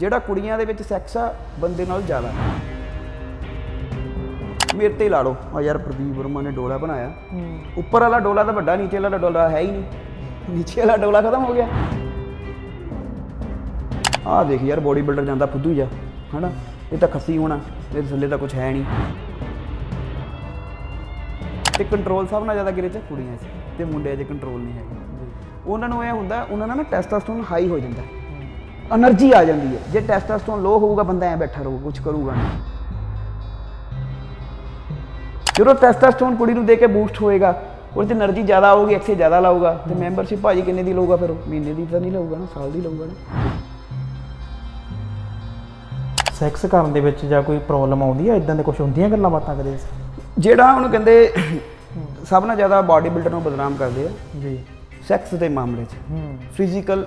ਜਿਹੜਾ ਕੁੜੀਆਂ ਦੇ ਵਿੱਚ ਸੈਕਸ ਆ ਬੰਦੇ ਨਾਲ ਜ਼ਿਆਦਾ ਮੇਰੇ ਤੇ ਲਾ ਆ ਯਾਰ ਪ੍ਰਦੀਪ ਵਰਮਾ ਨੇ ਡੋਲਾ ਬਣਾਇਆ ਉੱਪਰ ਵਾਲਾ ਡੋਲਾ ਤਾਂ ਵੱਡਾ ਨੀਚੇ ਵਾਲਾ ਡੋਲਾ ਹੈ ਹੀ ਨਹੀਂ ਨੀਚੇ ਵਾਲਾ ਡੋਲਾ ਖਤਮ ਹੋ ਗਿਆ ਆ ਦੇਖ ਯਾਰ ਬੋਡੀ ਬਿਲਡਰ ਜਾਂਦਾ ਫੁੱਦੂ ਜਾ ਹਨਾ ਇਹ ਤਾਂ ਖੱਸੀ ਹੋਣਾ ਇਹ ਥੱਲੇ ਤਾਂ ਕੁਝ ਹੈ ਨਹੀਂ ਤੇ ਕੰਟਰੋਲ ਸਭ ਨਾਲ ਜ਼ਿਆਦਾ ਗਿਰੇ ਚ ਕੁੜੀਆਂ 'ਚ ਤੇ ਮੁੰਡਿਆਂ 'ਚ ਕੰਟਰੋਲ ਨਹੀਂ ਹੈਗਾ ਉਹਨਾਂ ਨੂੰ ਇਹ ਹੁੰਦਾ ਉਹਨਾਂ ਨਾਲ ਨਾ ਟੈਸਟੋਸਟਰੋਨ ਹਾਈ ਹੋ ਜਾਂਦਾ એનર્ਜੀ ਆ ਜਾਂਦੀ ਹੈ ਜੇ ਟੈਸਟੋਸਟੋਨ ਲੋ ਹੋਊਗਾ ਬੰਦਾ ਐ ਬੈਠਾ ਰਹੂ ਕੁਝ ਕਰੂਗਾ ਜਦੋਂ ਟੈਸਟੋਸਟੋਨ ਕੁੜੀ ਨੂੰ ਦੇ ਕੇ ਬੂਸਟ ਹੋਏਗਾ ਉਹਦੇ ਤੇ એનર્ਜੀ ਜ਼ਿਆਦਾ ਆਊਗੀ ਐਕਸੇ ਜ਼ਿਆਦਾ ਲਾਊਗਾ ਤੇ ਮੈਂਬਰਸ਼ਿਪ ਭਾਜੀ ਕਿੰਨੇ ਦੀ ਲਊਗਾ ਫਿਰ ਮਹੀਨੇ ਦੀ ਤਾਂ ਨਹੀਂ ਲਊਗਾ ਨਾ ਸਾਲ ਦੀ ਲਊਗਾ ਨਾ ਸੈਕਸ ਕਰਨ ਦੇ ਵਿੱਚ ਜਾਂ ਕੋਈ ਪ੍ਰੋਬਲਮ ਆਉਂਦੀ ਹੈ ਇਦਾਂ ਦੇ ਕੁਝ ਹੁੰਦੀਆਂ ਗੱਲਾਂ ਬਾਤਾਂ ਕਰਦੇ ਜਿਹੜਾ ਉਹਨੂੰ ਕਹਿੰਦੇ ਸਭ ਨਾਲ ਜ਼ਿਆਦਾ ਬਾਡੀ ਬਿਲਡਰ ਨੂੰ ਬਦਨਾਮ ਕਰਦੇ ਆ ਜੀ ਸੈਕਸ ਦੇ ਮਾਮਲੇ 'ਚ ਫਿਜ਼ੀਕਲ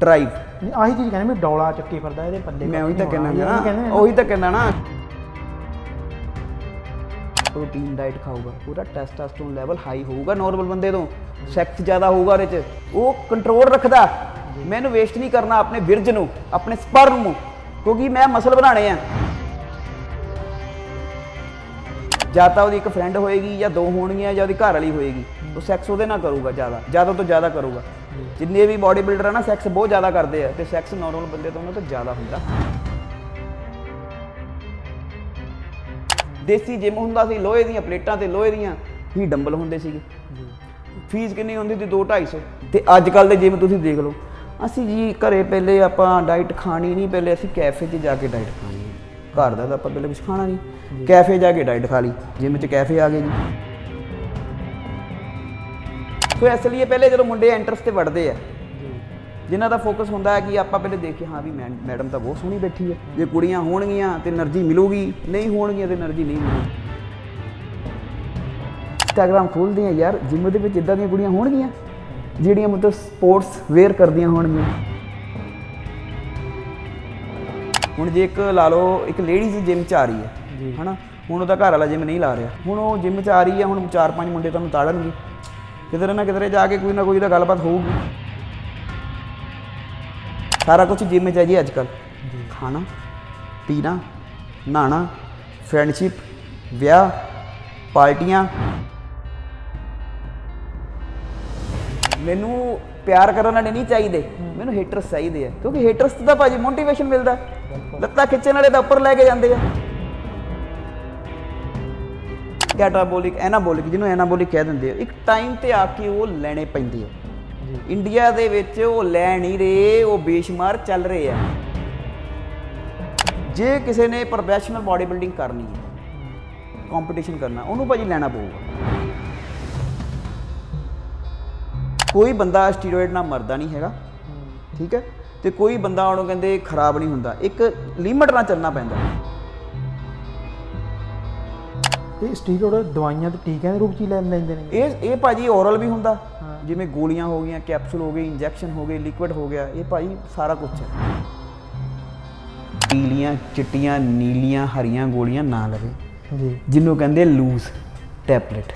ਡਰਾਈਵ ਆਹੀ ਚੀਜ਼ ਕਹਿੰਦੇ ਮੈਂ ਡੌਲਾ ਚੱਕੀ ਫਿਰਦਾ ਇਹਦੇ ਪੱਲੇ ਮੈਂ ਉਹੀ ਤਾਂ ਕਹਿੰਦਾ ਨਾ ਉਹੀ ਤਾਂ ਕਹਿੰਦਾ ਨਾ ਪ੍ਰੋਟੀਨ ਡਾਈਟ ਖਾਊਗਾ ਪੂਰਾ ਟੈਸਟੋਸਟੋਨ ਲੈਵਲ ਹਾਈ ਹੋਊਗਾ ਨਾਰਮਲ ਬੰਦੇ ਤੋਂ ਸੈਕਸ ਜ਼ਿਆਦਾ ਹੋਊਗਾ ਉਹਦੇ 'ਚ ਉਹ ਕੰਟਰੋਲ ਰੱਖਦਾ ਮੈਨੂੰ ਵੇਸਟ ਨਹੀਂ ਕਰਨਾ ਆਪਣੇ ਵਿਰਜ ਨੂੰ ਆਪਣੇ ਸਪਰਮ ਨੂੰ ਕਿਉਂਕਿ ਮੈਂ ਮਸਲ ਬਣਾਣੇ ਆ ਜਾਂ ਤਾਂ ਉਹਦੀ ਇੱਕ ਫਰੈਂਡ ਹੋਏਗੀ ਜਾਂ ਦੋ ਹੋਣਗੀਆਂ ਜਾਂ ਉਹਦੀ ਘਰ ਵਾਲੀ ਹੋਏਗੀ ਉਹ ਸੈਕਸ ਉਹਦੇ ਨਾਲ ਕਰੂਗਾ ਜ਼ਿਆਦਾ ਜ਼ਿਆਦਾ ਤੋਂ ਜ਼ਿਆਦਾ ਕਰੂਗਾ ਜਿੰਨੇ ਵੀ ਬਾਡੀ ਬਿਲਡਰ ਆ ਨਾ ਸੈਕਸ ਬਹੁਤ ਜ਼ਿਆਦਾ ਕਰਦੇ ਆ ਤੇ ਸੈਕਸ ਨਾਰਮਲ ਬੰਦੇ ਤੋਂ ਉਹਨਾਂ ਤੋਂ ਜ਼ਿਆਦਾ ਹੁੰਦਾ ਦੇਸੀ ਜਿਮ ਹੁੰਦਾ ਸੀ ਲੋਹੇ ਦੀਆਂ ਪਲੇਟਾਂ ਤੇ ਲੋਹੇ ਦੀਆਂ ਹੀ ਡੰਬਲ ਹੁੰਦੇ ਸੀਗੇ ਫੀਸ ਕਿੰਨੀ ਹੁੰਦੀ ਸੀ 2 250 ਤੇ ਅੱਜ ਕੱਲ ਦੇ ਜਿਮ ਤੁਸੀਂ ਦੇਖ ਲਓ ਅਸੀਂ ਜੀ ਘਰੇ ਪਹਿਲੇ ਆਪਾਂ ਡਾਈਟ ਖਾਣੀ ਨਹੀਂ ਪਹਿਲੇ ਅਸੀਂ ਕੈਫੇ 'ਚ ਜਾ ਕੇ ਡਾਈਟ ਖਾਣੀ ਘਰ ਦਾ ਤਾਂ ਆਪਾਂ ਪਹਿਲੇ ਕੁਝ ਖਾਣਾ ਨਹੀਂ ਕੈਫੇ ਜਾ ਕੇ ਡਾਈਟ ਖਾ ਲਈ ਜਿਮ 'ਚ ਕੈਫੇ ਆ ਗਏ ਜੀ ਸੋ ਇਸ ਲਈ ਪਹਿਲੇ ਜਦੋਂ ਮੁੰਡੇ ਐਂਟਰਸ ਤੇ ਵੜਦੇ ਆ ਜਿਨ੍ਹਾਂ ਦਾ ਫੋਕਸ ਹੁੰਦਾ ਹੈ ਕਿ ਆਪਾਂ ਪਹਿਲੇ ਦੇਖੀਏ ਹਾਂ ਵੀ ਮੈਡਮ ਤਾਂ ਬਹੁਤ ਸੋਹਣੀ ਬੈਠੀ ਹੈ ਜੇ ਕੁੜੀਆਂ ਹੋਣਗੀਆਂ ਤੇ એનર્ਜੀ ਮਿਲੂਗੀ ਨਹੀਂ ਹੋਣਗੀਆਂ ਤੇ એનર્ਜੀ ਨਹੀਂ ਮਿਲੂਗੀ ਇੰਸਟਾਗ੍ਰam ਖੋਲਦੇ ਆ ਯਾਰ ਜਿੰਮ ਦੇ ਵਿੱਚ ਇਦਾਂ ਦੀਆਂ ਕੁੜੀਆਂ ਹੋਣਗੀਆਂ ਜਿਹੜੀਆਂ ਮਤਲਬ ਸਪੋਰਟਸ ਵੇਅਰ ਕਰਦੀਆਂ ਹੋਣਗੀਆਂ ਹੁਣ ਜੇ ਇੱਕ ਲਾ ਲਓ ਇੱਕ ਲੇਡੀਜ਼ ਜਿਮ ਚ ਆ ਰਹੀ ਹੈ ਹਨਾ ਹੁਣ ਉਹਦਾ ਘਰ ਵਾਲਾ ਜਿਮ ਨਹੀਂ ਲਾ ਰਿਹਾ ਹੁਣ ਉਹ ਜਿਮ ਚ ਆ ਰਹੀ ਹੈ ਹੁਣ ਚਾਰ ਪੰਜ ਮੁੰਡੇ ਤੁਹਾਨੂੰ ਤਾੜਨਗੇ ਕਿਧਰੇ ਨਾ ਕਿਧਰੇ ਜਾ ਕੇ ਕੋਈ ਨਾ ਕੋਈ ਤਾਂ ਗੱਲਬਾਤ ਹੋਊਗੀ ਸਾਰਾ ਕੁਝ ਜਿੰਮ ਚ ਹੈ ਜੀ ਅੱਜ ਕੱਲ ਖਾਣਾ ਪੀਣਾ ਨਹਾਣਾ ਫਰੈਂਡਸ਼ਿਪ ਵਿਆਹ ਪਾਰਟੀਆਂ ਮੈਨੂੰ ਪਿਆਰ ਕਰਨ ਵਾਲੇ ਨਹੀਂ ਚਾਹੀਦੇ ਮੈਨੂੰ ਹੇਟਰਸ ਚਾਹੀਦੇ ਆ ਕਿਉਂਕਿ ਹੇਟਰਸ ਤੋਂ ਤਾਂ ਭਾਜੀ ਮੋਟੀਵੇਸ਼ਨ ਮਿਲਦਾ ਲੱਤਾਂ ਖਿੱਚਣ ਵਾਲੇ ਤਾਂ ਉੱਪਰ ਲੈ ਕੇ ਜਾਂਦੇ ਆ ਕੈਟਾਬੋਲਿਕ ਐਨਾਬੋਲਿਕ ਜਿਹਨੂੰ ਐਨਾਬੋਲਿਕ ਕਹਿ ਦਿੰਦੇ ਆ ਇੱਕ ਟਾਈਮ ਤੇ ਆ ਕੇ ਉਹ ਲੈਣੇ ਪੈਂਦੇ ਆ ਇੰਡੀਆ ਦੇ ਵਿੱਚ ਉਹ ਲੈ ਨਹੀਂ ਰਹੇ ਉਹ ਬੇਸ਼ਮਾਰ ਚੱਲ ਰਹੇ ਆ ਜੇ ਕਿਸੇ ਨੇ ਪ੍ਰੋਫੈਸ਼ਨਲ ਬਾਡੀ ਬਿਲਡਿੰਗ ਕਰਨੀ ਹੈ ਕੰਪੀਟੀਸ਼ਨ ਕਰਨਾ ਉਹਨੂੰ ਭਾਜੀ ਲੈਣਾ ਪਊਗਾ ਕੋਈ ਬੰਦਾ ਸਟੀਰੋਇਡ ਨਾਲ ਮਰਦਾ ਨਹੀਂ ਹੈਗਾ ਠੀਕ ਹੈ ਤੇ ਕੋਈ ਬੰਦਾ ਉਹਨੂੰ ਕਹਿੰਦੇ ਖਰਾਬ ਨਹੀਂ ਹੁੰਦਾ ਇੱਕ ਲਿਮਟ ਨਾਲ ਚੱਲਣਾ ਪੈਂਦਾ ਇਹ ਸਟੀਰੋਇਡ ਦਵਾਈਆਂ ਤੇ ਟੀਕਿਆਂ ਦੇ ਰੂਪ ਚ ਹੀ ਲੈ ਲੈਂਦੇ ਨੇ ਇਹ ਇਹ ਭਾਜੀ ਓਰਲ ਵੀ ਹੁੰਦਾ ਜਿਵੇਂ ਗੋਲੀਆਂ ਹੋ ਗਈਆਂ ਕੈਪਸੂਲ ਹੋ ਗਏ ਇੰਜੈਕਸ਼ਨ ਹੋ ਗਏ ਲਿਕੁਇਡ ਹੋ ਗਿਆ ਇਹ ਭਾਜੀ ਸਾਰਾ ਕੁਝ ਹੈ ਪੀਲੀਆਂ ਚਿੱਟੀਆਂ ਨੀਲੀਆਂ ਹਰੀਆਂ ਗੋਲੀਆਂ ਨਾ ਲਵੇ ਜੀ ਜਿਹਨੂੰ ਕਹਿੰਦੇ ਲੂਸ ਟੈਬਲੇਟ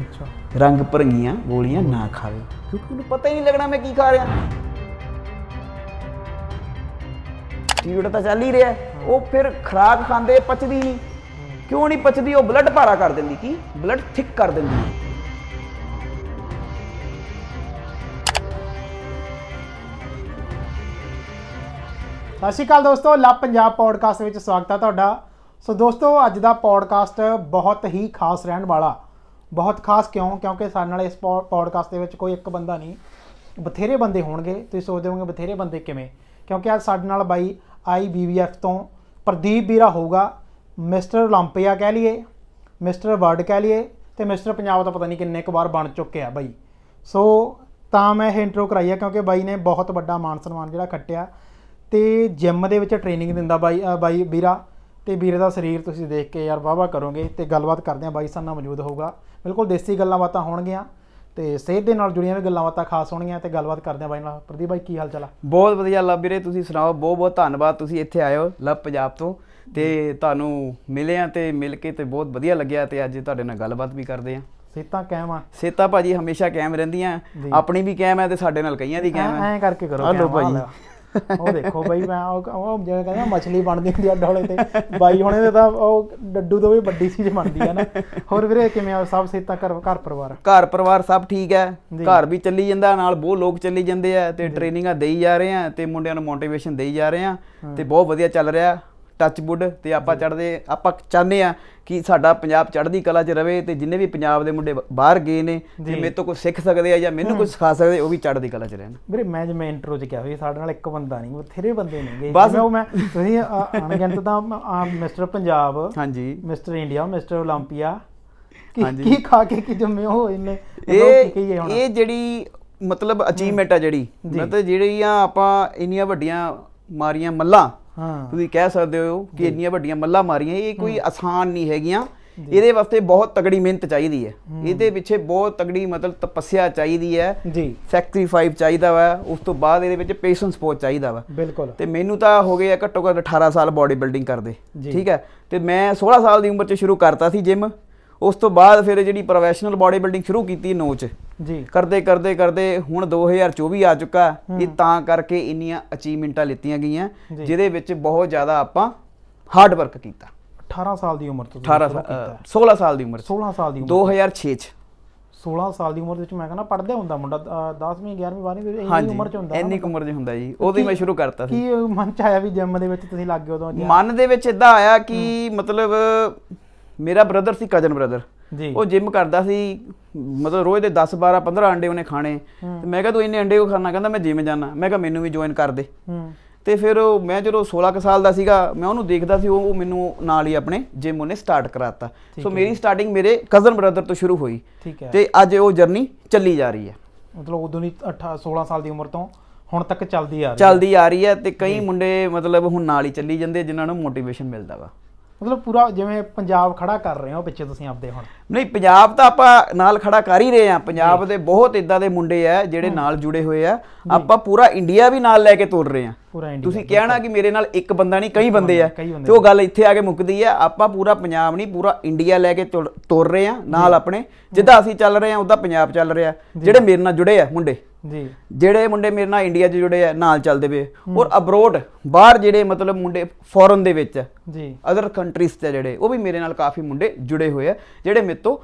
ਅੱਛਾ ਰੰਗ ਭਰੰਗੀਆਂ ਗੋਲੀਆਂ ਨਾ ਖਾਵੇ ਕਿਉਂਕਿ ਉਹਨੂੰ ਪਤਾ ਹੀ ਨਹੀਂ ਲੱਗਣਾ ਮੈਂ ਕੀ ਖਾ ਰਿਹਾ ਟੀਵੀ ਤਾਂ ਚੱਲ ਹੀ ਰਿਹਾ ਉਹ ਫਿਰ ਖਰਾਕ ਖਾਂਦੇ ਪਚਦੀ ਨਹੀਂ ਕਿਉਂ ਨਹੀਂ ਪਚਦੀ ਉਹ ਬਲੱਡ ਭਾਰਾ ਕਰ ਦਿੰਦੀ ਕੀ ਬਲੱਡ ਥਿਕ ਕਰ ਦਿੰਦੀ ਸਤਿ ਕਾਲ ਦੋਸਤੋ ਲਾ ਪੰਜਾਬ ਪੌਡਕਾਸਟ ਵਿੱਚ ਸਵਾਗਤ ਹੈ ਤੁਹਾਡਾ ਸੋ ਦੋਸਤੋ ਅੱਜ ਦਾ ਪੌਡਕਾਸਟ ਬਹੁਤ ਹੀ ਖਾਸ ਰਹਿਣ ਵਾਲਾ ਬਹੁਤ ਖਾਸ ਕਿਉਂ ਕਿਉਂਕਿ ਸਾਡੇ ਨਾਲ ਇਸ ਪੌਡਕਾਸਟ ਦੇ ਵਿੱਚ ਕੋਈ ਇੱਕ ਬੰਦਾ ਨਹੀਂ ਬਥੇਰੇ ਬੰਦੇ ਹੋਣਗੇ ਤੁਸੀਂ ਸੋਚਦੇ ਹੋਗੇ ਬਥੇਰੇ ਬੰਦੇ ਕਿਵੇਂ ਕਿਉਂਕਿ ਅੱਜ ਸਾਡੇ ਨਾਲ ਬਾਈ ਆਈ ਬੀਬੀਐਫ ਤੋਂ ਪ੍ਰਦੀਪ ਵੀਰਾ ਹੋਊਗਾ ਮਿਸਟਰ 올림ਪੀਆ ਕਹਿ ਲਈਏ ਮਿਸਟਰ ਵਰਡ ਕਹਿ ਲਈਏ ਤੇ ਮਿਸਟਰ ਪੰਜਾਬ ਤਾਂ ਪਤਾ ਨਹੀਂ ਕਿੰਨੇ ਕੁ ਵਾਰ ਬਣ ਚੁੱਕੇ ਆ ਬਾਈ ਸੋ ਤਾਂ ਮੈਂ ਇਹ ਇੰਟਰੋ ਕਰਾਈਆ ਕਿਉਂਕਿ ਬਾਈ ਨੇ ਬਹੁਤ ਵੱਡਾ ਮਾਨ ਸਨਮਾਨ ਜਿਹੜਾ ਖੱਟਿਆ ਤੇ ਜਿਮ ਦੇ ਵਿੱਚ ਟ੍ਰੇਨਿੰਗ ਦਿੰਦਾ ਬਾਈ ਬਾਈ ਵੀਰਾ ਤੇ ਵੀਰੇ ਦਾ ਸਰੀਰ ਤੁਸੀਂ ਦੇਖ ਕੇ ਯਾਰ ਵਾਵਾ ਕਰੋਗੇ ਤੇ ਗੱਲਬਾਤ ਕਰਦੇ ਆ ਬਾਈ ਸਾਨਾ ਮੌਜੂਦ ਹੋਊਗਾ ਬਿਲਕੁਲ ਦੇਸੀ ਗੱਲਾਂ ਬਾਤਾਂ ਹੋਣਗੀਆਂ ਤੇ ਸਿਹਤ ਦੇ ਨਾਲ ਜੁੜੀਆਂ ਵੀ ਗੱਲਾਂ ਬਾਤਾਂ ਖਾਸ ਹੋਣਗੀਆਂ ਤੇ ਗੱਲਬਾਤ ਕਰਦੇ ਆ ਬਾਈ ਨਾਲ ਪ੍ਰਦੀਪ ਬਾਈ ਕੀ ਹਾਲ ਚਾਲ ਆ ਬਹੁਤ ਵਧੀਆ ਲੱਭ ਵੀਰੇ ਤੁਸੀਂ ਸੁਣਾਓ ਬਹੁਤ ਬਹੁਤ ਧੰਨਵਾਦ ਤੁਸੀਂ ਇੱਥੇ ਆਇਓ ਲੱਭ ਪੰਜਾਬ ਤੋਂ ਤੇ ਤੁਹਾਨੂੰ ਮਿਲੇ ਆ ਤੇ ਮਿਲ ਕੇ ਤੇ ਬਹੁਤ ਵਧੀਆ ਲੱਗਿਆ ਤੇ ਅੱਜ ਤੁਹਾਡੇ ਨਾਲ ਗੱਲਬਾਤ ਵੀ ਕਰਦੇ ਆ ਸੇਤਾ ਕੈਮ ਆ ਸੇਤਾ ਭਾਜੀ ਹਮੇਸ਼ਾ ਕੈਮ ਰਹਿੰਦੀਆਂ ਆਪਣੀ ਵੀ ਕੈਮ ਹੈ ਤੇ ਸਾਡੇ ਨਾਲ ਕਈਆਂ ਦੀ ਕੈਮ ਹੈ ਐ ਕਰਕੇ ਕਰੋ ਹਲੋ ਭਾਜੀ ਉਹ ਦੇਖੋ ਬਈ ਮੈਂ ਉਹ ਜਿਹੜਾ ਕਹਿੰਦਾ ਮੱਛਲੀ ਬਣਦੀ ਹੁੰਦੀ ਆ ਡੋਲੇ ਤੇ ਬਾਈ ਹੁਣੇ ਦੇ ਤਾਂ ਉਹ ਡੱਡੂ ਤੋਂ ਵੀ ਵੱਡੀ ਸੀ ਬਣਦੀ ਆ ਨਾ ਹੋਰ ਵੀਰੇ ਕਿਵੇਂ ਆ ਸਭ ਸੇਤਾ ਘਰ ਘਰ ਪਰਿਵਾਰ ਘਰ ਪਰਿਵਾਰ ਸਭ ਠੀਕ ਹੈ ਘਰ ਵੀ ਚੱਲੀ ਜਾਂਦਾ ਨਾਲ ਬਹੁਤ ਲੋਕ ਚੱਲੀ ਜਾਂਦੇ ਆ ਤੇ ਟ੍ਰੇਨਿੰਗਾਂ ਦੇਈ ਜਾ ਰਹੇ ਆ ਤੇ ਮੁੰਡਿਆਂ ਨੂੰ ਮੋਟੀਵੇਸ਼ਨ ਦੇਈ ਜਾ ਰਹੇ ਆ ਤੇ ਬਹੁਤ ਵਧੀਆ ਚੱਲ ਰਿਹਾ ਟੱਚਵੁੱਡ ਤੇ ਆਪਾਂ ਚੜਦੇ ਆਪਾਂ ਚਾਹਨੇ ਆ ਕਿ ਸਾਡਾ ਪੰਜਾਬ ਚੜ੍ਹਦੀ ਕਲਾ 'ਚ ਰਵੇ ਤੇ ਜਿੰਨੇ ਵੀ ਪੰਜਾਬ ਦੇ ਮੁੰਡੇ ਬਾਹਰ ਗਏ ਨੇ ਜੇ ਮੇਰੇ ਤੋਂ ਕੁਝ ਸਿੱਖ ਸਕਦੇ ਆ ਜਾਂ ਮੈਨੂੰ ਕੁਝ ਸਿਖਾ ਸਕਦੇ ਉਹ ਵੀ ਚੜ੍ਹਦੀ ਕਲਾ 'ਚ ਰਹਿਣ ਵੀਰੇ ਮੈਂ ਜਿਵੇਂ ਇੰਟਰੋ 'ਚ ਕਿਹਾ ਵੀ ਸਾਡੇ ਨਾਲ ਇੱਕ ਬੰਦਾ ਨਹੀਂ ਬਥੇਰੇ ਬੰਦੇ ਨੇਗੇ ਬਸ ਉਹ ਮੈਂ ਤੁਸੀਂ ਅਣਗਿਣਤ ਤਾਂ ਮਿਸਟਰ ਪੰਜਾਬ ਹਾਂਜੀ ਮਿਸਟਰ ਇੰਡੀਆ ਮਿਸਟਰ 올림ਪੀਆ ਕੀ ਕੀ ਖਾ ਕੇ ਕੀ ਜੰਮੇ ਹੋ ਇਹਨੇ ਇਹ ਇਹ ਜਿਹੜੀ ਮਤਲਬ ਅਚੀਵਮੈਂਟ ਆ ਜਿਹੜੀ ਮਤਲਬ ਜਿਹੜੀਆਂ ਆਪਾਂ ਇੰਨੀਆਂ ਵੱਡੀਆਂ ਮਾਰੀਆਂ ਮੱਲਾ ਤੁਸੀਂ ਕਹਿ ਸਕਦੇ ਹੋ ਕਿ ਇੰਨੀਆਂ ਵੱਡੀਆਂ ਮੱਲਾ ਮਾਰੀਆਂ ਇਹ ਕੋਈ ਆਸਾਨ ਨਹੀਂ ਹੈਗੀਆਂ ਇਹਦੇ ਵਾਸਤੇ ਬਹੁਤ ਤਗੜੀ ਮਿਹਨਤ ਚਾਹੀਦੀ ਹੈ ਇਹਦੇ ਪਿੱਛੇ ਬਹੁਤ ਤਗੜੀ ਮਤਲਬ ਤਪੱਸਿਆ ਚਾਹੀਦੀ ਹੈ ਜੀ ਸੈਕਰੀਫਾਈਸ ਚਾਹੀਦਾ ਵਾ ਉਸ ਤੋਂ ਬਾਅਦ ਇਹਦੇ ਵਿੱਚ ਪੇਸ਼ੈਂਸ ਬਹੁਤ ਚਾਹੀਦਾ ਵਾ ਬਿਲਕੁਲ ਤੇ ਮੈਨੂੰ ਤਾਂ ਹੋ ਗਏ ਘੱਟੋ ਘੱਟ 18 ਸਾਲ ਬਾਡੀ ਬਿਲਡਿੰਗ ਕਰਦੇ ਠੀਕ ਹੈ ਤੇ ਮੈਂ 16 ਸਾਲ ਦੀ ਉਮਰ 'ਚ ਸ਼ੁਰੂ ਕਰਤਾ ਸੀ ਜਿਮ ਉਸ ਤੋਂ ਬਾਅਦ ਫਿਰ ਜਿਹੜੀ ਪ੍ਰੋਫੈਸ਼ਨਲ ਬਾਡੀ ਬਿਲਡਿੰਗ ਸ਼ੁਰੂ ਕੀਤੀ ਨੋਚ ਜੀ ਕਰਦੇ ਕਰਦੇ ਕਰਦੇ ਹੁਣ 2024 ਆ ਚੁੱਕਾ ਇਹ ਤਾਂ ਕਰਕੇ ਇੰਨੀਆਂ ਅਚੀਵਮੈਂਟਾਂ ਲਿੱਤੀਆਂ ਗਈਆਂ ਜਿਹਦੇ ਵਿੱਚ ਬਹੁਤ ਜ਼ਿਆਦਾ ਆਪਾਂ ਹਾਰਡ ਵਰਕ ਕੀਤਾ 18 ਸਾਲ ਦੀ ਉਮਰ ਤੋਂ 18 16 ਸਾਲ ਦੀ ਉਮਰ 16 ਸਾਲ ਦੀ ਉਮਰ 2006 ਚ 16 ਸਾਲ ਦੀ ਉਮਰ ਦੇ ਵਿੱਚ ਮੈਂ ਕਹਿੰਦਾ ਪੜਦੇ ਹੁੰਦਾ ਮੁੰਡਾ 10ਵੀਂ 11ਵੀਂ 12ਵੀਂ ਇੰਨੀ ਉਮਰ ਚ ਹੁੰਦਾ ਇੰਨੀ ਉਮਰ ਦੇ ਹੁੰਦਾ ਜੀ ਉਦੋਂ ਹੀ ਮੈਂ ਸ਼ੁਰੂ ਕਰਤਾ ਸੀ ਕੀ ਮਨ ਚ ਆਇਆ ਵੀ ਜਿਮ ਦੇ ਵਿੱਚ ਤੁਸੀਂ ਲੱਗ ਗਏ ਉਦੋਂ ਮਨ ਦੇ ਵਿੱਚ ਇਦਾਂ ਆਇਆ ਕਿ ਮਤਲਬ ਮੇਰਾ ਬ੍ਰਦਰ ਸੀ ਕਜ਼ਨ ਬ੍ਰਦਰ ਉਹ ਜਿਮ ਕਰਦਾ ਸੀ ਮਤਲਬ ਰੋਜ਼ ਦੇ 10 12 15 ਅੰਡੇ ਉਹਨੇ ਖਾਣੇ ਤੇ ਮੈਂ ਕਿਹਾ ਤੂੰ ਇੰਨੇ ਅੰਡੇ ਕਿਉਂ ਖਾਣਾ ਕਹਿੰਦਾ ਮੈਂ ਜਿਮ ਜਾਣਾ ਮੈਂ ਕਿਹਾ ਮੈਨੂੰ ਵੀ ਜੁਆਇਨ ਕਰ ਦੇ ਤੇ ਫਿਰ ਮੈਂ ਜਦੋਂ 16 ਕ ਸਾਲ ਦਾ ਸੀਗਾ ਮੈਂ ਉਹਨੂੰ ਦੇਖਦਾ ਸੀ ਉਹ ਮੈਨੂੰ ਨਾਲ ਹੀ ਆਪਣੇ ਜਿਮ ਉਹਨੇ ਸਟਾਰਟ ਕਰਾਤਾ ਸੋ ਮੇਰੀ ਸਟਾਰਟਿੰਗ ਮੇਰੇ ਕਜ਼ਨ ਬ੍ਰਦਰ ਤੋਂ ਸ਼ੁਰੂ ਹੋਈ ਤੇ ਅੱਜ ਉਹ ਜਰਨੀ ਚੱਲੀ ਜਾ ਰਹੀ ਹੈ ਮਤਲਬ ਉਦੋਂ ਦੀ 18 16 ਸਾਲ ਦੀ ਉਮਰ ਤੋਂ ਹੁਣ ਤੱਕ ਚੱਲਦੀ ਆ ਰਹੀ ਹੈ ਚੱਲਦੀ ਆ ਰਹੀ ਹੈ ਤੇ ਕਈ ਮੁੰਡੇ ਮਤਲਬ ਹੁਣ ਨਾਲ ਹੀ ਚੱਲੀ ਜਾਂਦੇ ਜਿਨ੍ਹਾਂ ਨੂੰ ਮੋਟੀਵੇਸ਼ਨ ਮਿਲਦਾ ਵਾ ਮਤਲਬ ਪੂਰਾ ਜਿਵੇਂ ਪੰਜਾਬ ਖੜਾ ਕਰ ਰਹੇ ਹੋ ਪਿੱਛੇ ਤੁਸੀਂ ਆਪਦੇ ਹੁਣ ਨਹੀਂ ਪੰਜਾਬ ਤਾਂ ਆਪਾਂ ਨਾਲ ਖੜਾ ਕਰ ਹੀ ਰਹੇ ਆ ਪੰਜਾਬ ਦੇ ਬਹੁਤ ਇਦਾਂ ਦੇ ਮੁੰਡੇ ਆ ਜਿਹੜੇ ਨਾਲ ਜੁੜੇ ਹੋਏ ਆ ਆਪਾਂ ਪੂਰਾ ਇੰਡੀਆ ਵੀ ਨਾਲ ਲੈ ਕੇ ਤੋਰ ਰਹੇ ਆ ਤੁਸੀਂ ਕਹਿਣਾ ਕਿ ਮੇਰੇ ਨਾਲ ਇੱਕ ਬੰਦਾ ਨਹੀਂ ਕਈ ਬੰਦੇ ਆ ਤੇ ਉਹ ਗੱਲ ਇੱਥੇ ਆ ਕੇ ਮੁੱਕਦੀ ਆ ਆਪਾਂ ਪੂਰਾ ਪੰਜਾਬ ਨਹੀਂ ਪੂਰਾ ਇੰਡੀਆ ਲੈ ਕੇ ਤੋਰ ਰਹੇ ਆ ਨਾਲ ਆਪਣੇ ਜਿੱਦਾਂ ਅਸੀਂ ਚੱਲ ਰਹੇ ਆ ਉਹਦਾ ਪੰਜਾਬ ਚੱਲ ਰਿਹਾ ਜਿਹੜੇ ਮੇਰੇ ਨਾਲ ਜੁੜੇ ਆ ਮੁੰਡੇ ਜੀ ਜਿਹੜੇ ਮੁੰਡੇ ਮੇਰੇ ਨਾਲ ਇੰਡੀਆ 'ਚ ਜੁੜੇ ਆ ਨਾਲ ਚੱਲਦੇ ਪਏ ਔਰ ਅਬਰੋਡ ਬਾਹਰ ਜਿਹੜੇ ਮਤਲਬ ਮੁੰਡੇ ਫੋਰਨ ਦੇ ਵਿੱਚ ਜੀ ਅਦਰ ਕੰਟਰੀਜ਼ ਤੇ ਜਿਹੜੇ ਉਹ ਵੀ ਮੇਰੇ ਨਾਲ ਕਾਫੀ ਮੁੰਡੇ ਜੁੜੇ ਹੋਏ ਆ ਜਿਹੜੇ ਮੇਰੇ ਤੋਂ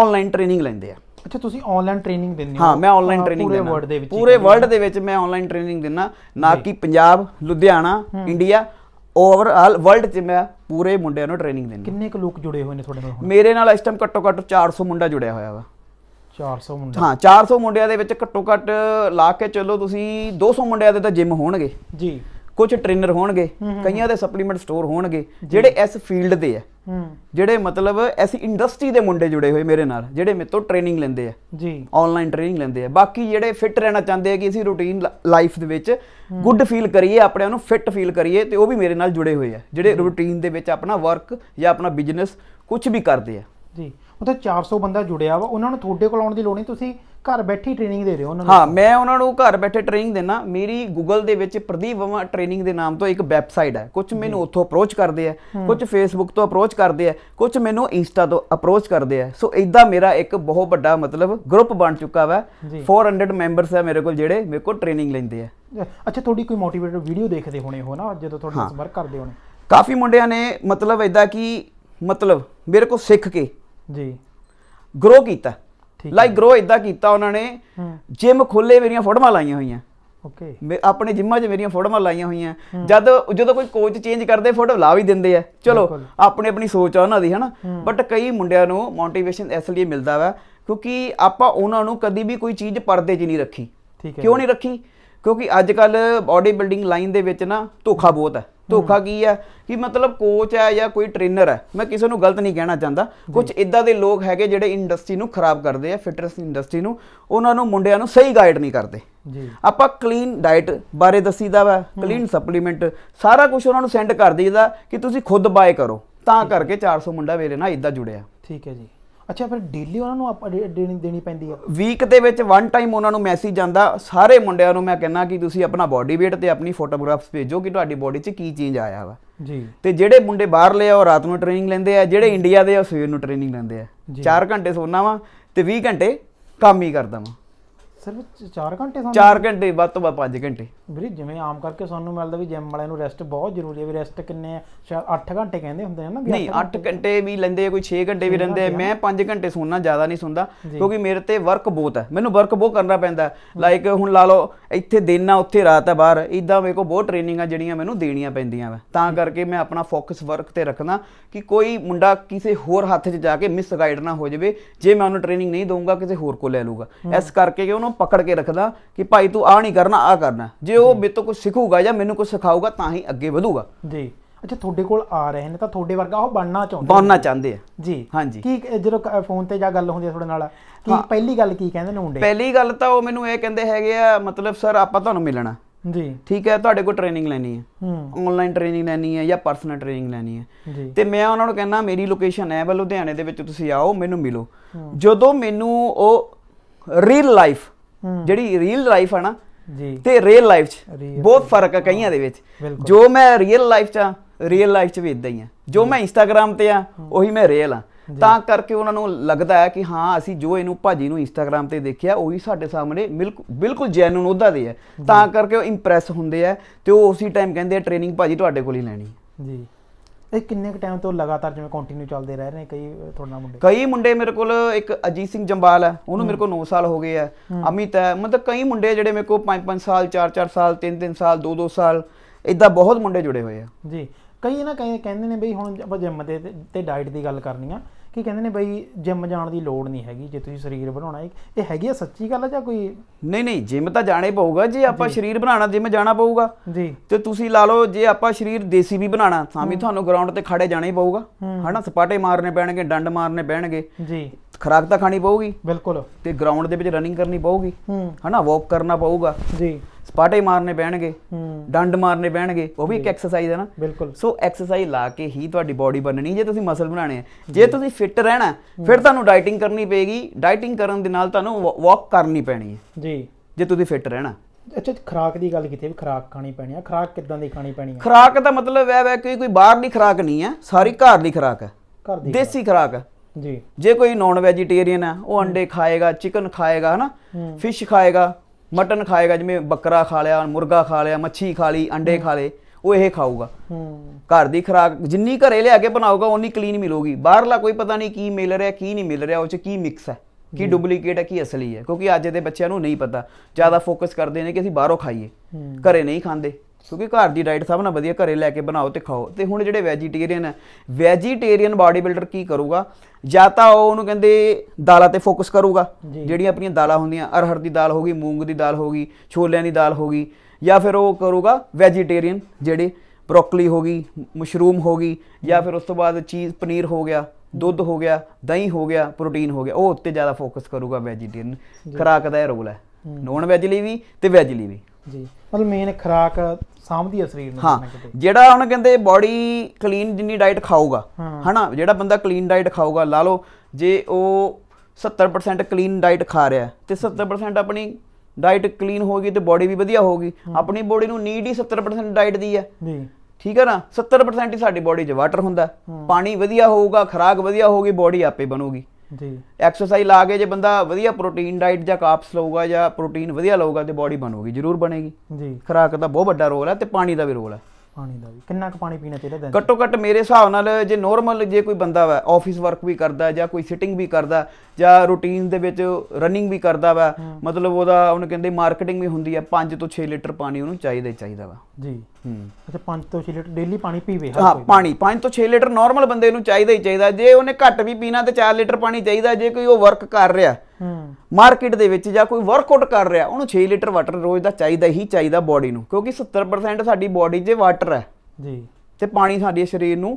ਆਨਲਾਈਨ ਟ੍ਰੇਨਿੰਗ ਲੈਂਦੇ ਆ ਅੱਛਾ ਤੁਸੀਂ ਆਨਲਾਈਨ ਟ੍ਰੇਨਿੰਗ ਦਿੰਦੇ ਹੋ ਹਾਂ ਮੈਂ ਆਨਲਾਈਨ ਟ੍ਰੇਨਿੰਗ ਦਿੰਦਾ ਪੂਰੇ ਵਰਲਡ ਦੇ ਵਿੱਚ ਪੂਰੇ ਵਰਲਡ ਦੇ ਵਿੱਚ ਮੈਂ ਆਨਲਾਈਨ ਟ੍ਰੇਨਿੰਗ ਦਿੰਦਾ ਨਾ ਕਿ Punjab Ludhiana India over all world 'ਚ ਮੈਂ ਪੂਰੇ ਮੁੰਡਿਆਂ ਨੂੰ ਟ੍ਰੇਨਿੰਗ ਦਿੰਦਾ ਕਿੰਨੇ ਕੁ ਲੋਕ ਜੁੜੇ ਹੋਏ ਨੇ ਤੁਹਾਡੇ ਨਾਲ ਮੇਰੇ ਨਾਲ ਇਸ ਟਾਈਮ ਘੱਟੋ ਘੱਟ 400 ਮੁੰਡਾ ਜੁੜਿਆ ਹੋਇਆ ਵਾ 400 ਮੁੰਡੇ ਹਾਂ 400 ਮੁੰਡਿਆਂ ਦੇ ਵਿੱਚ ਘੱਟੋ ਘੱਟ ਲਾ ਕੇ ਚੱਲੋ ਤੁਸੀਂ 200 ਮੁੰਡਿਆਂ ਦੇ ਤਾਂ ਜਿਮ ਹੋਣਗੇ ਜੀ ਕੁਝ ਟ੍ਰੇਨਰ ਹੋਣਗੇ ਕਈਆਂ ਦੇ ਸਪਲੀਮੈਂਟ ਸਟੋਰ ਹੋਣਗੇ ਜਿਹੜੇ ਇਸ ਫੀਲਡ ਦੇ ਆ ਜਿਹੜੇ ਮਤਲਬ ਐਸੀ ਇੰਡਸਟਰੀ ਦੇ ਮੁੰਡੇ ਜੁੜੇ ਹੋਏ ਮੇਰੇ ਨਾਲ ਜਿਹੜੇ ਮੇਰੇ ਤੋਂ ਟ੍ਰੇਨਿੰਗ ਲੈਂਦੇ ਆ ਜੀ ਆਨਲਾਈਨ ਟ੍ਰੇਨਿੰਗ ਲੈਂਦੇ ਆ ਬਾਕੀ ਜਿਹੜੇ ਫਿਟ ਰਹਿਣਾ ਚਾਹੁੰਦੇ ਆ ਕਿ ਅਸੀਂ ਰੂਟੀਨ ਲਾਈਫ ਦੇ ਵਿੱਚ ਗੁੱਡ ਫੀਲ ਕਰੀਏ ਆਪਣੇ ਨੂੰ ਫਿਟ ਫੀਲ ਕਰੀਏ ਤੇ ਉਹ ਵੀ ਮੇਰੇ ਨਾਲ ਜੁੜੇ ਹੋਏ ਆ ਜਿਹੜੇ ਰੂਟੀਨ ਦੇ ਵਿੱਚ ਆਪਣਾ ਵਰਕ ਜਾਂ ਆਪਣਾ ਬਿਜ਼ਨਸ ਕੁਝ ਵੀ ਕਰਦੇ ਆ ਜੀ ਉੱਥੇ 400 ਬੰਦਾ ਜੁੜਿਆ ਵਾ ਉਹਨਾਂ ਨੂੰ ਤੁਹਾਡੇ ਕੋਲ ਆਉਣ ਦੀ ਲੋੜ ਨਹੀਂ ਤੁਸੀਂ ਘਰ ਬੈਠੀ ਟ੍ਰੇਨਿੰਗ ਦੇ ਰਹੇ ਹੋ ਉਹਨਾਂ ਨੂੰ ਹਾਂ ਮੈਂ ਉਹਨਾਂ ਨੂੰ ਘਰ ਬੈਠੇ ਟ੍ਰੇਨਿੰਗ ਦੇਣਾ ਮੇਰੀ ਗੂਗਲ ਦੇ ਵਿੱਚ ਪ੍ਰਦੀਪ ਵਮਾ ਟ੍ਰੇਨਿੰਗ ਦੇ ਨਾਮ ਤੋਂ ਇੱਕ ਵੈਬਸਾਈਟ ਹੈ ਕੁਝ ਮੈਨੂੰ ਉੱਥੋਂ ਅਪਰੋਚ ਕਰਦੇ ਆ ਕੁਝ ਫੇਸਬੁੱਕ ਤੋਂ ਅਪਰੋਚ ਕਰਦੇ ਆ ਕੁਝ ਮੈਨੂੰ ਇੰਸਟਾ ਤੋਂ ਅਪਰੋਚ ਕਰਦੇ ਆ ਸੋ ਇਦਾਂ ਮੇਰਾ ਇੱਕ ਬਹੁਤ ਵੱਡਾ ਮਤਲਬ ਗਰੁੱਪ ਬਣ ਚੁੱਕਾ ਵਾ 400 ਮੈਂਬਰਸ ਆ ਮੇਰੇ ਕੋਲ ਜਿਹੜੇ ਮੇਰੇ ਕੋਲ ਟ੍ਰੇਨਿੰਗ ਲੈਂਦੇ ਆ ਅੱਛਾ ਤੁਹਾਡੀ ਕੋਈ ਮੋਟੀਵੇਟਰ ਵੀਡੀਓ ਦੇਖਦੇ ਹੋਣੇ ਹੋ ਨਾ ਜਦੋਂ ਤੁਹਾਡੇ ਸੰਪਰਕ ਕਰਦੇ ਹੋਣੇ ਕਾਫੀ ਮੁੰਡਿਆਂ ਨੇ ਮਤਲਬ ਇਦਾਂ ਕਿ ਮਤਲਬ ਮੇਰੇ ਕੋਲ ਸਿੱਖ ਕੇ ਜੀ ਗਰੋ ਕੀਤਾ ਲਾਈਕ ਗਰੋ ਇਦਾਂ ਕੀਤਾ ਉਹਨਾਂ ਨੇ ਜਿਮ ਖੋਲੇ ਮੇਰੀਆਂ ਫੋਟੋਆਂ ਲਾਈਆਂ ਹੋਈਆਂ ਓਕੇ ਆਪਣੇ ਜਿਮਾਂ 'ਚ ਮੇਰੀਆਂ ਫੋਟੋਆਂ ਲਾਈਆਂ ਹੋਈਆਂ ਜਦ ਜਦੋਂ ਕੋਈ ਕੋਚ ਚੇਂਜ ਕਰਦੇ ਫੋਟੋ ਲਾ ਵੀ ਦਿੰਦੇ ਆ ਚਲੋ ਆਪਣੇ ਆਪਣੀ ਸੋਚ ਆ ਉਹਨਾਂ ਦੀ ਹਨਾ ਬਟ ਕਈ ਮੁੰਡਿਆਂ ਨੂੰ ਮੋਟੀਵੇਸ਼ਨ ਇਸ ਲਈ ਮਿਲਦਾ ਵਾ ਕਿਉਂਕਿ ਆਪਾਂ ਉਹਨਾਂ ਨੂੰ ਕਦੀ ਵੀ ਕੋਈ ਚੀਜ਼ ਪਰਦੇ 'ਚ ਨਹੀਂ ਰੱਖੀ ਕਿਉਂ ਨਹੀਂ ਰੱਖੀ ਕਿਉਂਕਿ ਅੱਜ ਕੱਲ ਬਾਡੀ ਬਿਲਡਿੰਗ ਲਾਈਨ ਦੇ ਵਿੱਚ ਨਾ ਧੋਖਾ ਬਹੁਤ ਹੈ ਧੋਖਾ ਕੀ ਹੈ ਕਿ ਮਤਲਬ ਕੋਚ ਹੈ ਜਾਂ ਕੋਈ ਟ੍ਰੇਨਰ ਹੈ ਮੈਂ ਕਿਸੇ ਨੂੰ ਗਲਤ ਨਹੀਂ ਕਹਿਣਾ ਚਾਹੁੰਦਾ ਕੁਝ ਇਦਾਂ ਦੇ ਲੋਕ ਹੈਗੇ ਜਿਹੜੇ ਇੰਡਸਟਰੀ ਨੂੰ ਖਰਾਬ ਕਰਦੇ ਆ ਫਿਟਨੈਸ ਇੰਡਸਟਰੀ ਨੂੰ ਉਹਨਾਂ ਨੂੰ ਮੁੰਡਿਆਂ ਨੂੰ ਸਹੀ ਗਾਈਡ ਨਹੀਂ ਕਰਦੇ ਜੀ ਆਪਾਂ ਕਲੀਨ ਡਾਈਟ ਬਾਰੇ ਦੱਸੀਦਾ ਵਾ ਕਲੀਨ ਸਪਲੀਮੈਂਟ ਸਾਰਾ ਕੁਝ ਉਹਨਾਂ ਨੂੰ ਸੈਂਡ ਕਰ ਦਈਦਾ ਕਿ ਤੁਸੀਂ ਖੁਦ ਬਾਏ ਕਰੋ ਤਾਂ ਕਰਕੇ 400 ਮੁੰਡਾ ਮੇਰੇ ਨਾਲ ਇਦਾਂ ਜੁੜਿਆ ਠੀਕ ਹੈ ਜੀ ਅੱਛਾ ਫਿਰ ਡੇਲੀ ਉਹਨਾਂ ਨੂੰ ਅਪਡੇਟ ਦੇਣੀ ਦੇਣੀ ਪੈਂਦੀ ਆ ਵੀਕ ਦੇ ਵਿੱਚ ਵਨ ਟਾਈਮ ਉਹਨਾਂ ਨੂੰ ਮੈਸੇਜ ਜਾਂਦਾ ਸਾਰੇ ਮੁੰਡਿਆਂ ਨੂੰ ਮੈਂ ਕਹਿੰਦਾ ਕਿ ਤੁਸੀਂ ਆਪਣਾ ਬਾਡੀ weight ਤੇ ਆਪਣੀ ਫੋਟੋਗ੍ਰਾਫਸ ਭੇਜੋ ਕਿ ਤੁਹਾਡੀ ਬਾਡੀ 'ਚ ਕੀ ਚੇਂਜ ਆਇਆ ਵਾ ਜੀ ਤੇ ਜਿਹੜੇ ਮੁੰਡੇ ਬਾਹਰਲੇ ਆ ਉਹ ਰਾਤ ਨੂੰ ਟ੍ਰੇਨਿੰਗ ਲੈਂਦੇ ਆ ਜਿਹੜੇ ਇੰਡੀਆ ਦੇ ਆ ਸਵੇਰ ਨੂੰ ਟ੍ਰੇਨਿੰਗ ਲੈਂਦੇ ਆ 4 ਘੰਟੇ ਸੌਣਾ ਵਾ ਤੇ 20 ਘੰਟੇ ਕੰਮ ਹੀ ਕਰਦਾ ਵਾ ਸਿਰਫ 4 ਘੰਟੇ ਸੌਣਾ 4 ਘੰਟੇ ਵੱਧ ਤੋਂ ਵੱਧ 5 ਘੰਟੇ ਵੀਰੇ ਜਿਵੇਂ ਆਮ ਕਰਕੇ ਸਾਨੂੰ ਮਿਲਦਾ ਵੀ ਜਿਮ ਵਾਲਿਆਂ ਨੂੰ ਰੈਸਟ ਬਹੁਤ ਜ਼ਰੂਰੀ ਹੈ ਵੀ ਰੈਸਟ ਕਿੰਨੇ ਸ਼ਾਇਦ 8 ਘੰਟੇ ਕਹਿੰਦੇ ਹੁੰਦੇ ਨੇ ਨਾ ਨਹੀਂ 8 ਘੰਟੇ ਵੀ ਲੈਂਦੇ ਕੋਈ 6 ਘੰਟੇ ਵੀ ਰਹਿੰਦੇ ਮੈਂ 5 ਘੰਟੇ ਸੌਣਾ ਜ਼ਿਆਦਾ ਨਹੀਂ ਸੌਂਦਾ ਕਿਉਂਕਿ ਮੇਰੇ ਤੇ ਵਰਕ ਬਹੁਤ ਹੈ ਮੈਨੂੰ ਵਰਕ ਬਹੁਤ ਕਰਨਾ ਪੈਂਦਾ ਲਾਈਕ ਹੁਣ ਲਾ ਲਓ ਇੱਥੇ ਦਿਨ ਆ ਉੱਥੇ ਰਾਤ ਆ ਬਾਹਰ ਇਦਾਂ ਮੇਰੇ ਕੋ ਬਹੁਤ ਟ੍ਰੇਨਿੰਗਾਂ ਜਿਹੜੀਆਂ ਮੈਨੂੰ ਦੇਣੀਆਂ ਪੈਂਦੀਆਂ ਵਾ ਤਾਂ ਕਰਕੇ ਮੈਂ ਆਪਣਾ ਫੋਕਸ ਵਰਕ ਤੇ ਰੱਖਣਾ ਕਿ ਕੋਈ ਮੁੰਡਾ ਕਿਸੇ ਹੋਰ ਹੱਥ 'ਚ ਜਾ ਕੇ ਮਿਸ ਗਾਈਡ ਨਾ ਹੋ ਜਾਵੇ ਜੇ ਮੈਂ ਉਹਨੂੰ ਟ੍ਰੇਨਿੰਗ ਨਹੀਂ ਦਊਂਗਾ ਕਿਸੇ ਹੋਰ ਕੋ ਲੈ ਲੂਗਾ ਇਸ ਕਰਕੇ ਕਿ ਉਹਨੂੰ ਪਕੜ ਕੇ ਰੱਖਦਾ ਕਿ ਭਾਈ ਤੂੰ ਆ ਨਹੀਂ ਕਰਨਾ ਆ ਕਰਨਾ ਜੇ ਉਹ ਮੇਰੇ ਤੋਂ ਕੁਝ ਸਿੱਖੂਗਾ ਜਾਂ ਮੈਨੂੰ ਕੁਝ ਸਿਖਾਊਗਾ ਤਾਂ ਹੀ ਅੱਗੇ ਵਧੂਗਾ ਜੀ ਅੱਛਾ ਤੁਹਾਡੇ ਕੋਲ ਆ ਰਹੇ ਨੇ ਤਾਂ ਤੁਹਾਡੇ ਵਰਗਾ ਉਹ ਬਣਨਾ ਚਾਹੁੰਦੇ ਬਣਨਾ ਚਾਹੁੰਦੇ ਆ ਜੀ ਹਾਂਜੀ ਕੀ ਜਦੋਂ ਫੋਨ ਤੇ ਜਾਂ ਗੱਲ ਹੁੰਦੀ ਹੈ ਤੁਹਾਡੇ ਨਾਲ ਕੀ ਪਹਿਲੀ ਗੱਲ ਕੀ ਕਹਿੰਦੇ ਨੇ ਮੁੰਡੇ ਪਹਿਲੀ ਗੱਲ ਤਾਂ ਉਹ ਮੈਨੂੰ ਇਹ ਕਹਿੰਦੇ ਹੈਗੇ ਆ ਮਤਲਬ ਸਰ ਆਪਾਂ ਤੁਹਾਨੂੰ ਮਿਲਣਾ ਜੀ ਠੀਕ ਹੈ ਤੁਹਾਡੇ ਕੋਲ ਟ੍ਰੇਨਿੰਗ ਲੈਣੀ ਹੈ ਆਨਲਾਈਨ ਟ੍ਰੇਨਿੰਗ ਲੈਣੀ ਹੈ ਜਾਂ ਪਰਸਨਲ ਟ੍ਰੇਨਿੰਗ ਲੈਣੀ ਹੈ ਤੇ ਮੈਂ ਉਹਨਾਂ ਨੂੰ ਕਹਿੰਦਾ ਮੇਰੀ ਲੋਕੇਸ਼ਨ ਹੈ ਬਲ ਲੁਧਿਆਣੇ ਦੇ ਵਿੱਚ ਤੁਸੀਂ ਆਓ ਮੈਨੂੰ ਮਿਲੋ ਜਦੋਂ ਮੈਨੂੰ ਉਹ ਰੀਅਲ ਲਾਈਫ ਜਿਹੜੀ ਰੀਅਲ ਲਾਈਫ ਆ ਨਾ ਜੀ ਤੇ ਰੀਅਲ ਲਾਈਫ 'ਚ ਬਹੁਤ ਫਰਕ ਆ ਕਈਆਂ ਦੇ ਵਿੱਚ ਜੋ ਮੈਂ ਰੀਅਲ ਲਾਈਫ 'ਚ ਆ ਰੀਅਲ ਲਾਈਫ 'ਚ ਵੀ ਇਦਾਂ ਹੀ ਆ ਜੋ ਮੈਂ ਇੰਸਟਾਗ੍ਰam ਤੇ ਆ ਉਹੀ ਮੈਂ ਰੀਅਲ ਆ ਤਾਂ ਕਰਕੇ ਉਹਨਾਂ ਨੂੰ ਲੱਗਦਾ ਹੈ ਕਿ ਹਾਂ ਅਸੀਂ ਜੋ ਇਹਨੂੰ ਭਾਜੀ ਨੂੰ ਇੰਸਟਾਗ੍ਰam ਤੇ ਦੇਖਿਆ ਉਹੀ ਸਾਡੇ ਸਾਹਮਣੇ ਬਿਲਕੁਲ ਜੈਨੂਨ ਉਹਦਾ ਦੇ ਆ ਤਾਂ ਕਰਕੇ ਉਹ ਇੰਪ੍ਰੈਸ ਹੁੰਦੇ ਆ ਤੇ ਉਹ ਉਸੇ ਟਾਈਮ ਕਹਿੰਦੇ ਆ ਟ੍ਰੇਨਿੰਗ ਭਾਜੀ ਤੁਹਾਡੇ ਕੋਲ ਹੀ ਲੈਣੀ ਜੀ ਇਹ ਕਿੰਨੇ ਕ ਟਾਈਮ ਤੋਂ ਲਗਾਤਾਰ ਜਿਵੇਂ ਕੰਟੀਨਿਊ ਚੱਲਦੇ ਰਹਿ ਰਹੇ ਨੇ ਕਈ ਤੁਹਾਡਾ ਮੁੰਡੇ ਕਈ ਮੁੰਡੇ ਮੇਰੇ ਕੋਲ ਇੱਕ ਅਜੀਤ ਸਿੰਘ ਜੰਬਾਲ ਹੈ ਉਹਨੂੰ ਮੇਰੇ ਕੋਲ 9 ਸਾਲ ਹੋ ਗਏ ਆ ਅਮਿਤ ਹੈ ਮਤਲਬ ਕਈ ਮੁੰਡੇ ਜਿਹੜੇ ਮੇਰੇ ਕੋਲ 5-5 ਸਾਲ 4-4 ਸਾਲ 3-3 ਸਾਲ 2-2 ਸਾਲ ਇਦਾਂ ਬਹੁਤ ਮੁੰਡੇ ਜੁੜੇ ਹੋਏ ਆ ਜੀ ਕਈ ਨਾ ਕਹਿੰਦੇ ਨੇ ਬਈ ਹੁਣ ਆਪਾਂ ਜਿਮ ਦੇ ਤੇ ਡਾਈਟ ਦੀ ਗੱਲ ਕਰਨੀ ਆ ਕਿ ਕਹਿੰਦੇ ਨੇ ਬਈ ਜਿਮ ਜਾਣ ਦੀ ਲੋੜ ਨਹੀਂ ਹੈਗੀ ਜੇ ਤੁਸੀਂ ਸਰੀਰ ਬਣਾਉਣਾ ਹੈ ਇਹ ਹੈਗੀ ਆ ਸੱਚੀ ਗੱਲ ਆ ਜਾਂ ਕੋਈ ਨਹੀਂ ਨਹੀਂ ਜਿਮ ਤਾਂ ਜਾਣੇ ਪਊਗਾ ਜੇ ਆਪਾਂ ਸਰੀਰ ਬਣਾਉਣਾ ਜਿਮ ਜਾਣਾ ਪਊਗਾ ਜੀ ਤੇ ਤੁਸੀਂ ਲਾ ਲਓ ਜੇ ਆਪਾਂ ਸਰੀਰ ਦੇਸੀ ਵੀ ਬਣਾਉਣਾ ਤਾਂ ਵੀ ਤੁਹਾਨੂੰ ਗਰਾਊਂਡ ਤੇ ਖੜੇ ਜਾਣਾ ਹੀ ਪਊਗਾ ਹਨਾ ਸਪਾਟੇ ਮਾਰਨੇ ਪੈਣਗੇ ਡੰਡ ਮਾਰਨੇ ਪੈਣਗੇ ਜੀ ਖਰਾਕ ਤਾਂ ਖਾਣੀ ਪਊਗੀ ਬਿਲਕੁਲ ਤੇ ਗਰਾਊਂਡ ਦੇ ਵਿੱਚ ਰਨਿੰਗ ਕਰਨੀ ਪਊਗੀ ਹਨਾ ਵਾਕ ਕਰਨਾ ਪਊਗਾ ਜੀ ਸਪਾਟੇ ਮਾਰਨੇ ਪੈਣਗੇ ਡੰਡ ਮਾਰਨੇ ਪੈਣਗੇ ਉਹ ਵੀ ਇੱਕ ਐਕਸਰਸਾਈਜ਼ ਹੈ ਨਾ ਬਿਲਕੁਲ ਸੋ ਐਕਸਰਸਾਈਜ਼ ਲਾ ਕੇ ਹੀ ਤੁਹਾਡੀ ਬਾਡੀ ਬਣਨੀ ਜੇ ਤੁਸੀਂ ਮਸਲ ਬਣਾਣੇ ਆ ਜੇ ਤੁਸੀਂ ਫਿੱਟ ਰਹਿਣਾ ਫਿਰ ਤੁਹਾਨੂੰ ਡਾਈਟਿੰਗ ਕਰਨੀ ਪਏਗੀ ਡਾਈਟਿੰਗ ਕਰਨ ਦੇ ਨਾਲ ਤੁਹਾਨੂੰ ਵਾਕ ਕਰਨੀ ਪੈਣੀ ਹੈ ਜੀ ਜੇ ਤੁਸੀਂ ਫਿੱਟ ਰਹਿਣਾ ਅੱਛਾ ਖਰਾਕ ਦੀ ਗੱਲ ਕੀਤੀ ਵੀ ਖਰਾਕ ਖਾਣੀ ਪੈਣੀ ਆ ਖਰਾਕ ਕਿਦਾਂ ਦੀ ਖਾਣੀ ਪੈਣੀ ਆ ਖਰਾਕ ਦਾ ਮਤਲਬ ਹੈ ਕੋਈ ਕੋਈ ਬਾਹਰ ਦੀ ਖਰਾਕ ਨਹੀਂ ਆ ਸਾਰੀ ਘਰ ਦੀ ਖਰਾਕ ਹੈ ਘਰ ਦੀ ਦੇਸੀ ਖਰਾਕ ਹੈ ਜੀ ਜੇ ਕੋਈ ਨਾਨ ਵੈਜੀਟੇਰੀਅਨ ਆ ਉਹ ਅੰਡੇ ਖਾਏਗਾ ਚਿਕਨ ਖਾਏਗਾ ਹਨਾ ਫਿਸ਼ ਖਾਏਗਾ ਮਟਨ ਖਾਏਗਾ ਜਿਵੇਂ ਬੱਕਰਾ ਖਾ ਲਿਆ ਮੁਰਗਾ ਖਾ ਲਿਆ ਮੱਛੀ ਖਾ ਲਈ ਅੰਡੇ ਖਾ ਲਏ ਉਹ ਇਹ ਖਾਊਗਾ ਘਰ ਦੀ ਖਰਾਕ ਜਿੰਨੀ ਘਰੇ ਲਿਆ ਕੇ ਬਣਾਊਗਾ ਉਨੀ ਕਲੀਨ ਮਿਲੂਗੀ ਬਾਹਰਲਾ ਕੋਈ ਪਤਾ ਨਹੀਂ ਕੀ ਮਿਲ ਰਿਹਾ ਕੀ ਨਹੀਂ ਮਿਲ ਰਿਹਾ ਉਹ ਚ ਕੀ ਮਿਕਸ ਹੈ ਕੀ ਡੁਪਲੀਕੇਟ ਹੈ ਕੀ ਅਸਲੀ ਹੈ ਕਿਉਂਕਿ ਅੱਜ ਦੇ ਬੱਚਿਆਂ ਨੂੰ ਨਹੀਂ ਪਤਾ ਜ਼ਿਆਦਾ ਫੋਕਸ ਕਰਦੇ ਨੇ ਕਿ ਅਸੀਂ ਬਾਹਰੋਂ ਖਾਈਏ ਘਰੇ ਨਹੀਂ ਖਾਂਦੇ ਕਿਉਂਕਿ ਘਰ ਦੀ ਡਾਈਟ ਸਭ ਨਾਲ ਵਧੀਆ ਘਰੇ ਲੈ ਕੇ ਬਣਾਓ ਤੇ ਖਾਓ ਤੇ ਹੁਣ ਜਿਹੜੇ ਵੈਜੀਟੇਰੀਅਨ ਹੈ ਵੈਜੀਟੇਰੀਅਨ ਬਾਡੀ ਬਿਲਡਰ ਕੀ ਕਰੂਗਾ ਜਾਂ ਤਾਂ ਉਹ ਉਹਨੂੰ ਕਹਿੰਦੇ ਦਾਲਾਂ ਤੇ ਫੋਕਸ ਕਰੂਗਾ ਜਿਹੜੀਆਂ ਆਪਣੀਆਂ ਦਾਲਾਂ ਹੁੰਦੀਆਂ ਅਰਹਰ ਦੀ ਦਾਲ ਹੋਗੀ ਮੂੰਗ ਦੀ ਦਾਲ ਹੋਗੀ ਛੋਲਿਆਂ ਦੀ ਦਾਲ ਹੋਗੀ ਜਾਂ ਫਿਰ ਉਹ ਕਰੂਗਾ ਵੈਜੀਟੇਰੀਅਨ ਜਿਹੜੇ ਬ੍ਰੋਕਲੀ ਹੋਗੀ ਮਸ਼ਰੂਮ ਹੋਗੀ ਜਾਂ ਫਿਰ ਉਸ ਤੋਂ ਬਾਅਦ ਚੀਜ਼ ਪਨੀਰ ਹੋ ਗਿਆ ਦੁੱਧ ਹੋ ਗਿਆ ਦਹੀਂ ਹੋ ਗਿਆ ਪ੍ਰੋਟੀਨ ਹੋ ਗਿਆ ਉਹ ਉੱਤੇ ਜ਼ਿਆਦਾ ਫੋਕਸ ਕਰੂਗਾ ਵੈਜੀਟੇਰੀਅਨ ਖਰਾਕ ਦਾ ਇਹ ਰੋਲ ਹੈ ਨੌਨ ਵੈਜ ਲਈ ਵੀ ਤੇ ਵੈਜ ਲਈ ਵੀ ਜੀ ਮਤਲਬ ਮੇਨ ਖਰਾਕ ਸਾਂਭਦੀ ਆ ਸਰੀਰ ਨੂੰ ਜਿਹੜਾ ਹੁਣ ਕਹਿੰਦੇ ਬਾਡੀ ਕਲੀਨ ਜਿੰਨੀ ਡਾਈਟ ਖਾਊਗਾ ਹਨਾ ਜਿਹੜਾ ਬੰਦਾ ਕਲੀਨ ਡਾਈਟ ਖਾਊਗਾ ਲਾ ਲਓ ਜੇ ਉਹ 70% ਕਲੀਨ ਡਾਈਟ ਖਾ ਰਿਹਾ ਤੇ 70% ਆਪਣੀ ਡਾਈਟ ਕਲੀਨ ਹੋ ਗਈ ਤੇ ਬਾਡੀ ਵੀ ਵਧੀਆ ਹੋ ਗਈ ਆਪਣੀ ਬਾਡੀ ਨੂੰ ਨੀਡ ਹੀ 70% ਡਾਈਟ ਦੀ ਹੈ ਜੀ ਠੀਕ ਹੈ ਨਾ 70% ਹੀ ਸਾਡੀ ਬਾਡੀ 'ਚ ਵਾਟਰ ਹੁੰਦਾ ਪਾਣੀ ਵਧੀਆ ਹੋਊਗਾ ਖਰਾਕ ਵਧੀਆ ਹੋਊਗੀ ਬਾਡੀ ਆਪੇ ਬਣੂਗੀ ਜੀ ਐਕਸਰਸਾਈਜ਼ ਲਾ ਕੇ ਜੇ ਬੰਦਾ ਵਧੀਆ ਪ੍ਰੋਟੀਨ ਡਾਈਟ ਜਾਂ ਕਾਰਬਸ ਲਊਗਾ ਜਾਂ ਪ੍ਰੋਟੀਨ ਵਧੀਆ ਲਊਗਾ ਤੇ ਬਾਡੀ ਬਣੂਗੀ ਜ਼ਰੂਰ ਬਣੇਗੀ ਜੀ ਖਰਾਕ ਦਾ ਬਹੁਤ ਵੱਡਾ ਰੋਲ ਹੈ ਤੇ ਪਾਣੀ ਦਾ ਵੀ ਰੋਲ ਹੈ ਪਾਣੀ ਦਾ ਵੀ ਕਿੰਨਾ ਕੁ ਪਾਣੀ ਪੀਣਾ ਚਾਹੀਦਾ ਦਿਨ ਘੱਟੋ ਘੱਟ ਮੇਰੇ ਹਿਸਾਬ ਨਾਲ ਜੇ ਨੋਰਮਲ ਜੇ ਕੋਈ ਬੰਦਾ ਵਾ ਆਫਿਸ ਵਰਕ ਵੀ ਕਰਦਾ ਜਾਂ ਕੋਈ ਸਿਟਿੰਗ ਵੀ ਕਰਦਾ ਜਾਂ ਰੂਟੀਨ ਦੇ ਵਿੱਚ ਰਨਿੰਗ ਵੀ ਕਰਦਾ ਵਾ ਮਤਲਬ ਉਹਦਾ ਉਹਨੂੰ ਕਹਿੰਦੇ ਮਾਰਕੀਟਿੰਗ ਵੀ ਹੁੰਦੀ ਹੈ 5 ਤੋਂ 6 ਲੀਟਰ ਪਾਣੀ ਉਹਨੂੰ ਚਾਹੀਦਾ ਚਾਹੀਦਾ ਵਾ ਜੀ ਅੱਛਾ 5 ਤੋਂ 6 ਲੀਟਰ ਡੇਲੀ ਪਾਣੀ ਪੀਵੇ ਹਾਂ ਪਾਣੀ 5 ਤੋਂ 6 ਲੀਟਰ ਨਾਰਮਲ ਬੰਦੇ ਨੂੰ ਚਾਹੀਦਾ ਹੀ ਚਾਹੀਦਾ ਜੇ ਉਹਨੇ ਘੱਟ ਵੀ ਪੀਣਾ ਤੇ 4 ਲੀਟਰ ਪਾਣੀ ਚਾਹੀਦਾ ਜੇ ਕੋਈ ਉਹ ਵਰਕ ਕਰ ਰਿਹਾ ਮਾਰਕੀਟ ਦੇ ਵਿੱਚ ਜਾਂ ਕੋਈ ਵਰਕਆਊਟ ਕਰ ਰਿਹਾ ਉਹਨੂੰ 6 ਲੀਟਰ ਵਾਟਰ ਰੋਜ਼ ਦਾ ਚਾਹੀਦਾ ਹੀ ਚਾਹੀਦਾ ਬਾਡੀ ਨੂੰ ਕਿਉਂਕਿ 70% ਸਾਡੀ ਬਾਡੀ 'ਚ ਵਾਟਰ ਹੈ ਜੀ ਤੇ ਪਾਣੀ ਸਾਡੇ ਸਰੀਰ ਨੂੰ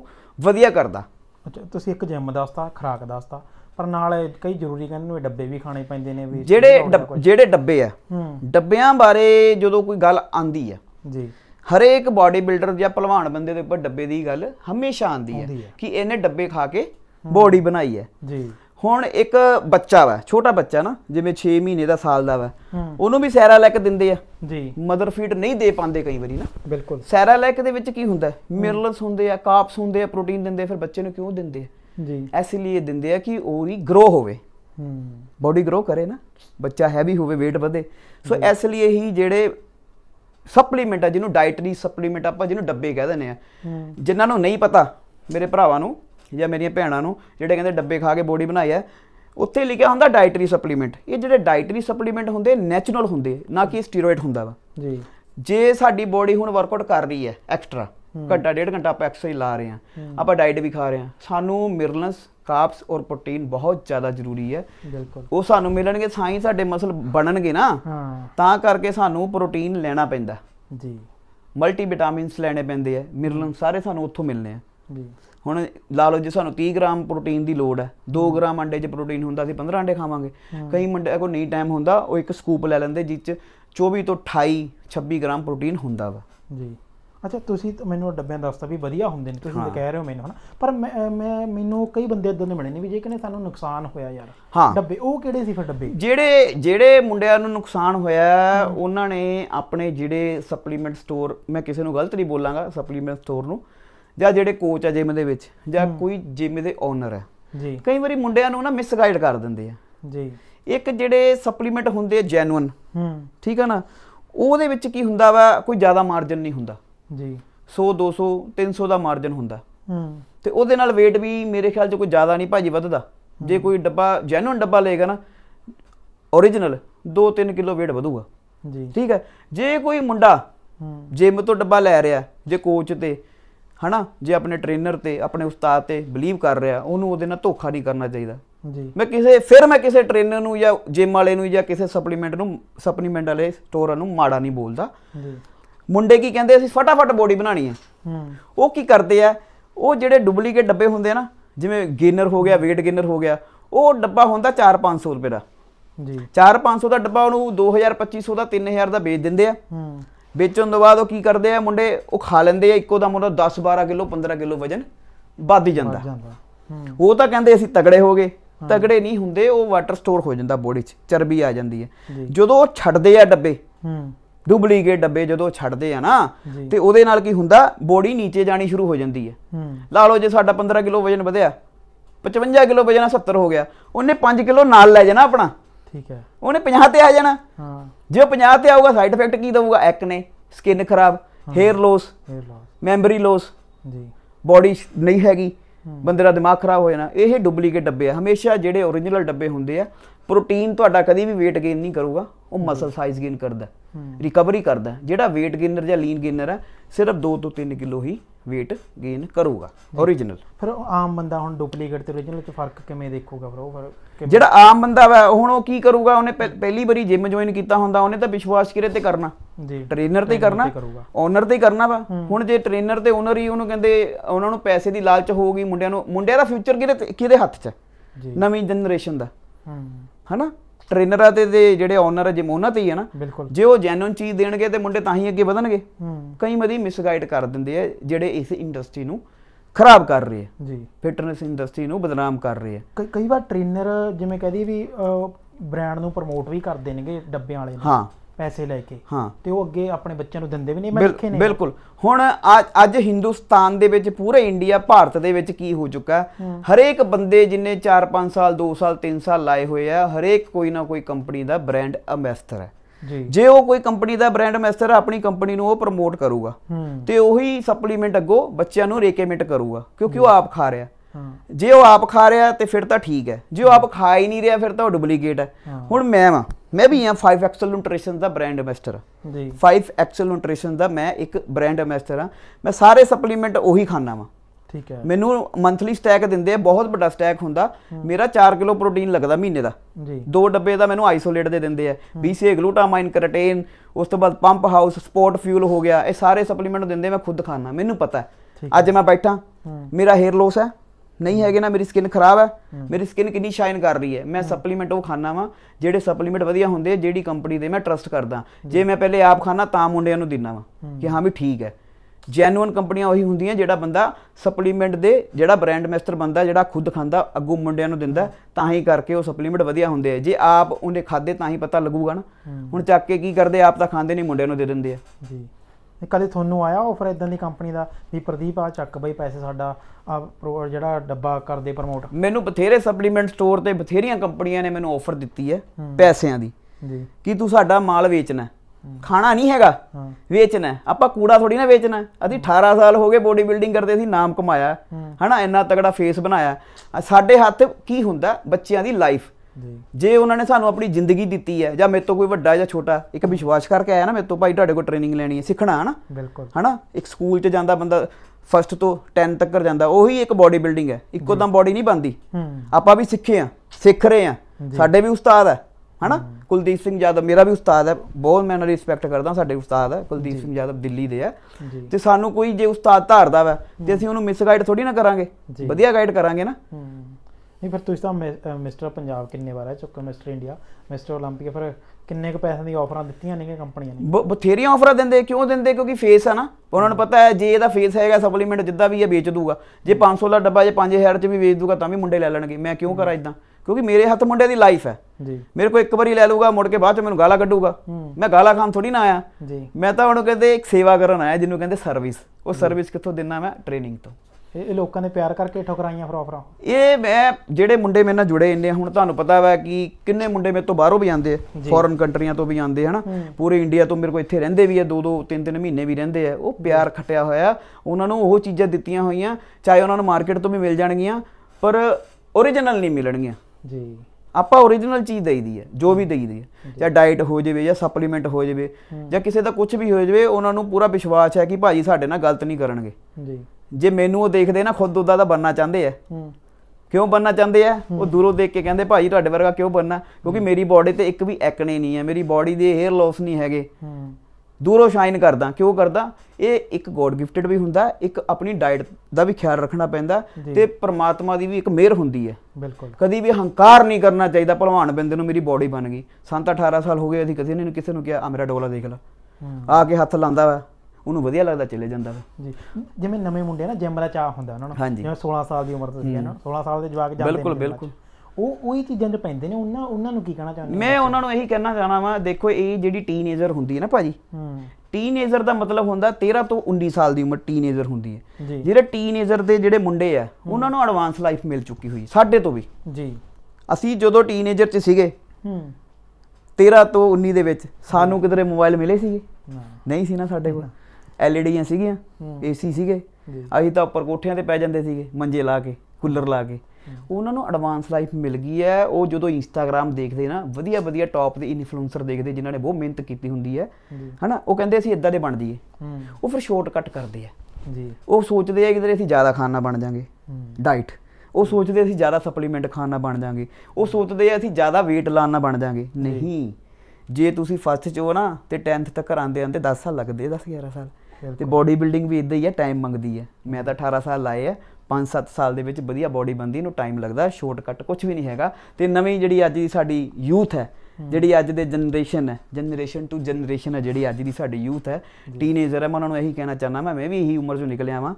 ਵਧੀਆ ਕਰਦਾ ਅੱਛਾ ਤੁਸੀਂ ਇੱਕ ਜਿਮ ਦੱਸਤਾ ਖਰਾਕ ਦੱਸਤਾ ਪਰ ਨਾਲ ਕਈ ਜ਼ਰੂਰੀ ਕਹਿੰਦੇ ਨੂੰ ਡੱਬੇ ਵੀ ਖਾਣੇ ਪੈਂਦੇ ਨੇ ਵੀ ਜਿਹੜੇ ਜਿਹੜੇ ਡੱਬੇ ਆ ਡੱਬਿਆਂ ਬਾਰੇ ਜਦੋਂ ਕੋਈ ਗੱਲ ਆਂਦੀ ਆ ਜੀ ਹਰੇਕ ਬਾਡੀ ਬਿਲਡਰ ਜਾਂ ਪਹਿਲਵਾਨ ਬੰਦੇ ਦੇ ਉੱਪਰ ਡੱਬੇ ਦੀ ਗੱਲ ਹਮੇਸ਼ਾ ਆਂਦੀ ਹੈ ਕਿ ਇਹਨੇ ਡੱਬੇ ਖਾ ਕੇ ਬੋਡੀ ਬਣਾਈ ਹੈ ਜੀ ਹੁਣ ਇੱਕ ਬੱਚਾ ਵਾ ਛੋਟਾ ਬੱਚਾ ਨਾ ਜਿਵੇਂ 6 ਮਹੀਨੇ ਦਾ ਸਾਲ ਦਾ ਵਾ ਉਹਨੂੰ ਵੀ ਸੈਰਾ ਲੈ ਕੇ ਦਿੰਦੇ ਆ ਜੀ ਮਦਰ ਫੀਡ ਨਹੀਂ ਦੇ ਪਾਉਂਦੇ ਕਈ ਵਾਰੀ ਨਾ ਬਿਲਕੁਲ ਸੈਰਾ ਲੈ ਕੇ ਦੇ ਵਿੱਚ ਕੀ ਹੁੰਦਾ ਮਿਨਰਲਸ ਹੁੰਦੇ ਆ ਕਾਰਬਸ ਹੁੰਦੇ ਆ ਪ੍ਰੋਟੀਨ ਦਿੰਦੇ ਫਿਰ ਬੱਚੇ ਨੂੰ ਕਿਉਂ ਦਿੰਦੇ ਆ ਜੀ ਇਸ ਲਈ ਦਿੰਦੇ ਆ ਕਿ ਉਹ ਵੀ ਗਰੋ ਹੋਵੇ ਹੂੰ ਬਾਡੀ ਗਰੋ ਕਰੇ ਨਾ ਬੱਚਾ ਹੈਵੀ ਹੋਵੇ weight ਵਧੇ ਸੋ ਇਸ ਲਈ ਹੀ ਜਿਹੜੇ ਸਪਲੀਮੈਂਟ ਆ ਜਿਹਨੂੰ ਡਾਈਟਰੀ ਸਪਲੀਮੈਂਟ ਆਪਾਂ ਜਿਹਨੂੰ ਡੱਬੇ ਕਹਿ ਦਿੰਦੇ ਆ ਜਿਨ੍ਹਾਂ ਨੂੰ ਨਹੀਂ ਪਤਾ ਮੇਰੇ ਭਰਾਵਾਂ ਨੂੰ ਜਾਂ ਮੇਰੀਆਂ ਭੈਣਾਂ ਨੂੰ ਜਿਹੜੇ ਕਹਿੰਦੇ ਡੱਬੇ ਖਾ ਕੇ ਬੋਡੀ ਬਣਾਈ ਆ ਉੱਥੇ ਲਿਖਿਆ ਹੁੰਦਾ ਡਾਈਟਰੀ ਸਪਲੀਮੈਂਟ ਇਹ ਜਿਹੜੇ ਡਾਈਟਰੀ ਸਪਲੀਮੈਂਟ ਹੁੰਦੇ ਨੈਚੁਰਲ ਹੁੰਦੇ ਨਾ ਕਿ ਸਟੀਰੋਇਡ ਹੁੰਦਾ ਵਾ ਜੀ ਜੇ ਸਾਡੀ ਬੋਡੀ ਹੁਣ ਵਰਕਆਊਟ ਕਰ ਰਹੀ ਹੈ ਐਕਸਟਰਾ ਘੰਟਾ ਡੇਢ ਘੰਟਾ ਆਪਾਂ ਐਕਸਰਸਾਈਜ਼ ਲਾ ਰਹੇ ਆ ਆਪਾਂ ਡਾਈਟ ਵੀ ਖਾ ਰਹੇ ਆ ਸਾਨੂੰ ਮਿਰਲਨਸ ਕਾਰਬਸ ਔਰ ਪ੍ਰੋਟੀਨ ਬਹੁਤ ਜ਼ਿਆਦਾ ਜ਼ਰੂਰੀ ਹੈ ਬਿਲਕੁਲ ਉਹ ਸਾਨੂੰ ਮਿਲਣਗੇ ਸਾਈਂ ਸਾਡੇ ਮਸਲ ਬਣਨਗੇ ਨਾ ਹਾਂ ਤਾਂ ਕਰਕੇ ਸਾਨੂੰ ਪ੍ਰੋਟੀਨ ਲੈਣਾ ਪੈਂਦਾ ਜੀ ਮਲਟੀ ਵਿਟਾਮਿਨਸ ਲੈਣੇ ਪੈਂਦੇ ਆ ਮਿਰਲਨ ਸਾਰੇ ਸਾਨੂੰ ਉੱਥੋਂ ਮਿਲਨੇ ਆ ਜੀ ਹੁਣ ਲਾ ਲਓ ਜੇ ਸਾਨੂੰ 30 ਗ੍ਰਾਮ ਪ੍ਰੋਟੀਨ ਦੀ ਲੋੜ ਹੈ 2 ਗ੍ਰਾਮ ਅੰਡੇ 'ਚ ਪ੍ਰੋਟੀਨ ਹੁੰਦਾ ਸੀ 15 ਅੰਡੇ ਖਾਵਾਂਗੇ ਕਈ ਮੁੰਡੇ ਕੋ ਨਹੀਂ ਟਾਈਮ ਹੁੰਦਾ ਉਹ ਇੱਕ ਸਕੂਪ ਲੈ ਲੈਂਦੇ ਜਿੱਚ 24 ਤੋਂ 28 26 ਗ੍ਰਾਮ ਪ੍ਰੋਟੀਨ ਹੁੰਦਾ ਵਾ ਜੀ ਅੱਛਾ ਤੁਸੀਂ ਮੈਨੂੰ ਡੱਬਿਆਂ ਦੱਸਦਾ ਵੀ ਵਧੀਆ ਹੁੰਦੇ ਨੇ ਤੁਸੀਂ ਤਾਂ ਕਹਿ ਰਹੇ ਹੋ ਮੈਨੂੰ ਹਨਾ ਪਰ ਮੈਂ ਮੈਨੂੰ ਕਈ ਬੰਦੇ ਇਦਾਂ ਦੇ ਮਿਲੇ ਨੇ ਵੀ ਜੇ ਕਿਨੇ ਸਾਨੂੰ ਨੁਕਸਾਨ ਹੋਇਆ ਯਾਰ ਡੱਬੇ ਉਹ ਕਿਹੜੇ ਸੀ ਫਿਰ ਡੱਬੇ ਜਿਹੜੇ ਜਿਹੜੇ ਮੁੰਡਿਆਂ ਨੂੰ ਨੁਕਸਾਨ ਹੋਇਆ ਉਹਨਾਂ ਨੇ ਆਪਣੇ ਜਿਹੜੇ ਸਪਲੀਮੈਂਟ ਸਟੋਰ ਮੈਂ ਕਿਸੇ ਨੂੰ ਗਲਤ ਨਹੀਂ ਬੋਲਾਂਗਾ ਸਪਲੀਮੈਂਟ ਸਟੋਰ ਨੂੰ ਜਾਂ ਜਿਹੜੇ ਕੋਚ ਆ ਜਿਮ ਦੇ ਵਿੱਚ ਜਾਂ ਕੋਈ ਜਿਮ ਦੇ ਓਨਰ ਹੈ ਜੀ ਕਈ ਵਾਰੀ ਮੁੰਡਿਆਂ ਨੂੰ ਨਾ ਮਿਸਗਾਈਡ ਕਰ ਦਿੰਦੇ ਆ ਜੀ ਇੱਕ ਜਿਹੜੇ ਸਪਲੀਮੈਂਟ ਹੁੰਦੇ ਆ ਜੈਨੂਇਨ ਹੂੰ ਠੀਕ ਆ ਨਾ ਉਹਦੇ ਵਿੱਚ ਕੀ ਹੁੰਦਾ ਵਾ ਕੋਈ ਜ਼ਿਆਦਾ ਮਾਰਜਨ ਨਹੀਂ ਹੁੰਦਾ ਜੀ 100 200 300 ਦਾ ਮਾਰਜਨ ਹੁੰਦਾ ਹੂੰ ਤੇ ਉਹਦੇ ਨਾਲ weight ਵੀ ਮੇਰੇ ਖਿਆਲ 'ਚ ਕੋਈ ਜ਼ਿਆਦਾ ਨਹੀਂ ਭਾਜੀ ਵੱਧਦਾ ਜੇ ਕੋਈ ਡੱਬਾ ਜੈਨੂਨ ਡੱਬਾ ਲਏਗਾ ਨਾ origignal 2-3 ਕਿਲੋ weight ਵਧੂਗਾ ਜੀ ਠੀਕ ਹੈ ਜੇ ਕੋਈ ਮੁੰਡਾ ਜਿਮ ਤੋਂ ਡੱਬਾ ਲੈ ਰਿਹਾ ਜੇ ਕੋਚ ਤੇ ਹਨਾ ਜੇ ਆਪਣੇ ਟ੍ਰੇਨਰ ਤੇ ਆਪਣੇ ਉਸਤਾਦ ਤੇ ਬਲੀਵ ਕਰ ਰਿਹਾ ਉਹਨੂੰ ਉਹਦੇ ਨਾਲ ਧੋਖਾ ਨਹੀਂ ਕਰਨਾ ਚਾਹੀਦਾ ਜੀ ਮੈਂ ਕਿਸੇ ਫਿਰ ਮੈਂ ਕਿਸੇ ਟ੍ਰੇਨਰ ਨੂੰ ਜਾਂ ਜਿਮ ਵਾਲੇ ਨੂੰ ਜਾਂ ਕਿਸੇ ਸਪਲੀਮੈਂਟ ਨੂੰ ਸਪਲੀਮੈਂਟ ਵਾਲੇ ਸਟੋਰ ਨੂੰ ਮਾੜਾ ਨਹੀਂ ਬੋਲਦਾ ਜੀ ਮੁੰਡੇ ਕੀ ਕਹਿੰਦੇ ਅਸੀਂ ਫਟਾਫਟ ਬੋਡੀ ਬਣਾਣੀ ਹੈ ਉਹ ਕੀ ਕਰਦੇ ਆ ਉਹ ਜਿਹੜੇ ਡੁਪਲੀਕੇਟ ਡੱਬੇ ਹੁੰਦੇ ਆ ਨਾ ਜਿਵੇਂ ਗੇਨਰ ਹੋ ਗਿਆ weight gainer ਹੋ ਗਿਆ ਉਹ ਡੱਬਾ ਹੁੰਦਾ 4-500 ਰੁਪਏ ਦਾ ਜੀ 4-500 ਦਾ ਡੱਬਾ ਉਹਨੂੰ 2000-2500 ਦਾ 3000 ਦਾ ਵੇਚ ਦਿੰਦੇ ਆ ਹੂੰ ਵੇਚਣ ਤੋਂ ਬਾਅਦ ਉਹ ਕੀ ਕਰਦੇ ਆ ਮੁੰਡੇ ਉਹ ਖਾ ਲੈਂਦੇ ਆ ਇੱਕੋ ਦਾ ਮੁੰਡਾ 10-12 ਕਿਲੋ 15 ਕਿਲੋ ਵਜਨ ਵੱਧ ਜਾਂਦਾ ਉਹ ਤਾਂ ਕਹਿੰਦੇ ਅਸੀਂ ਤਗੜੇ ਹੋ ਗਏ ਤਗੜੇ ਨਹੀਂ ਹੁੰਦੇ ਉਹ ਵਾਟਰ ਸਟੋਰ ਹੋ ਜਾਂਦਾ ਬੋਡੀ 'ਚ ਚਰਬੀ ਆ ਜਾਂਦੀ ਹੈ ਜਦੋਂ ਉਹ ਛੱਡਦੇ ਆ ਡੱਬੇ ਡੁਪਲੀਕੇਟ ਡੱਬੇ ਜਦੋਂ ਛੱਡਦੇ ਆ ਨਾ ਤੇ ਉਹਦੇ ਨਾਲ ਕੀ ਹੁੰਦਾ ਬੋਡੀ ਨੀਚੇ ਜਾਣੀ ਸ਼ੁਰੂ ਹੋ ਜਾਂਦੀ ਹੈ ਲਾ ਲਓ ਜੇ ਸਾਡਾ 15 ਕਿਲੋ ਵਜਨ ਵਧਿਆ 55 ਕਿਲੋ ਵਜਨ 70 ਹੋ ਗਿਆ ਉਹਨੇ 5 ਕਿਲੋ ਨਾਲ ਲੈ ਜਾਣਾ ਆਪਣਾ ਠੀਕ ਹੈ ਉਹਨੇ 50 ਤੇ ਆ ਜਾਣਾ ਹਾਂ ਜੇ 50 ਤੇ ਆਊਗਾ ਸਾਈਡ ਇਫੈਕਟ ਕੀ ਦਊਗਾ ਐਕ ਨੇ ਸਕਿਨ ਖਰਾਬ hair loss hair memory loss ਜੀ ਬੋਡੀ ਨਹੀਂ ਹੈਗੀ ਬੰਦੇ ਦਾ ਦਿਮਾਗ ਖਰਾਬ ਹੋ ਜਾਣਾ ਇਹ ਡੁਪਲੀਕੇਟ ਡੱਬੇ ਆ ਹਮੇਸ਼ਾ ਜਿਹੜੇ origignal ਡੱਬੇ ਹੁੰਦੇ ਆ ਪ੍ਰੋਟੀਨ ਤੁਹਾਡਾ ਕਦੀ ਵੀ weight gain ਨਹੀਂ ਕਰੂਗਾ ਉਹ ਮਸਲ ਸਾਈਜ਼ ਗੇਨ ਕਰਦਾ ਰਿਕਵਰੀ ਕਰਦਾ ਜਿਹੜਾ weight gainer ਜਾਂ lean gainer ਹੈ ਸਿਰਫ 2 ਤੋਂ 3 ਕਿਲੋ ਹੀ weight gain ਕਰੂਗਾ origignal ਫਿਰ ਆਮ ਬੰਦਾ ਹੁਣ ਡੁਪਲੀਕੇਟ ਤੇ origignal ਚ ਫਰਕ ਕਿਵੇਂ ਦੇਖੂਗਾ ਫਿਰ ਉਹ ਫਿਰ ਜਿਹੜਾ ਆਮ ਬੰਦਾ ਵਾ ਹੁਣ ਉਹ ਕੀ ਕਰੂਗਾ ਉਹਨੇ ਪਹਿਲੀ ਵਾਰੀ ਜਿਮ ਜੁਆਇਨ ਕੀਤਾ ਹੁੰਦਾ ਉਹਨੇ ਤਾਂ ਵਿਸ਼ਵਾਸ ਕਿਰੇ ਤੇ ਕਰਨਾ ਜੀ ਟ੍ਰੇਨਰ ਤੇ ਕਰਨਾ ਓਨਰ ਤੇ ਕਰਨਾ ਵਾ ਹੁਣ ਜੇ ਟ੍ਰੇਨਰ ਤੇ ਓਨਰ ਹੀ ਉਹਨੂੰ ਕਹਿੰਦੇ ਉਹਨਾਂ ਨੂੰ ਪੈਸੇ ਦੀ ਲਾਲਚ ਹੋਊਗੀ ਮੁੰਡਿਆਂ ਨੂੰ ਮੁੰਡਿਆਂ ਦਾ ਫਿਊਚਰ ਕਿਹਦੇ ਕਿਹਦੇ ਹੱਥ 'ਚ ਜੀ ਨਵੀਂ ਜਨਰੇਸ਼ਨ ਦਾ ਹਾਂ ਹਨਾ ਟ੍ਰੇਨਰਾਂ ਤੇ ਦੇ ਜਿਹੜੇ ਓਨਰ ਜਿਮ ਉਹਨਾਂ ਤੇ ਹੀ ਹੈ ਨਾ ਜੇ ਉਹ ਜੈਨੂਨ ਚੀਜ਼ ਦੇਣਗੇ ਤੇ ਮੁੰਡੇ ਤਾਂ ਹੀ ਅੱਗੇ ਵਧਣਗੇ ਕਈ ਵਾਰੀ ਮਿਸਗਾਈਡ ਕਰ ਦਿੰਦੇ ਆ ਜਿਹੜੇ ਇਸ ਇੰਡਸਟਰੀ ਨੂੰ ਖਰਾਬ ਕਰ ਰਹੇ ਆ ਜੀ ਫਿਟਨੈਸ ਇੰਡਸਟਰੀ ਨੂੰ ਬਦਨਾਮ ਕਰ ਰਹੇ ਆ ਕਈ ਵਾਰ ਟ੍ਰੇਨਰ ਜਿਵੇਂ ਕਹਦੀ ਵੀ ਬ੍ਰਾਂਡ ਨੂੰ ਪ੍ਰਮੋਟ ਵੀ ਕਰਦੇ ਨੇਗੇ ਡੱਬਿਆਂ ਵਾਲੇ ਹਾਂ ਪੈਸੇ ਲੈ ਕੇ ਹਾਂ ਤੇ ਉਹ ਅੱਗੇ ਆਪਣੇ ਬੱਚਿਆਂ ਨੂੰ ਦਿੰਦੇ ਵੀ ਨਹੀਂ ਮੈਂ ਲਿਖੇ ਨੇ ਬਿਲਕੁਲ ਹੁਣ ਅੱਜ ਹਿੰਦੁਸਤਾਨ ਦੇ ਵਿੱਚ ਪੂਰੇ ਇੰਡੀਆ ਭਾਰਤ ਦੇ ਵਿੱਚ ਕੀ ਹੋ ਚੁੱਕਾ ਹਰੇਕ ਬੰਦੇ ਜਿਨੇ 4-5 ਸਾਲ 2 ਸਾਲ 3 ਸਾਲ ਲਾਏ ਹੋਏ ਆ ਹਰੇਕ ਕੋਈ ਨਾ ਕੋਈ ਕੰਪਨੀ ਦਾ ਬ੍ਰਾਂਡ ਅੰਬੈਸਡਰ ਹੈ ਜੇ ਉਹ ਕੋਈ ਕੰਪਨੀ ਦਾ ਬ੍ਰਾਂਡ ਅੰਬੈਸਡਰ ਆਪਣੀ ਕੰਪਨੀ ਨੂੰ ਉਹ ਪ੍ਰਮੋਟ ਕਰੂਗਾ ਤੇ ਉਹੀ ਸਪਲੀਮੈਂਟ ਅੱਗੋ ਬੱਚਿਆਂ ਨੂੰ ਰეკਮੈਂਡ ਕਰੂਗਾ ਕਿਉਂਕਿ ਉਹ ਆਪ ਖਾ ਰਿਹਾ ਜੇ ਉਹ ਆਪ ਖਾ ਰਿਹਾ ਤੇ ਫਿਰ ਤਾਂ ਠੀਕ ਹੈ ਜੇ ਉਹ ਆਪ ਖਾ ਹੀ ਨਹੀਂ ਰਿਹਾ ਫਿਰ ਤਾਂ ਉਹ ਡੁਪਲੀਕੇਟ ਹੈ ਹੁਣ ਮੈਂ ਵਾਂ ਮੈਂ ਵੀ ਆ 5 ਐਕਸਲ ਨਿਊਟ੍ਰੀਸ਼ਨ ਦਾ ਬ੍ਰਾਂਡ ਐਮਬੈਸਡਰ ਜੀ 5 ਐਕਸਲ ਨਿਊਟ੍ਰੀਸ਼ਨ ਦਾ ਮੈਂ ਇੱਕ ਬ੍ਰਾਂਡ ਐਮਬੈਸਡਰ ਆ ਮੈਂ ਸਾਰੇ ਸਪਲੀਮੈਂਟ ਉਹੀ ਖਾਣਾ ਵਾਂ ਠੀਕ ਹੈ ਮੈਨੂੰ ਮੰਥਲੀ ਸਟੈਕ ਦਿੰਦੇ ਆ ਬਹੁਤ ਵੱਡਾ ਸਟੈਕ ਹੁੰਦਾ ਮੇਰਾ 4 ਕਿਲੋ ਪ੍ਰੋਟੀਨ ਲੱਗਦਾ ਮਹੀਨੇ ਦਾ ਜੀ ਦੋ ਡੱਬੇ ਦਾ ਮੈਨੂੰ ਆਈਸੋਲੇਟ ਦੇ ਦਿੰਦੇ ਆ ਬੀਸੀ ਗਲੂਟਾਮਾਈਨ ਕਰਟੇਨ ਉਸ ਤੋਂ ਬਾਅਦ ਪੰਪ ਹਾਊਸ ਸਪੋਰਟ ਫਿਊਲ ਹੋ ਗਿਆ ਇਹ ਸਾਰੇ ਸਪਲੀਮੈਂਟ ਦਿੰਦੇ ਮੈਂ ਖੁਦ ਖਾਣਾ ਮੈਨੂੰ ਪਤਾ ਅੱਜ ਮੈਂ ਬੈਠਾ ਮੇਰਾ ਹੇਅਰ ਲੋਸ ਹੈ ਨਹੀਂ ਹੈਗੇ ਨਾ ਮੇਰੀ ਸਕਿਨ ਖਰਾਬ ਹੈ ਮੇਰੀ ਸਕਿਨ ਕਿੰਨੀ ਸ਼ਾਈਨ ਕਰ ਰਹੀ ਹੈ ਮੈਂ ਸਪਲੀਮੈਂਟ ਉਹ ਖਾਣਾ ਵਾਂ ਜਿਹੜੇ ਸਪਲੀਮੈਂਟ ਵਧੀਆ ਹੁੰਦੇ ਆ ਜਿਹੜੀ ਕੰਪਨੀ ਦੇ ਮੈਂ ਟਰਸਟ ਕਰਦਾ ਜੇ ਮੈਂ ਪਹਿਲੇ ਆਪ ਖਾਣਾ ਤਾਂ ਮੁੰਡਿਆਂ ਨੂੰ ਦਿੰਨਾ ਵਾਂ ਕਿ ਹਾਂ ਵੀ ਠੀਕ ਹੈ ਜੈਨੂਇਨ ਕੰਪਨੀਆਂ ਉਹੀ ਹੁੰਦੀਆਂ ਜਿਹੜਾ ਬੰਦਾ ਸਪਲੀਮੈਂਟ ਦੇ ਜਿਹੜਾ ਬ੍ਰਾਂਡ ਮੈਸਟਰ ਬੰਦਾ ਜਿਹੜਾ ਖੁਦ ਖਾਂਦਾ ਅੱਗੂ ਮੁੰਡਿਆਂ ਨੂੰ ਦਿੰਦਾ ਤਾਂ ਹੀ ਕਰਕੇ ਉਹ ਸਪਲੀਮੈਂਟ ਵਧੀਆ ਹੁੰਦੇ ਆ ਜੇ ਆਪ ਉਹਨੇ ਖਾਦੇ ਤਾਂ ਹੀ ਪਤਾ ਲੱਗੂਗਾ ਨਾ ਹੁਣ ਚੱਕ ਕੇ ਕੀ ਕਰਦੇ ਆਪ ਤਾਂ ਖਾਂਦੇ ਨਹੀਂ ਮੁੰਡਿਆਂ ਨੂੰ ਦੇ ਦਿੰਦੇ ਆ ਜੀ ਕਦੇ ਤੁਹਾਨੂੰ ਆਇਆ ਆਫਰ ਇਦਾਂ ਦੀ ਕੰਪਨੀ ਦਾ ਵੀ ਪ੍ਰਦੀਪ ਆ ਚੱਕ ਬਈ ਪੈਸੇ ਸਾਡਾ ਆ ਜਿਹੜਾ ਡੱਬਾ ਕਰਦੇ ਪ੍ਰਮੋਟ ਮੈਨੂੰ ਬਥੇਰੇ ਸਪਲੀਮੈਂਟ ਸਟੋਰ ਤੇ ਬਥੇਰੀਆਂ ਕੰਪਨੀਆਂ ਨੇ ਮੈਨੂੰ ਆਫਰ ਦਿੱਤੀ ਹੈ ਪੈਸਿਆਂ ਦੀ ਜੀ ਕੀ ਤੂੰ ਸਾਡਾ ਮਾਲ ਵੇਚਣਾ ਖਾਣਾ ਨਹੀਂ ਹੈਗਾ ਵੇਚਣਾ ਆਪਾਂ ਕੂੜਾ ਥੋੜੀ ਨਾ ਵੇਚਣਾ ਅਸੀਂ 18 ਸਾਲ ਹੋ ਗਏ ਬੋਡੀ ਬਿਲਡਿੰਗ ਕਰਦੇ ਅਸੀਂ ਨਾਮ ਕਮਾਇਆ ਹਨਾ ਇੰਨਾ ਤਗੜਾ ਫੇਸ ਬਣਾਇਆ ਸਾਡੇ ਹੱਥ ਕੀ ਹੁੰਦਾ ਬੱਚਿਆਂ ਦੀ ਲਾਈਫ ਜੇ ਉਹਨਾਂ ਨੇ ਸਾਨੂੰ ਆਪਣੀ ਜ਼ਿੰਦਗੀ ਦਿੱਤੀ ਹੈ ਜਾਂ ਮੇਰੇ ਤੋਂ ਕੋਈ ਵੱਡਾ ਜਾਂ ਛੋਟਾ ਇੱਕ ਵਿਸ਼ਵਾਸ ਕਰਕੇ ਆਇਆ ਨਾ ਮੇਰੇ ਤੋਂ ਭਾਈ ਤੁਹਾਡੇ ਕੋਲ ਟ੍ਰੇਨਿੰਗ ਲੈਣੀ ਹੈ ਸਿੱਖਣਾ ਨਾ ਬਿਲਕੁਲ ਹੈਨਾ ਇੱਕ ਸਕੂਲ 'ਚ ਜਾਂਦਾ ਬੰਦਾ ਫਸਟ ਤੋਂ 10 ਤੱਕ ਜਾਂਦਾ ਉਹੀ ਇੱਕ ਬਾਡੀ ਬਿਲਡਿੰਗ ਹੈ ਇੱਕੋ ਦਮ ਬੋਡੀ ਨਹੀਂ ਬਣਦੀ ਆਪਾਂ ਵੀ ਸਿੱਖੇ ਆ ਸਿੱਖ ਰਹੇ ਆ ਸਾਡੇ ਵੀ ਉਸਤਾਦ ਹੈ ਹਨਾ ਕੁਲਦੀਪ ਸਿੰਘ ਯਾਦਵ ਮੇਰਾ ਵੀ ਉਸਤਾਦ ਹੈ ਬਹੁਤ ਮੈਂ ਉਹਨਾਂ ਦੀ ਰਿਸਪੈਕਟ ਕਰਦਾ ਸਾਡੇ ਉਸਤਾਦ ਹੈ ਕੁਲਦੀਪ ਸਿੰਘ ਯਾਦਵ ਦਿੱਲੀ ਦੇ ਆ ਤੇ ਸਾਨੂੰ ਕੋਈ ਜੇ ਉਸਤਾਦ ਧਾਰਦਾ ਵਾ ਤੇ ਅਸੀਂ ਉਹਨੂੰ ਮਿਸਗਾਈਡ ਥੋੜੀ ਨਾ ਕਰਾਂਗੇ ਵਧੀਆ ਗਾਈਡ ਕਰਾਂਗੇ ਨਾ ਨਹੀਂ ਫਿਰ ਤੁਸੀਂ ਤਾਂ ਮਿਸਟਰ ਪੰਜਾਬ ਕਿੰਨੇ ਵਾਰ ਆ ਚੁੱਕਾ ਮਿਸਟਰ ਇੰਡੀਆ ਮਿਸਟਰ 올림픽 ਫਿਰ ਕਿੰਨੇ ਕੁ ਪੈਸੇ ਦੀ ਆਫਰਾਂ ਦਿੱਤੀਆਂ ਨੇ ਕੰਪਨੀਆਂ ਨੇ ਬਥੇਰੀਆਂ ਆਫਰਾਂ ਦਿੰਦੇ ਕਿਉਂ ਦਿੰਦੇ ਕਿਉਂਕਿ ਫੇਸ ਆ ਨਾ ਉਹਨਾਂ ਨੂੰ ਪਤਾ ਹੈ ਜੇ ਇਹਦਾ ਫੇਸ ਹੈਗਾ ਸਪਲੀਮੈਂਟ ਜਿੱਦਾਂ ਵੀ ਇਹ ਵੇਚ ਦੂਗਾ ਜੇ 500 ਦਾ ਡੱਬਾ ਜੇ 5000 ਚ ਵੀ ਵੇਚ ਦੂਗਾ ਤਾਂ ਵੀ ਮੁੰਡੇ ਲੈ ਲੈਣਗੇ ਮੈਂ ਕਿਉਂ ਕਰਾਂ ਇਦਾਂ ਕਿਉਂਕਿ ਮੇਰੇ ਹੱਥ ਮੁੰਡੇ ਦੀ ਲਾਈਫ ਹੈ ਜੀ ਮੇਰੇ ਕੋ ਇੱਕ ਵਾਰੀ ਲੈ ਲੂਗਾ ਮੁੜ ਕੇ ਬਾਅਦ ਚ ਮੈਨੂੰ ਗਾਲਾਂ ਕੱਢੂਗਾ ਮੈਂ ਗਾਲਾਂ ਖਾਣ ਥੋੜੀ ਨਾ ਆਇਆ ਜੀ ਮੈਂ ਤਾਂ ਉਹਨੂੰ ਕਹਿੰਦੇ ਇੱਕ ਸੇਵਾ ਕਰਨ ਆਇਆ ਜਿਹਨੂੰ ਕਹਿੰਦੇ ਸਰਵਿਸ ਉਹ ਸਰਵਿਸ ਕਿੱਥੋਂ ਦਿੰਨਾ ਮੈਂ ਟ੍ਰੇਨਿੰਗ ਤੋਂ ਇਹ ਲੋਕਾਂ ਨੇ ਪਿਆਰ ਕਰਕੇ ਠੁਕਰਾਈਆਂ ਫਿਰ ਆਫਰਾਂ ਇਹ ਮੈਂ ਜਿਹੜੇ ਮੁੰਡੇ ਮੇਰੇ ਨਾਲ ਜੁੜੇ ਇੰਨੇ ਹੁਣ ਤੁਹਾਨੂੰ ਪਤਾ ਵਾ ਕਿ ਕਿੰਨੇ ਮੁੰਡੇ ਮੇਰੇ ਤੋਂ ਬਾਹਰੋਂ ਵੀ ਆਂਦੇ ਆ ਫੋਰਨ ਕੰਟਰੀਆਂ ਤੋਂ ਵੀ ਆਂਦੇ ਹਨਾ ਪੂਰੇ ਇੰਡੀਆ ਤੋਂ ਮੇਰੇ ਕੋਲ ਇੱਥੇ ਰਹਿੰਦੇ ਵੀ ਆ ਦੋ ਦੋ ਤਿੰਨ ਤਿੰਨ ਮਹੀਨੇ ਵੀ ਰਹਿੰਦੇ ਆ ਉਹ ਪਿਆਰ ਖਟਿਆ ਹੋਇਆ ਉਹਨਾਂ ਨੂੰ ਉਹ ਚੀਜ਼ਾਂ ਦਿੱਤੀਆਂ ਹੋਈਆਂ ਚਾਹੇ ਉਹਨਾਂ ਨੂੰ ਮਾਰਕੀਟ ਤੋਂ ਵੀ ਮਿਲ ਜਾਣਗੀਆਂ ਪਰ origignal ਨਹੀਂ ਮਿਲਣਗੀਆਂ ਜੀ ਆਪਾਂ origignal ਚੀਜ਼ ਦਈਦੀ ਹੈ ਜੋ ਵੀ ਦਈਦੀ ਹੈ ਜਾਂ ਡਾਈਟ ਹੋ ਜਾਵੇ ਜਾਂ ਸਪਲੀਮੈਂਟ ਹੋ ਜਾਵੇ ਜਾਂ ਕਿਸੇ ਦਾ ਕੁਝ ਵੀ ਹੋ ਜਾਵੇ ਉਹਨਾਂ ਨੂੰ ਪੂਰਾ ਵਿਸ਼ਵਾਸ ਹੈ ਕਿ ਭਾਜੀ ਸਾਡੇ ਨਾਲ ਗਲਤ ਨਹੀਂ ਕਰਨਗੇ ਜੀ ਜੇ ਮੈਨੂੰ ਉਹ ਦੇਖਦੇ ਨਾ ਖੁਦ ਉਦਾਂ ਦਾ ਬੰਨਾ ਚਾਹੁੰਦੇ ਆ ਕਿਉਂ ਬੰਨਾ ਚਾਹੁੰਦੇ ਆ ਉਹ ਦੂਰੋਂ ਦੇਖ ਕੇ ਕਹਿੰਦੇ ਭਾਈ ਤੁਹਾਡੇ ਵਰਗਾ ਕਿਉਂ ਬੰਨਾ ਕਿਉਂਕਿ ਮੇਰੀ ਬਾਡੀ ਤੇ ਇੱਕ ਵੀ ਐਕਨੇ ਨਹੀਂ ਹੈ ਮੇਰੀ ਬਾਡੀ ਦੇ 헤ਅਰ ਲਾਸ ਨਹੀਂ ਹੈਗੇ ਦੂਰੋਂ ਸ਼ਾਈਨ ਕਰਦਾ ਕਿਉਂ ਕਰਦਾ ਇਹ ਇੱਕ ਗੋਡ ਗਿਫਟਡ ਵੀ ਹੁੰਦਾ ਇੱਕ ਆਪਣੀ ਡਾਈਟ ਦਾ ਵੀ ਖਿਆਲ ਰੱਖਣਾ ਪੈਂਦਾ ਤੇ ਪ੍ਰਮਾਤਮਾ ਦੀ ਵੀ ਇੱਕ ਮਿਹਰ ਹੁੰਦੀ ਹੈ ਬਿਲਕੁਲ ਕਦੀ ਵੀ ਹੰਕਾਰ ਨਹੀਂ ਕਰਨਾ ਚਾਹੀਦਾ ਭਲਵਾਨ ਬੰਦੇ ਨੂੰ ਮੇਰੀ ਬਾਡੀ ਬਣ ਗਈ ਸੰਤ 18 ਸਾਲ ਹੋ ਗਏ ਅਸੀਂ ਕਦੀ ਨਹੀਂ ਕਿਸੇ ਨੂੰ ਕਿਹਾ ਆ ਮੇਰਾ ਡੋਲਾ ਦੇਖ ਲੈ ਆ ਕੇ ਹੱਥ ਲਾਂਦਾ ਵਾ ਉਹਨੂੰ ਵਧੀਆ ਲੱਗਦਾ ਚਲੇ ਜਾਂਦਾ ਵਾ ਜੀ ਜਿਵੇਂ ਨਵੇਂ ਮੁੰਡੇ ਨਾ ਜੈਮਰਾ ਦਾ ਚਾਹ ਹੁੰਦਾ ਉਹਨਾਂ ਨੂੰ ਜਿਵੇਂ 16 ਸਾਲ ਦੀ ਉਮਰ ਤੋਂ ਸੀ ਨਾ 16 ਸਾਲ ਦੇ ਜਵਾਕ ਜਾਂਦੇ ਬਿਲਕੁਲ, ਬਿਲਕੁਲ। ਉਹ ਉਹੀ ਚੀਜ਼ਾਂ 'ਚ ਪੈਂਦੇ ਨੇ ਉਹਨਾਂ ਉਹਨਾਂ ਨੂੰ ਕੀ ਕਹਿਣਾ ਚਾਹੁੰਦੇ ਮੈਂ ਉਹਨਾਂ ਨੂੰ ਇਹੀ ਕਹਿਣਾ ਚਾਹਣਾ ਵਾ ਦੇਖੋ ਇਹ ਜਿਹੜੀ ਟੀਨੇਜਰ ਹੁੰਦੀ ਹੈ ਨਾ ਭਾਜੀ ਹੂੰ ਟੀਨੇਜਰ ਦਾ ਮਤਲਬ ਹੁੰਦਾ 13 ਤੋਂ 19 ਸਾਲ ਦੀ ਉਮਰ ਟੀਨੇਜਰ ਹੁੰਦੀ ਹੈ ਜਿਹੜੇ ਟੀਨੇਜਰ ਦੇ ਜਿਹੜੇ ਮੁੰਡੇ ਆ ਉਹਨਾਂ ਨੂੰ ਐਡਵਾਂਸ ਲਾਈਫ ਮਿਲ ਚੁੱਕੀ ਹੋਈ ਸਾਡੇ ਤੋਂ ਵੀ ਜੀ ਅਸੀਂ ਜਦੋਂ ਟੀਨੇਜਰ 'ਚ ਸੀਗੇ ਹੂੰ 13 ਤੋਂ 19 ਦੇ ਵਿੱਚ ਸਾਨੂੰ ਕਿਧਰੇ ਮੋਬਾਈਲ ਮਿਲੇ ਸੀਗੇ ਨਹੀਂ ਸੀ ਨਾ ਸਾਡੇ ਕੋਲ ਐਲਈਡੀਆਂ ਸੀਗੀਆਂ ਏਸੀ ਸੀਗੇ ਅਸੀਂ ਤਾਂ ਉੱਪਰ ਕੋਠਿਆਂ ਤੇ ਪੈ ਜਾਂਦੇ ਸੀਗੇ ਮੰਜੇ ਲਾ ਕੇ ਕੂਲਰ ਲਾ ਕੇ ਉਹਨਾਂ ਨੂੰ ਐਡਵਾਂਸ ਲਾਈਫ ਮਿਲ ਗਈ ਹੈ ਉਹ ਜਦੋਂ ਇੰਸਟਾਗ੍ਰam ਦੇਖਦੇ ਨਾ ਵਧੀਆ ਵਧੀਆ ਟੌਪ ਦੇ ਇਨਫਲੂਐਂਸਰ ਦੇਖਦੇ ਜਿਨ੍ਹਾਂ ਨੇ ਬਹੁਤ ਮਿਹਨਤ ਕੀਤੀ ਹੁੰਦੀ ਹੈ ਹਨਾ ਉਹ ਕਹਿੰਦੇ ਅਸੀਂ ਇਦਾਂ ਦੇ ਬਣ ਜਾਈਏ ਉਹ ਫਿਰ ਸ਼ਾਰਟਕਟ ਕਰਦੇ ਆ ਜੀ ਉਹ ਸੋਚਦੇ ਆ ਕਿ ਅਸੀਂ ਜ਼ਿਆਦਾ ਖਾਣਾ ਬਣ ਜਾਾਂਗੇ ਡਾਈਟ ਉਹ ਸੋਚਦੇ ਅਸੀਂ ਜ਼ਿਆਦਾ ਸਪਲੀਮੈਂਟ ਖਾਣਾ ਬਣ ਜਾਾਂਗੇ ਉਹ ਸੋਚਦੇ ਆ ਅਸੀਂ ਜ਼ਿਆਦਾ weight ਲਾਣਾ ਬਣ ਜਾਾਂਗੇ ਨਹੀਂ ਜੇ ਤੁਸੀਂ ਫਸਟ ਚ ਹੋ ਨਾ ਤੇ 10th ਤੱਕ ਆਂਦੇ ਆਂਦੇ 10 ਸਾਲ ਲੱਗਦੇ 10 11 ਸਾਲ ਤੇ ਬੋਡੀ ਬਿਲਡਿੰਗ ਵੀ ਇਦਾਂ ਹੀ ਹੈ ਟਾਈਮ ਮੰਗਦੀ ਹੈ ਮੈਂ ਤਾਂ 18 ਸਾਲ ਲਾਏ ਆ 5-7 ਸਾਲ ਦੇ ਵਿੱਚ ਵਧੀਆ ਬੋਡੀ ਬੰਦੀ ਨੂੰ ਟਾਈਮ ਲੱਗਦਾ ਸ਼ਾਰਟਕਟ ਕੁਝ ਵੀ ਨਹੀਂ ਹੈਗਾ ਤੇ ਨਵੀਂ ਜਿਹੜੀ ਅੱਜ ਦੀ ਸਾਡੀ ਯੂਥ ਹੈ ਜਿਹੜੀ ਅੱਜ ਦੇ ਜਨਰੇਸ਼ਨ ਹੈ ਜਨਰੇਸ਼ਨ ਟੂ ਜਨਰੇਸ਼ਨ ਹੈ ਜਿਹੜੀ ਅੱਜ ਦੀ ਸਾਡੀ ਯੂਥ ਹੈ ਟੀਨੇਜਰ ਹੈ ਮੈਂ ਉਹਨਾਂ ਨੂੰ ਇਹੀ ਕਹਿਣਾ ਚਾਹਨਾ ਮੈਂ ਵੀ ਇਹੀ ਉਮਰ ਚੋਂ ਨਿਕਲਿਆ ਵਾਂ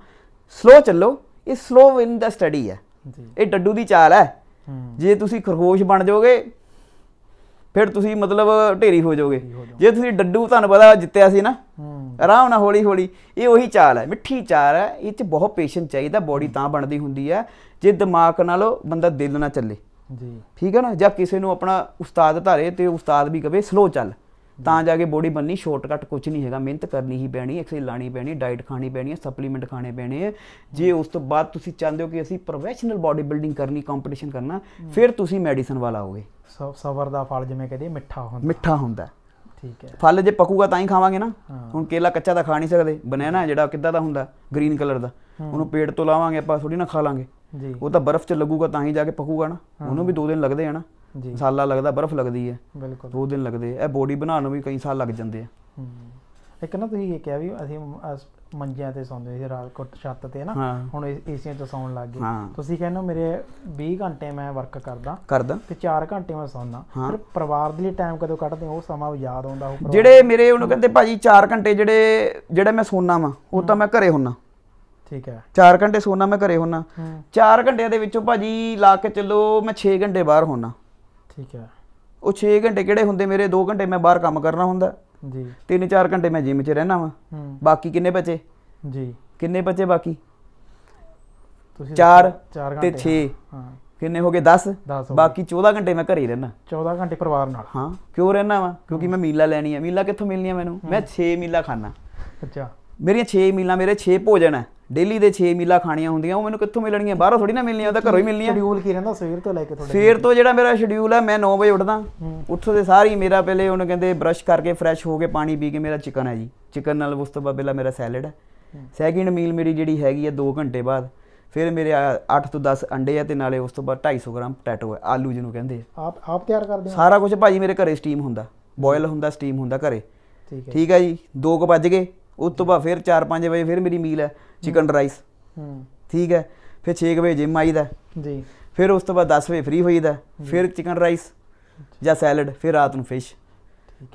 ਸਲੋ ਚੱਲੋ ਇਹ ਸਲੋ ਇਨ ਦਾ ਸਟੱਡੀ ਹੈ ਇਹ ਡੱਡੂ ਦੀ ਚਾਲ ਹੈ ਜੇ ਤੁਸੀਂ ਖਰਗੋਸ਼ ਬਣ ਜਾਓਗੇ ਫਿਰ ਤੁਸੀਂ ਮਤਲਬ ਢੇਰੀ ਹੋ ਜਾਓਗੇ ਜੇ ਤੁਸੀਂ ਡੱਡੂ ਤੁਹਾਨੂੰ ਪਤਾ ਜਿੱਤਿਆ ਸੀ ਨਾ ਆਰਾਮ ਨਾਲ ਹੌਲੀ ਹੌਲੀ ਇਹ ਉਹੀ ਚਾਲ ਹੈ ਮਿੱਠੀ ਚਾਲ ਹੈ ਇਹ ਚ ਬਹੁਤ ਪੇਸ਼ੈਂਸ ਚਾਹੀਦਾ ਬੋਡੀ ਤਾਂ ਬਣਦੀ ਹੁੰਦੀ ਹੈ ਜੇ ਦਿਮਾਗ ਨਾਲ ਬੰਦਾ ਦਿਲ ਨਾ ਚੱਲੇ ਜੀ ਠੀਕ ਹੈ ਨਾ ਜਾਂ ਕਿਸੇ ਨੂੰ ਆਪਣਾ ਉਸਤਾਦ ਧਾਰੇ ਤੇ ਉਸਤਾਦ ਵੀ ਕਵੇ ਸਲੋ ਚੱਲ ਤਾਂ ਜਾ ਕੇ ਬੋਡੀ ਬੰਨੀ ਸ਼ਾਰਟਕਟ ਕੁਝ ਨਹੀਂ ਹੈਗਾ ਮਿਹਨਤ ਕਰਨੀ ਹੀ ਪੈਣੀ ਐਕਸਰਸਾਈਜ਼ ਲਾਣੀ ਪੈਣੀ ਡਾਈਟ ਖਾਣੀ ਪੈਣੀ ਹੈ ਸਪਲੀਮੈਂਟ ਖਾਣੇ ਪੈਣੇ ਹੈ ਜੇ ਉਸ ਤੋਂ ਬਾਅਦ ਤੁਸੀਂ ਚਾਹੁੰਦੇ ਹੋ ਕਿ ਅਸੀਂ ਪ੍ਰੋਫੈਸ਼ਨਲ ਬਾਡੀ ਬਿਲਡਿੰਗ ਕਰਨੀ ਕੰਪੀਟੀਸ਼ਨ ਕਰਨਾ ਫਿਰ ਤੁਸੀਂ ਮੈਡੀਸਨ ਵਾਲਾ ਹੋਗੇ ਸਬਰ ਦਾ ਫਲ ਜਿਵੇਂ ਕਹਿੰਦੇ ਮਿੱਠਾ ਹੁੰਦਾ ਮਿੱਠਾ ਹੁੰਦਾ ਠੀਕ ਹੈ ਫਲ ਜੇ ਪੱਕੂਗਾ ਤਾਂ ਹੀ ਖਾਵਾਂਗੇ ਨਾ ਹੁਣ ਕੇਲਾ ਕੱਚਾ ਤਾਂ ਖਾ ਨਹੀਂ ਸਕਦੇ ਬਨਾਨਾ ਜਿਹੜਾ ਕਿੱਦਾਂ ਦਾ ਹੁੰਦਾ ਗ੍ਰੀਨ ਕਲਰ ਦਾ ਉਹਨੂੰ ਪੇਟ ਤੋਂ ਲਾਵਾਂਗੇ ਆਪਾਂ ਥੋੜੀ ਨਾ ਖਾ ਲਾਂਗੇ ਜੀ ਉਹ ਤਾਂ ਬਰਫ਼ 'ਚ ਲੱਗੂਗਾ ਤਾਂ ਹੀ ਜਾ ਕੇ ਪੱਕੂਗਾ ਨਾ ਉਹਨੂੰ ਵੀ 2 ਦਿਨ ਲੱਗਦੇ ਆ ਨਾ ਸਾਲਾ ਲੱਗਦਾ ਬਰਫ਼ ਲੱਗਦੀ ਹੈ ਬਿਲਕੁਲ 2 ਦਿਨ ਲੱਗਦੇ ਆ ਇਹ ਬੋਡੀ ਬਣਾਉਣ ਨੂੰ ਵੀ ਕਈ ਸਾਲ ਲੱਗ ਜਾਂਦੇ ਆ ਇੱਕ ਨਾ ਤੁਸੀਂ ਇਹ ਕਿਹਾ ਵੀ ਅਸੀਂ ਮੰਜਿਆਂ ਤੇ ਸੌਂਦੇ ਸੀ ਰਾਤ ਕੋਟ ਛੱਤ ਤੇ ਨਾ ਹੁਣ ਏਸੀਆਂ ਚ ਸੌਣ ਲੱਗ ਗਏ ਤੁਸੀਂ ਕਹਿੰਦੇ ਮੇਰੇ 20 ਘੰਟੇ ਮੈਂ ਵਰਕ ਕਰਦਾ ਕਰਦਾ ਤੇ 4 ਘੰਟੇ ਮੈਂ ਸੌਂਦਾ ਫਿਰ ਪਰਿਵਾਰ ਦੇ ਲਈ ਟਾਈਮ ਕਦੋਂ ਕੱਢਦੇ ਉਹ ਸਮਾਂ ਯਾਦ ਆਉਂਦਾ ਉਹ ਜਿਹੜੇ ਮੇਰੇ ਉਹਨੂੰ ਕਹਿੰਦੇ ਭਾਜੀ 4 ਘੰਟੇ ਜਿਹੜੇ ਜਿਹੜੇ ਮੈਂ ਸੌਣਾ ਵਾਂ ਉਹ ਤਾਂ ਮੈਂ ਘਰੇ ਹੁੰਨਾ ਠੀਕ ਹੈ 4 ਘੰਟੇ ਸੌਣਾ ਮੈਂ ਘਰੇ ਹੁੰਨਾ 4 ਘੰਟਿਆਂ ਦੇ ਵਿੱਚੋਂ ਭਾਜੀ ਲਾ ਕੇ ਚੱਲੋ ਮੈਂ 6 ਘੰਟੇ ਬਾਹਰ ਹੁੰਨਾ ਠੀਕ ਹੈ ਉਹ 6 ਘੰਟੇ ਕਿਹੜੇ ਹੁੰਦੇ ਮੇਰੇ 2 ਘੰਟੇ ਮੈਂ ਬਾਹਰ ਕੰਮ ਕਰਨਾ ਹੁੰਦਾ ਜੀ 3-4 ਘੰਟੇ ਮੈਂ ਜਿਮ 'ਚ ਰਹਿਣਾ ਵਾ ਬਾਕੀ ਕਿੰਨੇ ਬਚੇ ਜੀ ਕਿੰਨੇ ਬਚੇ ਬਾਕੀ ਤੁਸੀਂ 4 ਤੇ 6 ਹਾਂ ਕਿੰਨੇ ਹੋ ਗਏ 10 ਬਾਕੀ 14 ਘੰਟੇ ਮੈਂ ਘਰੇ ਰਹਿਣਾ 14 ਘੰਟੇ ਪਰਿਵਾਰ ਨਾਲ ਹਾਂ ਕਿਉਂ ਰਹਿਣਾ ਵਾ ਕਿਉਂਕਿ ਮੈਂ ਮੀਲਾ ਲੈਣੀ ਆ ਮੀਲਾ ਕਿੱਥੋਂ ਮਿਲਣੀ ਆ ਮੈਨੂੰ ਮੈਂ 6 ਮੀਲਾ ਖਾਣਾ ਅੱਛਾ ਮੇਰੀਆਂ 6 ਮੀਲਾ ਮੇਰੇ 6 ਭੋਜਨ ਆ ਡੇਲੀ ਦੇ 6 ਮੀਲਾ ਖਾਣੀਆਂ ਹੁੰਦੀਆਂ ਉਹ ਮੈਨੂੰ ਕਿੱਥੋਂ ਮਿਲਣਗੀਆਂ ਬਾਹਰੋਂ ਥੋੜੀ ਨਾ ਮਿਲਣੀਆਂ ਉਹ ਤਾਂ ਘਰੋਂ ਹੀ ਮਿਲਣੀਆਂ ਸ਼ਡਿਊਲ ਕੀ ਰਹਿੰਦਾ ਸਵੇਰ ਤੋਂ ਲੈ ਕੇ ਥੋੜੀ ਸਵੇਰ ਤੋਂ ਜਿਹੜਾ ਮੇਰਾ ਸ਼ਡਿਊਲ ਹੈ ਮੈਂ 9 ਵਜੇ ਉੱਠਦਾ ਉੱਥੋਂ ਦੇ ਸਾਰੀ ਮੇਰਾ ਪਹਿਲੇ ਉਹਨੂੰ ਕਹਿੰਦੇ ਬਰਸ਼ ਕਰਕੇ ਫਰੈਸ਼ ਹੋ ਕੇ ਪਾਣੀ ਪੀ ਕੇ ਮੇਰਾ ਚਿਕਨ ਹੈ ਜੀ ਚਿਕਨ ਨਾਲ ਉਸ ਤੋਂ ਬਾਅਦ ਪਹਿਲਾ ਮੇਰਾ ਸੈਲਡ ਹੈ ਸੈਕਿੰਡ ਮੀਲ ਮੇਰੀ ਜਿਹੜੀ ਹੈਗੀ ਹੈ 2 ਘੰਟੇ ਬਾਅਦ ਫਿਰ ਮੇਰੇ 8 ਤੋਂ 10 ਅੰਡੇ ਆ ਤੇ ਨਾਲੇ ਉਸ ਤੋਂ ਬਾਅਦ 250 ਗ੍ਰਾਮ ਪੋਟੈਟੋ ਹੈ ਆਲੂ ਜਿਹਨੂੰ ਕਹਿੰਦੇ ਆਪ ਆਪ ਤਿਆਰ ਕਰਦੇ ਸਾਰਾ ਕੁਝ ਭਾਜੀ ਮੇਰੇ ਘਰੇ ਸਟੀਮ ਹੁੰਦਾ ਬੋਇਲ ਹੁੰਦਾ ਸਟੀਮ ਹੁੰਦਾ ਘਰੇ ਠੀਕ ਹੈ ਜੀ 2 ਕ ਵੱਜ ਗਏ ਉਸ ਤੋਂ ਬਾਅਦ ਫਿਰ 4-5 ਵਜੇ ਫਿਰ ਮੇਰੀ ਮੀਲ ਹੈ ਚਿਕਨ ਰਾਈਸ ਹੂੰ ਠੀਕ ਹੈ ਫਿਰ 6 ਵਜੇ ਜਿਮ ਆਈਦਾ ਜੀ ਫਿਰ ਉਸ ਤੋਂ ਬਾਅਦ 10 ਵਜੇ ਫ੍ਰੀ ਹੋਈਦਾ ਫਿਰ ਚਿਕਨ ਰਾਈਸ ਜਾਂ ਸੈਲਡ ਫਿਰ ਰਾਤ ਨੂੰ ਫਿਸ਼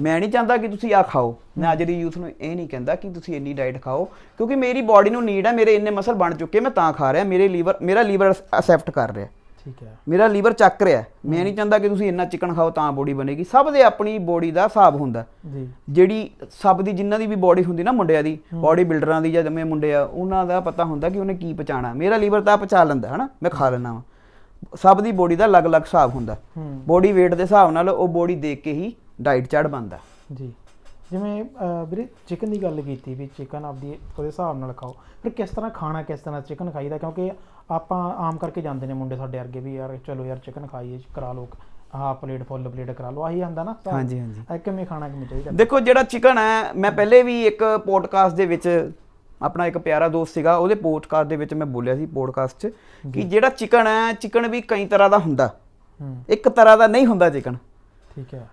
ਮੈਂ ਨਹੀਂ ਚਾਹੁੰਦਾ ਕਿ ਤੁਸੀਂ ਆ ਖਾਓ ਮੈਂ ਅੱਜ ਦੀ ਯੂਥ ਨੂੰ ਇਹ ਨਹੀਂ ਕਹਿੰਦਾ ਕਿ ਤੁਸੀਂ ਇੰਨੀ ਡਾਈਟ ਖਾਓ ਕਿਉਂਕਿ ਮੇਰੀ ਬਾਡੀ ਨੂੰ ਨੀਡ ਹੈ ਮੇਰੇ ਇੰਨੇ ਮਸਲ ਬਣ ਚੁੱਕੇ ਮੈਂ ਤਾਂ ਖਾ ਰਿਹਾ ਮੇਰੇ ਲੀਵਰ ਮੇਰਾ ਲੀਵਰ ਅਸੈਪਟ ਕਰ ਰਿਹਾ ਠੀਕ ਹੈ ਮੇਰਾ ਲੀਵਰ ਚੱਕ ਰਿਹਾ ਮੈਂ ਨਹੀਂ ਚਾਹੁੰਦਾ ਕਿ ਤੁਸੀਂ ਇੰਨਾ ਚਿਕਨ ਖਾਓ ਤਾਂ ਬੋਡੀ ਬਣੇਗੀ ਸਭ ਦੇ ਆਪਣੀ ਬੋਡੀ ਦਾ ਹਿਸਾਬ ਹੁੰਦਾ ਜੀ ਜਿਹੜੀ ਸਭ ਦੀ ਜਿੰਨਾਂ ਦੀ ਵੀ ਬੋਡੀ ਹੁੰਦੀ ਨਾ ਮੁੰਡਿਆਂ ਦੀ ਬੋਡੀ ਬਿਲਡਰਾਂ ਦੀ ਜਾਂ ਜਿਵੇਂ ਮੁੰਡੇ ਆ ਉਹਨਾਂ ਦਾ ਪਤਾ ਹੁੰਦਾ ਕਿ ਉਹਨੇ ਕੀ ਪਚਾਣਾ ਮੇਰਾ ਲੀਵਰ ਤਾਂ ਪਚਾ ਲੈਂਦਾ ਹਨਾ ਮੈਂ ਖਾ ਲੈਣਾ ਵਾ ਸਭ ਦੀ ਬੋਡੀ ਦਾ ਅਲੱਗ-ਅਲੱਗ ਹਿਸਾਬ ਹੁੰਦਾ ਬੋਡੀ weight ਦੇ ਹਿਸਾਬ ਨਾਲ ਉਹ ਬੋਡੀ ਦੇਖ ਕੇ ਹੀ ਡਾਈਟ ਚੜ ਬੰਦਾ ਜੀ ਜਿਵੇਂ ਵੀਰੇ ਚਿਕਨ ਦੀ ਗੱਲ ਕੀਤੀ ਵੀ ਚਿਕਨ ਆਪਦੀ ਉਹਦੇ ਹਿਸਾਬ ਨਾਲ ਖਾਓ ਫਿਰ ਕਿਸ ਤਰ੍ਹਾਂ ਖਾਣਾ ਕਿਸ ਤਰ੍ਹਾਂ ਚਿਕਨ ਖਾਈਦਾ ਕਿਉਂਕਿ ਆਪਾਂ ਆਮ ਕਰਕੇ ਜਾਂਦੇ ਨੇ ਮੁੰਡੇ ਸਾਡੇ ਅਰਗੇ ਵੀ ਯਾਰ ਚਲੋ ਯਾਰ ਚਿਕਨ ਖਾਈਏ ਕਰਾ ਲੋ ਹਾਂ ਪਲੇਟ ਫੁੱਲ ਪਲੇਟ ਕਰਾ ਲਓ ਆਹੀ ਆਂਦਾ ਨਾ ਹਾਂਜੀ ਹਾਂਜੀ ਕਿਵੇਂ ਖਾਣਾ ਕਿਵੇਂ ਚਾਹੀਦਾ ਦੇਖੋ ਜਿਹੜਾ ਚਿਕਨ ਹੈ ਮੈਂ ਪਹਿਲੇ ਵੀ ਇੱਕ ਪੋਡਕਾਸਟ ਦੇ ਵਿੱਚ ਆਪਣਾ ਇੱਕ ਪਿਆਰਾ ਦੋਸਤ ਸੀਗਾ ਉਹਦੇ ਪੋਡਕਾਸਟ ਦੇ ਵਿੱਚ ਮੈਂ ਬੋਲਿਆ ਸੀ ਪੋਡਕਾਸਟ 'ਚ ਕਿ ਜਿਹੜਾ ਚਿਕਨ ਹੈ ਚਿਕਨ ਵੀ ਕਈ ਤਰ੍ਹਾਂ ਦਾ ਹੁੰਦਾ ਇੱਕ ਤਰ੍ਹਾਂ ਦਾ ਨਹੀਂ ਹੁੰਦਾ ਚਿਕਨ ਠੀਕ ਹੈ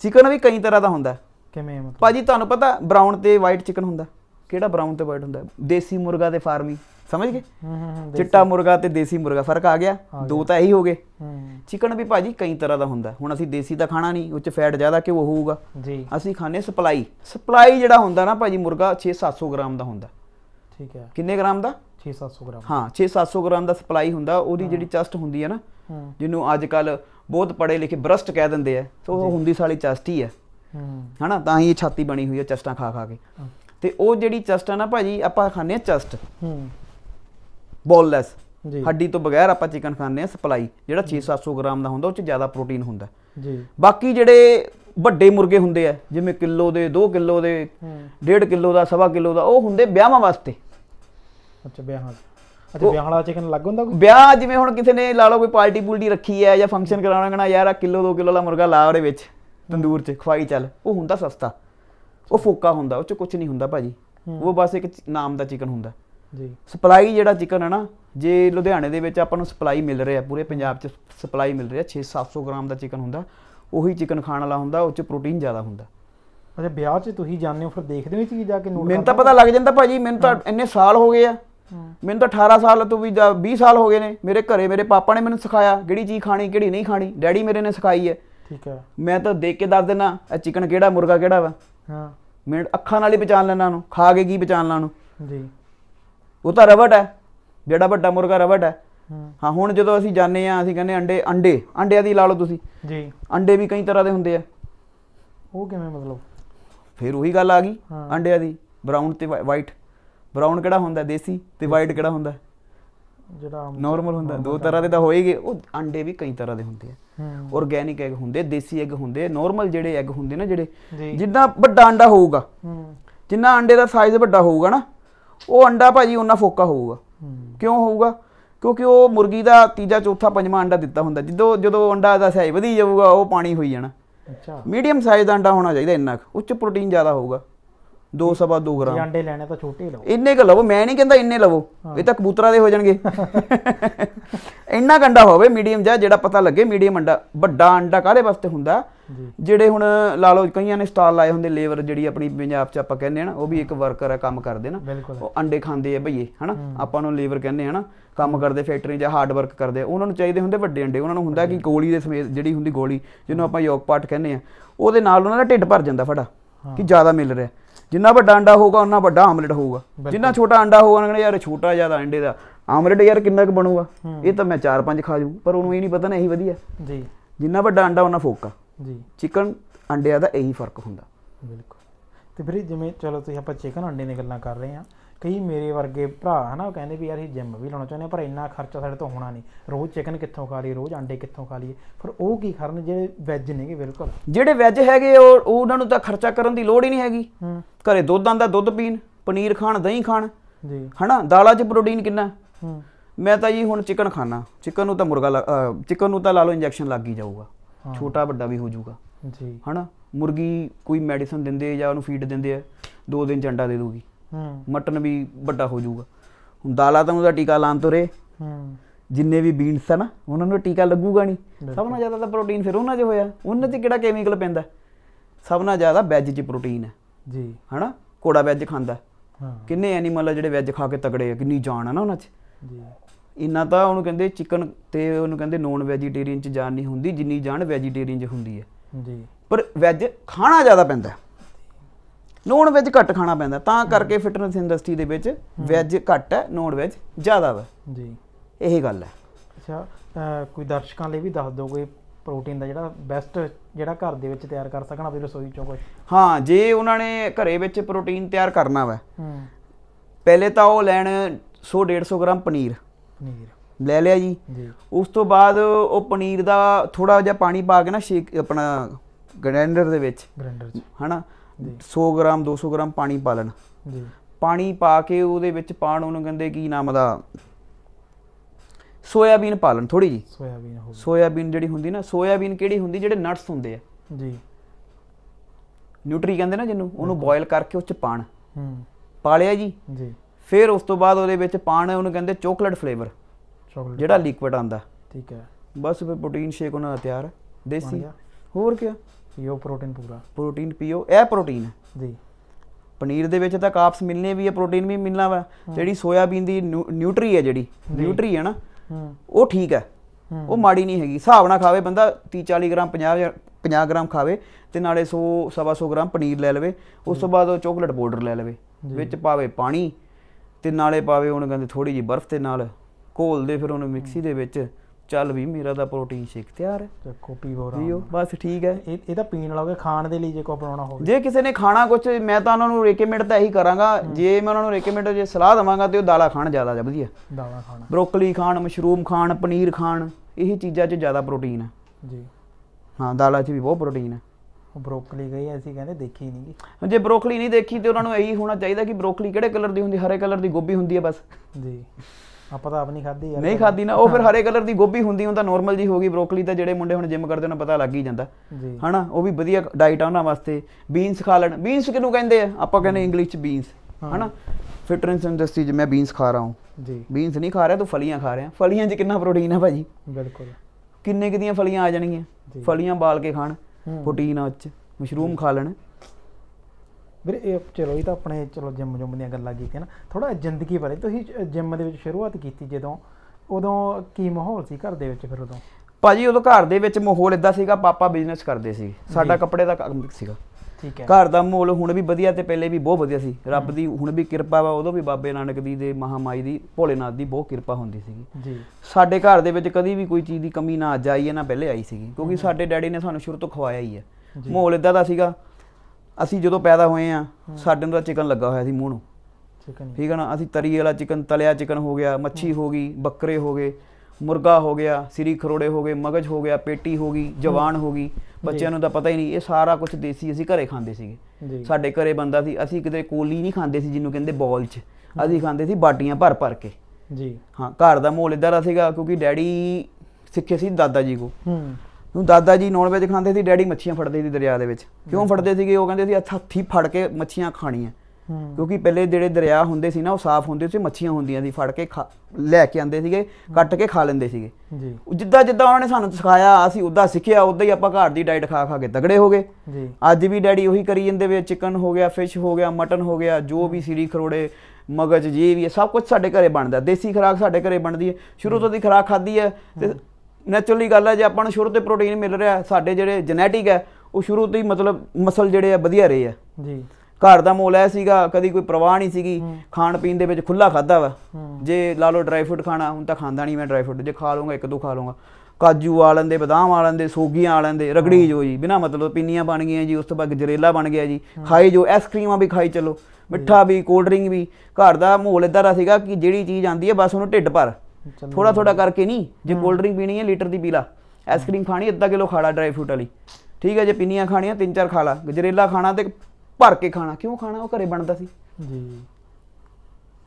ਚਿਕਨ ਵੀ ਕਈ ਤਰ੍ਹਾਂ ਦਾ ਹੁੰਦਾ ਕਿਵੇਂ ਮਤਲਬ ਭਾਜੀ ਤੁਹਾਨੂੰ ਪਤਾ ਬ੍ਰਾਊਨ ਤੇ ਵਾਈਟ ਚਿਕਨ ਹੁੰਦਾ ਕਿਹੜਾ ਬ੍ਰਾਊਨ ਤੇ ਵਾਈਟ ਹੁੰਦਾ ਦੇਸੀ ਮੁਰਗਾ ਤੇ ਫਾਰਮੀ ਸਮਝ ਗਏ ਚਿੱਟਾ ਮੁਰਗਾ ਤੇ ਦੇਸੀ ਮੁਰਗਾ ਫਰਕ ਆ ਗਿਆ ਦੋ ਤਾਂ ਇਹੀ ਹੋ ਗਏ ਚਿਕਨ ਵੀ ਭਾਜੀ ਕਈ ਤਰ੍ਹਾਂ ਦਾ ਹੁੰਦਾ ਹੁਣ ਅਸੀਂ ਦੇਸੀ ਦਾ ਖਾਣਾ ਨਹੀਂ ਉੱਚ ਫੈਟ ਜ਼ਿਆਦਾ ਕਿਉਂ ਹੋਊਗਾ ਜੀ ਅਸੀਂ ਖਾਣੇ ਸਪਲਾਈ ਸਪਲਾਈ ਜਿਹੜਾ ਹੁੰਦਾ ਨਾ ਭਾਜੀ ਮੁਰਗਾ 6-700 ਗ੍ਰਾਮ ਦਾ ਹੁੰਦਾ ਠੀਕ ਹੈ ਕਿੰਨੇ ਗ੍ਰਾਮ ਦਾ 6-700 ਗ੍ਰਾਮ ਹਾਂ 6-700 ਗ੍ਰਾਮ ਦਾ ਸਪਲਾਈ ਹੁੰਦਾ ਉਹਦੀ ਜਿਹੜੀ ਚਸਟ ਹੁੰਦੀ ਹੈ ਨਾ ਜਿਹਨੂੰ ਅੱਜ ਕੱਲ ਬਹੁਤ ਪੜੇ ਲਿਖੇ ਬ੍ਰਸਟ ਕਹਿ ਦਿੰਦੇ ਆ ਸੋ ਉਹ ਹੁੰਦੀ ਸਾਲੀ ਚਸਟ ਹੀ ਹੈ ਨਾ ਤਾਂ ਹੀ ਛਾਤੀ ਬਣੀ ਹੋਈ ਹੈ ਚਸਟਾਂ ਖਾ ਖਾ ਕੇ ਤੇ ਉਹ ਜਿਹੜੀ ਚਸਟ ਨਾ ਭਾਜੀ ਆਪਾਂ ਖਾਣੇ ਆ ਚਸਟ ਹੂੰ ਜੀ ਹੱਡੀ ਤੋਂ ਬਗੈਰ ਆਪਾਂ ਚਿਕਨ ਖਾਂਦੇ ਆ ਸਪਲਾਈ ਜਿਹੜਾ 6-700 ਗ੍ਰਾਮ ਦਾ ਹੁੰਦਾ ਉਹ ਚ ਜ਼ਿਆਦਾ ਪ੍ਰੋਟੀਨ ਹੁੰਦਾ ਜੀ ਬਾਕੀ ਜਿਹੜੇ ਵੱਡੇ ਮੁਰਗੇ ਹੁੰਦੇ ਆ ਜਿਵੇਂ ਕਿਲੋ ਦੇ 2 ਕਿਲੋ ਦੇ 1.5 ਕਿਲੋ ਦਾ ਸਵਾ ਕਿਲੋ ਦਾ ਉਹ ਹੁੰਦੇ ਵਿਆਹਾਂ ਵਾਸਤੇ ਅੱਛਾ ਵਿਆਹਾਂ ਅੱਛਾ ਵਿਆਹਾਂ ਵਾਲਾ ਚਿਕਨ ਲੱਗ ਹੁੰਦਾ ਕੋਈ ਵਿਆਹ ਜਿਵੇਂ ਹੁਣ ਕਿਸੇ ਨੇ ਲਾ ਲਓ ਕੋਈ ਪਾਰਟੀ ਪੂਲਟੀ ਰੱਖੀ ਹੈ ਜਾਂ ਫੰਕਸ਼ਨ ਕਰਾਉਣਾ ਕਹਣਾ ਯਾਰ ਆ ਕਿਲੋ 2 ਕਿਲੋ ਵਾਲਾ ਮੁਰਗਾ ਲਾ ਉਹਦੇ ਵਿੱਚ ਤੰਦੂਰ 'ਚ ਖਵਾਈ ਚੱਲ ਉਹ ਹੁੰਦਾ ਸਸਤਾ ਉਹ ਫੋਕਾ ਹੁੰਦਾ ਉਹ 'ਚ ਕੁਝ ਨਹੀਂ ਹੁੰਦਾ ਭਾਜੀ ਉਹ ਬਸ ਇੱਕ ਨਾਮ ਦਾ ਚਿਕਨ ਹੁੰਦਾ ਜੀ ਸਪਲਾਈ ਜਿਹੜਾ ਚਿਕਨ ਹੈ ਨਾ ਜੇ ਲੁਧਿਆਣੇ ਦੇ ਵਿੱਚ ਆਪਾਂ ਨੂੰ ਸਪਲਾਈ ਮਿਲ ਰਿਹਾ ਪੂਰੇ ਪੰਜਾਬ 'ਚ ਸਪਲਾਈ ਮਿਲ ਰਿਹਾ 6-700 ਗ੍ਰਾਮ ਦਾ ਚਿਕਨ ਹੁੰਦਾ ਉਹੀ ਚਿਕਨ ਖਾਣ ਵਾਲਾ ਹੁੰਦਾ ਉਹ 'ਚ ਪ੍ਰੋਟੀਨ ਜ਼ਿਆਦਾ ਹੁੰਦਾ ਅੱਛਾ ਵਿਆਹ 'ਚ ਤੁਸੀਂ ਜਾਣਦੇ ਹੋ ਫਿਰ ਦੇਖਦੇ ਹੋ ਇਹ ਚੀਜ਼ ਜਾ ਕੇ ਨੋਟ ਮੈਨੂੰ ਤਾਂ ਪਤਾ ਲੱਗ ਜਾਂਦਾ ਭਾਜੀ ਮੈਨੂੰ ਤਾਂ ਇੰਨੇ ਸਾਲ ਹੋ ਗਏ ਆ ਮੈਨੂੰ ਤਾਂ 18 ਸਾਲ ਤੋਂ ਵੀ 20 ਸਾਲ ਹੋ ਗਏ ਨੇ ਮੇਰੇ ਘਰੇ ਮੇਰੇ ਪਾਪਾ ਨੇ ਮੈਨੂੰ ਸਿਖਾਇਆ ਕਿਹੜੀ ਚੀਜ਼ ਖਾਣੀ ਕਿਹੜੀ ਨਹੀਂ ਖਾਣੀ ਡੈਡੀ ਮੇਰੇ ਨੇ ਸਿਖਾਈ ਹੈ ਠੀਕ ਹੈ ਮੈਂ ਤਾਂ ਦੇਖ ਕੇ ਦੱਸ ਦੇਣਾ ਇਹ ਚਿਕਨ ਕਿਹੜਾ ਮੁਰਗਾ ਕਿਹੜਾ ਵਾ ਹਾਂ ਮੈਂ ਅੱਖਾਂ ਨਾਲ ਹੀ ਪਛਾਣ ਲੈਣਾ ਉਹਨੂੰ ਖਾ ਕੇ ਕੀ ਪਛਾਣ ਲੈਣਾ ਉਹਨੂੰ ਜੀ ਉਹ ਤਾਂ ਰਵਟ ਹੈ ਜਿਹੜਾ ਵੱਡਾ ਮੁਰਗਾ ਰਵਟ ਹੈ ਹਾਂ ਹੁਣ ਜਦੋਂ ਅਸੀਂ ਜਾਣੇ ਆ ਅਸੀਂ ਕਹਿੰਦੇ ਅੰਡੇ ਅੰਡੇ ਅੰਡਿਆਂ ਦੀ ਲਾ ਲਓ ਤੁਸੀਂ ਜੀ ਅੰਡੇ ਵੀ ਕਈ ਤਰ੍ਹਾਂ ਦੇ ਹੁੰਦੇ ਆ ਉਹ ਕਿਵੇਂ ਮਤਲਬ ਫਿਰ ਉਹੀ ਗੱਲ ਆ ਗਈ ਅੰਡਿਆਂ ਦੀ ਬ੍ਰਾਊਨ ਤੇ ਵਾਈਟ ਬ੍ਰਾਊਨ ਕਿਹੜਾ ਹੁੰਦਾ ਦੇਸੀ ਤੇ ਵਾਈਟ ਕਿਹੜਾ ਹੁੰਦਾ ਜਿਹੜਾ ਨਾਰਮਲ ਹੁੰਦਾ ਦੋ ਤਰ੍ਹਾਂ ਦੇ ਤਾਂ ਹੋਏਗੇ ਉਹ ਅੰਡੇ ਵੀ ਕਈ ਤਰ੍ਹਾਂ ਦੇ ਹੁੰਦੇ ਆ ਆਰਗੈਨਿਕ ਐਗ ਹੁੰਦੇ ਦੇਸੀ ਐਗ ਹੁੰਦੇ ਨਾਰਮਲ ਜਿਹੜੇ ਐਗ ਹੁੰਦੇ ਨਾ ਜਿਹੜੇ ਜਿੱਦਾਂ ਵੱਡਾ ਅੰਡਾ ਹੋਊਗਾ ਜਿੰਨਾ ਅੰਡੇ ਦਾ ਸਾਈਜ਼ ਵੱਡਾ ਹੋਊਗਾ ਨਾ ਉਹ ਅੰਡਾ ਭਾਜੀ ਉਹਨਾਂ ਫੋਕਾ ਹੋਊਗਾ ਕਿਉਂ ਹੋਊਗਾ ਕਿਉਂਕਿ ਉਹ ਮੁਰਗੀ ਦਾ ਤੀਜਾ ਚੌਥਾ ਪੰਜਵਾਂ ਅੰਡਾ ਦਿੱਤਾ ਹੁੰਦਾ ਜਦੋਂ ਜਦੋਂ ਅੰਡਾ ਦਾ ਸਾਈਜ਼ ਵਧੀ ਜਾਊਗਾ ਉਹ ਪਾਣੀ ਹੋਈ ਜਾਣਾ ਅੱਛਾ ਮੀਡੀਅਮ ਸਾਈਜ਼ ਦਾ ਅੰਡਾ ਹੋਣਾ ਚਾਹੀਦਾ ਇੰਨਾ ਕੁ ਉੱਚ ਪ੍ਰੋਟੀਨ ਜ਼ਿਆਦਾ ਹੋਊਗਾ ਦੋ ਸਵਾ 2 ਗ੍ਰਾਮ ਅੰਡੇ ਲੈਣੇ ਤਾਂ ਛੋਟੇ ਲਓ ਇੰਨੇ ਕ ਲਵੋ ਮੈਂ ਨਹੀਂ ਕਹਿੰਦਾ ਇੰਨੇ ਲਵੋ ਇਹ ਤਾਂ ਕਬੂਤਰਾਂ ਦੇ ਹੋ ਜਾਣਗੇ ਇੰਨਾ ਕੰਡਾ ਹੋਵੇ ਮੀਡੀਅਮ ਜਾਂ ਜਿਹੜਾ ਪਤਾ ਲੱਗੇ ਮੀਡੀਅਮ ਅੰਡਾ ਵੱਡਾ ਅੰਡਾ ਕਾਹਦੇ ਵਾਸਤੇ ਹੁੰਦਾ ਜਿਹੜੇ ਹੁਣ ਲਾ ਲਓ ਕਈਆਂ ਨੇ ਸਟਾਲ ਲਾਏ ਹੁੰਦੇ ਲੇਵਰ ਜਿਹੜੀ ਆਪਣੀ ਪੰਜਾਬ 'ਚ ਆਪਾਂ ਕਹਿੰਦੇ ਆ ਨਾ ਉਹ ਵੀ ਇੱਕ ਵਰਕਰ ਹੈ ਕੰਮ ਕਰਦੇ ਨਾ ਉਹ ਅੰਡੇ ਖਾਂਦੇ ਆ ਭਈਏ ਹਨਾ ਆਪਾਂ ਨੂੰ ਲੇਵਰ ਕਹਿੰਦੇ ਆ ਨਾ ਕੰਮ ਕਰਦੇ ਫੈਕਟਰੀ ਜਾਂ ਹਾਰਡ ਵਰਕ ਕਰਦੇ ਉਹਨਾਂ ਨੂੰ ਚਾਹੀਦੇ ਹੁੰਦੇ ਵੱਡੇ ਅੰਡੇ ਉਹਨਾਂ ਨੂੰ ਹੁੰਦਾ ਕਿ ਗੋਲੀ ਦੇ ਸਮੇਤ ਜਿਹੜੀ ਹੁੰਦੀ ਗੋਲੀ ਜਿਹਨੂੰ ਆਪਾਂ ਯੋਗਪਾਟ ਕਹਿੰਦੇ ਆ ਉਹਦੇ ਨਾਲ ਉਹਨਾਂ ਦਾ ਢਿੱਡ ਭਰ ਜਾਂਦਾ ਫੜਾ ਕਿ ਜ਼ਿਆਦਾ ਮਿਲ ਰਿਹਾ ਜਿੰਨਾ ਵੱਡਾ ਅੰਡਾ ਹੋਊਗਾ ਉਹਨਾਂ ਵੱਡਾ ਆਮਲੇਟ ਹੋਊਗਾ ਜਿੰਨਾ ਛੋਟਾ ਅੰਡਾ ਹੋਊਗਾ ਉਹਨਾਂ ਕਹਿੰਦੇ ਯਾਰ ਛੋਟਾ ਜਿਆਦਾ ਅੰਡੇ ਦਾ ਆਮਲੇਟ ਯਾਰ ਕਿੰਨਾ ਕੁ ਬਣੂਗਾ ਇਹ ਤਾਂ ਮੈਂ 4-5 ਖਾ ਜੂ ਪਰ ਉਹਨੂੰ ਇਹ ਨਹੀਂ ਪਤਾ ਨਾ ਇਹੀ ਵਧੀਆ ਜੀ ਜਿੰਨਾ ਵੱਡਾ ਅੰਡਾ ਉਹਨਾਂ ਫੋਕਾ ਜੀ ਚਿਕਨ ਅੰਡਿਆਂ ਦਾ ਇਹੀ ਫਰਕ ਹੁੰਦਾ ਬਿਲਕੁਲ ਤੇ ਫਿਰ ਜਿਵੇਂ ਚਲੋ ਤੁਸੀਂ ਆਪਾਂ ਚਿਕਨ ਅੰਡੇ ਦੀ ਗੱਲਾਂ ਕਰ ਰਹੇ ਹਾਂ ਕਈ ਮੇਰੇ ਵਰਗੇ ਭਰਾ ਹਨਾ ਉਹ ਕਹਿੰਦੇ ਵੀ ਯਾਰ ਅਸੀਂ ਜਿੰਮ ਵੀ ਲਾਉਣਾ ਚਾਹੁੰਦੇ ਪਰ ਇੰਨਾ ਖਰਚਾ ਸਾਡੇ ਤੋਂ ਹੋਣਾ ਨਹੀਂ ਰੋਜ਼ ਚਿਕਨ ਕਿੱਥੋਂ ਖਾ ਲਈ ਰੋਜ਼ ਆਂਡੇ ਕਿੱਥੋਂ ਖਾ ਲਈਏ ਫਿਰ ਉਹ ਕੀ ਕਰਨ ਜਿਹੜੇ ਵੈਜ ਨੇਗੇ ਬਿਲਕੁਲ ਜਿਹੜੇ ਵੈਜ ਹੈਗੇ ਉਹ ਉਹਨਾਂ ਨੂੰ ਤਾਂ ਖਰਚਾ ਕਰਨ ਦੀ ਲੋੜ ਹੀ ਨਹੀਂ ਹੈਗੀ ਘਰੇ ਦੁੱਧਾਂ ਦਾ ਦੁੱਧ ਪੀਣ ਪਨੀਰ ਖਾਣ ਦਹੀਂ ਖਾਣ ਜੀ ਹਨਾ ਦਾਲਾਂ 'ਚ ਪ੍ਰੋਟੀਨ ਕਿੰਨਾ ਮੈਂ ਤਾਂ ਜੀ ਹੁਣ ਚਿਕਨ ਖਾਣਾ ਚਿਕਨ ਨੂੰ ਤਾਂ ਮੁਰਗਾ ਚਿਕਨ ਨੂੰ ਤਾਂ ਲਾ ਲਓ ਇੰਜੈਕਸ਼ਨ ਲੱਗ ਹੀ ਜਾਊਗਾ ਛੋਟਾ ਵੱਡਾ ਵੀ ਹੋ ਜਾਊਗਾ ਜੀ ਹਨਾ ਮੁਰਗੀ ਕੋਈ ਮੈਡੀਸਨ ਦਿੰਦੇ ਜਾਂ ਉਹਨੂੰ ਫੀਡ ਦਿੰਦੇ ਆ ਦੋ ਦਿਨ ਚੰਡਾ ਦੇ ਦੂਗੀ ਮਟਨ ਵੀ ਵੱਡਾ ਹੋ ਜਾਊਗਾ ਹੁਣ ਦਾਲਾਂ ਤਾਂ ਉਹਦਾ ਟੀਕਾ ਲਾਣ ਤੁਰੇ ਜਿੰਨੇ ਵੀ ਬੀਨਸ ਆ ਨਾ ਉਹਨਾਂ ਨੂੰ ਟੀਕਾ ਲੱਗੂਗਾ ਨਹੀਂ ਸਭ ਨਾਲ ਜ਼ਿਆਦਾ ਤਾਂ ਪ੍ਰੋਟੀਨ ਫਿਰ ਉਹਨਾਂ 'ਚ ਹੋਇਆ ਉਹਨਾਂ 'ਚ ਕਿਹੜਾ ਕੈਮੀਕਲ ਪੈਂਦਾ ਸਭ ਨਾਲ ਜ਼ਿਆਦਾ ਵੈਜ 'ਚ ਪ੍ਰੋਟੀਨ ਹੈ ਜੀ ਹਨਾ ਕੋੜਾ ਵੈਜ ਖਾਂਦਾ ਕਿੰਨੇ ਐਨੀਮਲ ਆ ਜਿਹੜੇ ਵੈਜ ਖਾ ਕੇ ਤਗੜੇ ਆ ਕਿੰਨੀ ਜਾਨ ਆ ਨਾ ਉਹਨਾਂ 'ਚ ਜੀ ਇੰਨਾ ਤਾਂ ਉਹਨੂੰ ਕਹਿੰਦੇ ਚਿਕਨ ਤੇ ਉਹਨੂੰ ਕਹਿੰਦੇ ਨੌਨ ਵੈਜੀਟੇਰੀਅਨ 'ਚ ਜਾਨ ਨਹੀਂ ਹੁੰਦੀ ਜਿੰਨੀ ਜਾਨ ਵੈਜੀਟੇਰੀਅਨ 'ਚ ਹੁੰਦੀ ਹੈ ਜੀ ਪਰ ਵੈਜ ਖਾਣਾ ਜ਼ਿਆਦਾ ਪੈਂਦਾ ਨੌਨ ਵੈਜ ਘੱਟ ਖਾਣਾ ਪੈਂਦਾ ਤਾਂ ਕਰਕੇ ਫਿਟਨੈਸ ਇੰਡਸਟਰੀ ਦੇ ਵਿੱਚ ਵੈਜ ਘੱਟ ਹੈ ਨੌਨ ਵੈਜ ਜ਼ਿਆਦਾ ਵਾ ਜੀ ਇਹ ਗੱਲ ਹੈ ਅੱਛਾ ਕੋਈ ਦਰਸ਼ਕਾਂ ਲਈ ਵੀ ਦੱਸ ਦੋ ਕੋਈ ਪ੍ਰੋਟੀਨ ਦਾ ਜਿਹੜਾ ਬੈਸਟ ਜਿਹੜਾ ਘਰ ਦੇ ਵਿੱਚ ਤਿਆਰ ਕਰ ਸਕਣ ਆਪਣੀ ਰਸੋਈ ਚੋਂ ਕੋਈ ਹਾਂ ਜੇ ਉਹਨਾਂ ਨੇ ਘਰੇ ਵਿੱਚ ਪ੍ਰੋਟੀਨ ਤਿਆਰ ਕਰਨਾ ਵਾ ਪਹਿਲੇ ਤਾਂ ਉਹ ਲੈਣ 100 150 ਗ੍ਰਾਮ ਪਨੀਰ ਪਨੀਰ ਲੈ ਲਿਆ ਜੀ ਉਸ ਤੋਂ ਬਾਅਦ ਉਹ ਪਨੀਰ ਦਾ ਥੋੜਾ ਜਿਹਾ ਪਾਣੀ ਪਾ ਕੇ ਨਾ ਸ਼ੇਕ ਆਪਣਾ ਗ੍ਰਾਈਂਡਰ ਦੇ ਵਿੱਚ ਗ੍ਰਾਈਂਡਰ ਚ ਹਨਾ 100 ਗ੍ਰਾਮ 200 ਗ੍ਰਾਮ ਪਾਣੀ ਪਾ ਲੈਣ ਜੀ ਪਾਣੀ ਪਾ ਕੇ ਉਹਦੇ ਵਿੱਚ ਪਾਣ ਉਹਨੂੰ ਕਹਿੰਦੇ ਕੀ ਨਾਮ ਦਾ ਸੋਇਆਬੀਨ ਲੈਣ ਥੋੜੀ ਜੀ ਸੋਇਆਬੀਨ ਹੋਵੇ ਸੋਇਆਬੀਨ ਜਿਹੜੀ ਹੁੰਦੀ ਨਾ ਸੋਇਆਬੀਨ ਕਿਹੜੀ ਹੁੰਦੀ ਜਿਹੜੇ ਨਟਸ ਹੁੰਦੇ ਆ ਜੀ ਨਿਊਟਰੀ ਕਹਿੰਦੇ ਨਾ ਜਿਹਨੂੰ ਉਹਨੂੰ ਬੋਇਲ ਕਰਕੇ ਉਸ ਚ ਪਾਣ ਹੂੰ ਪਾ ਲਿਆ ਜੀ ਜੀ ਫਿਰ ਉਸ ਤੋਂ ਬਾਅਦ ਉਹਦੇ ਵਿੱਚ ਪਾਣ ਉਹਨੂੰ ਕਹਿੰਦੇ ਚੋਕਲੇਟ ਫਲੇਵਰ ਚੋਕਲੇਟ ਜਿਹੜਾ ਲਿਕਵਿਡ ਆਂਦਾ ਠੀਕ ਹੈ ਬਸ ਫਿਰ ਪ੍ਰੋਟੀਨ ਸ਼ੇਕ ਉਹਨਾਂ ਦਾ ਤਿਆਰ ਦੇਸੀ ਹੋਰ ਕੀ ਪੀਓ ਪ੍ਰੋਟੀਨ ਪੂਰਾ ਪ੍ਰੋਟੀਨ ਪੀਓ ਇਹ ਪ੍ਰੋਟੀਨ ਜੀ ਪਨੀਰ ਦੇ ਵਿੱਚ ਤਾਂ ਕਾਰਬਸ ਮਿਲਨੇ ਵੀ ਹੈ ਪ੍ਰੋਟੀਨ ਵੀ ਮਿਲਣਾ ਵਾ ਜਿਹੜੀ ਸੋਇਆਬੀਨ ਦੀ ਨਿਊਟਰੀ ਹੈ ਜਿਹੜੀ ਨਿਊਟਰੀ ਹੈ ਨਾ ਉਹ ਠੀਕ ਹੈ ਉਹ ਮਾੜੀ ਨਹੀਂ ਹੈਗੀ ਹਿਸਾਬ ਨਾਲ ਖਾਵੇ ਬੰਦਾ 30 40 ਗ੍ਰਾਮ 50 50 ਗ੍ਰਾਮ ਖਾਵੇ ਤੇ ਨਾਲੇ 100 125 ਗ੍ਰਾਮ ਪਨੀਰ ਲੈ ਲਵੇ ਉਸ ਤੋਂ ਬਾਅਦ ਉਹ ਚੋਕਲੇਟ ਪਾਊਡਰ ਲੈ ਲਵੇ ਵਿੱਚ ਪਾਵੇ ਪਾਣੀ ਤੇ ਨਾਲੇ ਪਾਵੇ ਉਹਨਾਂ ਕਹਿੰਦੇ ਥੋੜੀ ਜੀ ਬਰਫ਼ ਤੇ ਨਾਲ ਘੋਲ ਦੇ ਫਿਰ ਉਹਨੂੰ ਮਿਕਸੀ ਦੇ ਵਿੱਚ ਚੱਲ ਵੀ ਮੇਰਾ ਤਾਂ ਪ੍ਰੋਟੀਨ ਸ਼ੇਕ ਤਿਆਰ ਹੈ ਦੇਖੋ ਪੀਓ ਰਾਮ ਪੀਓ ਬਸ ਠੀਕ ਹੈ ਇਹ ਤਾਂ ਪੀਣ ਵਾਲਾ ਹੋਵੇ ਖਾਣ ਦੇ ਲਈ ਜੇ ਕੋ ਬਣਾਉਣਾ ਹੋਵੇ ਜੇ ਕਿਸੇ ਨੇ ਖਾਣਾ ਕੁਝ ਮੈਂ ਤਾਂ ਉਹਨਾਂ ਨੂੰ ਰეკਮੈਂਡ ਤਾਂ ਇਹੀ ਕਰਾਂਗਾ ਜੇ ਮੈਂ ਉਹਨਾਂ ਨੂੰ ਰეკਮੈਂਡ ਜੇ ਸਲਾਹ ਦਵਾਂਗਾ ਤੇ ਉਹ ਦਾਲਾਂ ਖਾਣ ਜ਼ਿਆਦਾ ਜਾਂ ਵਧੀਆ ਦਾਲਾਂ ਖਾਣ ਬ੍ਰੋਕਲੀ ਖਾਣ ਮਸ਼ਰੂਮ ਖਾਣ ਪਨੀਰ ਖਾਣ ਇਹ ਚੀਜ਼ਾਂ 'ਚ ਜ਼ਿਆਦਾ ਪ੍ਰੋਟੀਨ ਹੈ ਜੀ ਹਾਂ ਦਾਲਾਂ 'ਚ ਵੀ ਬਹੁਤ ਪ੍ਰੋਟੀਨ ਹੈ ਬ੍ਰੋਕਲੀ ਗਈ ਐਸੀ ਕਹਿੰਦੇ ਦੇਖੀ ਨਹੀਂ ਜੇ ਬ੍ਰੋਕਲੀ ਨਹੀਂ ਦੇਖੀ ਤੇ ਉਹਨਾਂ ਨੂੰ ਇਹੀ ਹੋਣਾ ਚਾਹੀਦਾ ਕਿ ਬ੍ਰੋਕਲੀ ਕਿਹੜੇ ਕਲਰ ਦੀ ਹੁੰਦੀ ਹਰੇ ਕਲਰ ਦੀ ਗੋਭੀ ਹੁੰਦੀ ਹੈ ਬਸ ਜੀ ਆਪਾਂ ਤਾਂ ਆਪ ਨਹੀਂ ਖਾਧੀ ਯਾਰ ਨਹੀਂ ਖਾਧੀ ਨਾ ਉਹ ਫਿਰ ਹਰੇ ਕਲਰ ਦੀ ਗੋਭੀ ਹੁੰਦੀ ਹੁੰਦਾ ਨਾਰਮਲ ਜੀ ਹੋ ਗਈ ਬ੍ਰੋਕਲੀ ਤਾਂ ਜਿਹੜੇ ਮੁੰਡੇ ਹੁਣ ਜਿਮ ਕਰਦੇ ਉਹਨਾਂ ਪਤਾ ਲੱਗ ਹੀ ਜਾਂਦਾ ਹਨਾ ਉਹ ਵੀ ਵਧੀਆ ਡਾਈਟ ਆ ਉਹਨਾਂ ਵਾਸਤੇ ਬੀਨਸ ਖਾ ਲੈਣ ਬੀਨਸ ਕਿਹਨੂੰ ਕਹਿੰਦੇ ਆ ਆਪਾਂ ਕਹਿੰਦੇ ਇੰਗਲਿਸ਼ ਚ ਬੀਨਸ ਹਨਾ ਫਿਟਨੈਸ ਇੰਡਸਟਰੀ ਚ ਮੈਂ ਬੀਨਸ ਖਾ ਰਹਾ ਹਾਂ ਜੀ ਬੀਨਸ ਨਹੀਂ ਖਾ ਰਿਹਾ ਤੂੰ ਫਲੀਆਂ ਖਾ ਰਿਹਾ ਫਲੀਆਂ 'ਚ ਕਿੰਨਾ ਪ੍ਰੋਟੀਨ ਹੈ ਭਾਜੀ ਬਿਲਕੁਲ ਕਿੰਨੇ ਕਿਦੀਆਂ ਫਲੀਆਂ ਆ ਜਾਣਗੀਆਂ ਫਲੀਆਂ ਬਾਲ ਕੇ ਖਾਣ ਪ੍ਰੋਟੀਨ ਆ ਉੱਚ ਮਸ਼ਰੂਮ ਖਾ ਲੈਣ ਵੀਰੇ ਇਹ ਚਲੋ ਇਹ ਤਾਂ ਆਪਣੇ ਚਲੋ ਜਿਮ ਜੁੰਮ ਦੀਆਂ ਗੱਲਾਂ ਕੀਤੀਆਂ ਨਾ ਥੋੜਾ ਜ਼ਿੰਦਗੀ ਬਾਰੇ ਤੁਸੀਂ ਜਿਮ ਦੇ ਵਿੱਚ ਸ਼ੁਰੂਆਤ ਕੀਤੀ ਜਦੋਂ ਉਦੋਂ ਕੀ ਮਾਹੌਲ ਸੀ ਘਰ ਦੇ ਵਿੱਚ ਫਿਰ ਉਦੋਂ ਭਾਜੀ ਉਦੋਂ ਘਰ ਦੇ ਵਿੱਚ ਮਾਹੌਲ ਇਦਾਂ ਸੀਗਾ ਪਾਪਾ ਬਿਜ਼ਨਸ ਕਰਦੇ ਸੀ ਸਾਡਾ ਕੱਪੜੇ ਦਾ ਕੰਮ ਸੀਗਾ ਠੀਕ ਹੈ ਘਰ ਦਾ ਮਾਹੌਲ ਹੁਣ ਵੀ ਵਧੀਆ ਤੇ ਪਹਿਲੇ ਵੀ ਬਹੁਤ ਵਧੀਆ ਸੀ ਰੱਬ ਦੀ ਹੁਣ ਵੀ ਕਿਰਪਾ ਵਾ ਉਦੋਂ ਵੀ ਬਾਬੇ ਨਾਨਕ ਦੀ ਦੇ ਮਹਾਮਾਈ ਦੀ ਭੋਲੇਨਾਥ ਦੀ ਬਹੁਤ ਕਿਰਪਾ ਹੁੰਦੀ ਸੀਗੀ ਜੀ ਸਾਡੇ ਘਰ ਦੇ ਵਿੱਚ ਕਦੀ ਵੀ ਕੋਈ ਚੀਜ਼ ਦੀ ਕਮੀ ਨਾ ਆ ਜਾਈਏ ਨਾ ਪਹਿਲੇ ਆਈ ਸੀਗੀ ਕਿਉਂਕਿ ਸਾਡੇ ਡੈਡੀ ਨੇ ਸਾਨੂੰ ਸ਼ੁਰੂ ਤੋਂ ਖਵਾਇਆ ਹੀ ਹੈ ਮਾਹੌਲ ਇਦਾਂ ਦਾ ਸੀਗਾ ਅਸੀਂ ਜਦੋਂ ਪੈਦਾ ਹੋਏ ਆ ਸਾਡੇ ਨੂੰ ਤਾਂ ਚਿਕਨ ਲੱਗਾ ਹੋਇਆ ਸੀ ਮੂੰਹ ਨੂੰ ਚਿਕਨ ਠੀਕ ਹੈ ਨਾ ਅਸੀਂ ਤਰੀ ਵਾਲਾ ਚਿਕਨ ਤਲਿਆ ਚਿਕਨ ਹੋ ਗਿਆ ਮੱਛੀ ਹੋ ਗਈ ਬੱਕਰੇ ਹੋ ਗਏ ਮੁਰਗਾ ਹੋ ਗਿਆ ਸਿਰੀ ਖਰੋੜੇ ਹੋ ਗਏ ਮਗਜ ਹੋ ਗਿਆ ਪੇਟੀ ਹੋ ਗਈ ਜਵਾਨ ਹੋ ਗਈ ਬੱਚਿਆਂ ਨੂੰ ਤਾਂ ਪਤਾ ਹੀ ਨਹੀਂ ਇਹ ਸਾਰਾ ਕੁਝ ਦੇਸੀ ਅਸੀਂ ਘਰੇ ਖਾਂਦੇ ਸੀਗੇ ਸਾਡੇ ਘਰੇ ਬੰਦਾ ਸੀ ਅਸੀਂ ਕਿਤੇ ਕੋਲੀ ਨਹੀਂ ਖਾਂਦੇ ਸੀ ਜਿਹਨੂੰ ਕਹਿੰਦੇ ਬੌਲ 'ਚ ਅਸੀਂ ਖਾਂਦੇ ਸੀ ਬਾਟੀਆਂ ਭਰ ਭਰ ਕੇ ਜੀ ਹਾਂ ਘਰ ਦਾ ਮੋਲ ਇਦਾਂ ਦਾ ਸੀਗਾ ਕਿਉਂਕਿ ਡੈਡੀ ਸਿੱਖੇ ਸੀ ਦਾਦਾ ਜੀ ਕੋ ਨੂੰ ਦਾਦਾ ਜੀ ਨੌਨ ਵੇਜ ਖਾਂਦੇ ਸੀ ਡੈਡੀ ਮੱਛੀਆਂ ਫੜਦੇ ਸੀ ਦਰਿਆ ਦੇ ਵਿੱਚ ਕਿਉਂ ਫੜਦੇ ਸੀਗੇ ਉਹ ਕਹਿੰਦੇ ਸੀ ਹੱਥੀ ਫੜ ਕੇ ਮੱਛੀਆਂ ਖਾਣੀਆਂ ਕਿਉਂਕਿ ਪਹਿਲੇ ਜਿਹੜੇ ਦਰਿਆ ਹੁੰਦੇ ਸੀ ਨਾ ਉਹ ਸਾਫ਼ ਹੁੰਦੇ ਸੀ ਮੱਛੀਆਂ ਹੁੰਦੀਆਂ ਸੀ ਫੜ ਕੇ ਲੈ ਕੇ ਆਂਦੇ ਸੀਗੇ ਕੱਟ ਕੇ ਖਾ ਲੈਂਦੇ ਸੀਗੇ ਜੀ ਜਿੱਦਾਂ ਜਿੱਦਾਂ ਉਹਨਾਂ ਨੇ ਸਾਨੂੰ ਸਿਖਾਇਆ ਅਸੀਂ ਉਦਾਂ ਸਿੱਖਿਆ ਉਦਾਂ ਹੀ ਆਪਾਂ ਘਰ ਦੀ ਡਾਈਟ ਖਾ ਖਾ ਕੇ ਤਗੜੇ ਹੋ ਗਏ ਜੀ ਅੱਜ ਵੀ ਡੈਡੀ ਉਹੀ ਕਰੀ ਜਾਂਦੇ ਵੇ ਚਿਕਨ ਹੋ ਗਿਆ ਫਿਸ਼ ਹੋ ਗਿਆ ਮਟਨ ਹੋ ਗਿਆ ਜੋ ਵੀ ਸੀੜੀ ਖਰੋੜੇ ਮਗਜ ਜੀ ਵੀ ਸਭ ਕੁਝ ਸਾਡੇ ਘਰੇ ਬਣਦਾ ਦੇਸੀ ਖਰਾਕ ਸਾਡੇ ਘਰੇ ਬਣਦੀ ਹੈ ਸ਼ੁਰੂ ਤੋਂ ਦੀ ਖਰਾਕ ਖਾਦੀ ਹੈ ਤੇ ਨੇਚਰਲੀ ਗੱਲ ਹੈ ਜੇ ਆਪਾਂ ਨੂੰ ਸ਼ੁਰੂ ਤੋਂ ਪ੍ਰੋਟੀਨ ਮਿਲ ਰਿਹਾ ਸਾਡੇ ਜਿਹੜੇ ਜੈਨੇਟਿਕ ਹੈ ਉਹ ਸ਼ੁਰੂ ਤੋਂ ਹੀ ਮਤਲਬ ਮਸਲ ਜਿਹੜੇ ਆ ਵਧੀਆ ਰਹੇ ਆ ਜੀ ਘਰ ਦਾ ਮੋਲ ਐ ਸੀਗਾ ਕਦੀ ਕੋਈ ਪ੍ਰਵਾਹ ਨਹੀਂ ਸੀਗੀ ਖਾਣ ਪੀਣ ਦੇ ਵਿੱਚ ਖੁੱਲਾ ਖਾਦਾ ਵਾ ਜੇ ਲਾ ਲਓ ਡਰਾਈ ਫਰੂਟ ਖਾਣਾ ਹੁਣ ਤਾਂ ਖਾਂਦਾ ਨਹੀਂ ਮੈਂ ਡਰਾਈ ਫਰੂਟ ਜੇ ਖਾ ਲੂੰਗਾ ਇੱਕ ਦੋ ਖਾ ਲੂੰਗਾ ਕਾਜੂ ਆ ਦੇ ਬਦਾਮ ਆ ਦੇ ਸੋਗੀਆਂ ਆ ਦੇ ਰਗੜੀ ਜੋ ਜੀ ਬਿਨਾ ਮਤਲਬ ਪਿੰਨੀਆਂ ਬਣ ਗਈਆਂ ਜੀ ਉਸ ਤੋਂ ਬਾਅਦ ਗਜਰੇਲਾ ਬਣ ਗਿਆ ਜੀ ਖਾਈ ਜੋ ਆਈਸਕ੍ਰੀਮਾਂ ਵੀ ਖਾਈ ਚਲੋ ਮਿੱਠਾ ਵੀ ਕੋਲਡ ਡਰਿੰਕ ਵੀ ਘਰ ਦਾ ਮਾਹੌਲ ਇਦਾਂ ਦਾ ਸੀਗਾ ਕਿ ਜਿਹੜੀ ਚੀਜ਼ ਆਂਦੀ ਹੈ ਬਸ ਉਹਨੂੰ ਢਿੱਡ ਭਰ ਥੋੜਾ ਥੋੜਾ ਕਰਕੇ ਨਹੀਂ ਜੇ ਕੋਲਡ ਡਰਿੰਕ ਪੀਣੀ ਹੈ ਲੀਟਰ ਦੀ ਪੀ ਲਾ ਆਈਸਕ੍ਰੀਮ ਖਾਣੀ ਅੱਧਾ ਕਿਲੋ ਖਾ ਲਾ ਡਰਾਈ ਫਰੂਟ ਵਾਲੀ ਠੀਕ ਹੈ ਜੇ ਪਿੰਨੀਆਂ ਖਾਣੀਆਂ ਤਿੰਨ ਚਾਰ ਖਾ ਲਾ ਗਜਰੇਲਾ ਖਾਣਾ ਤੇ ਭਰ ਕੇ ਖਾਣਾ ਕਿਉਂ ਖਾਣਾ ਉਹ ਘਰੇ ਬਣਦਾ ਸੀ ਜੀ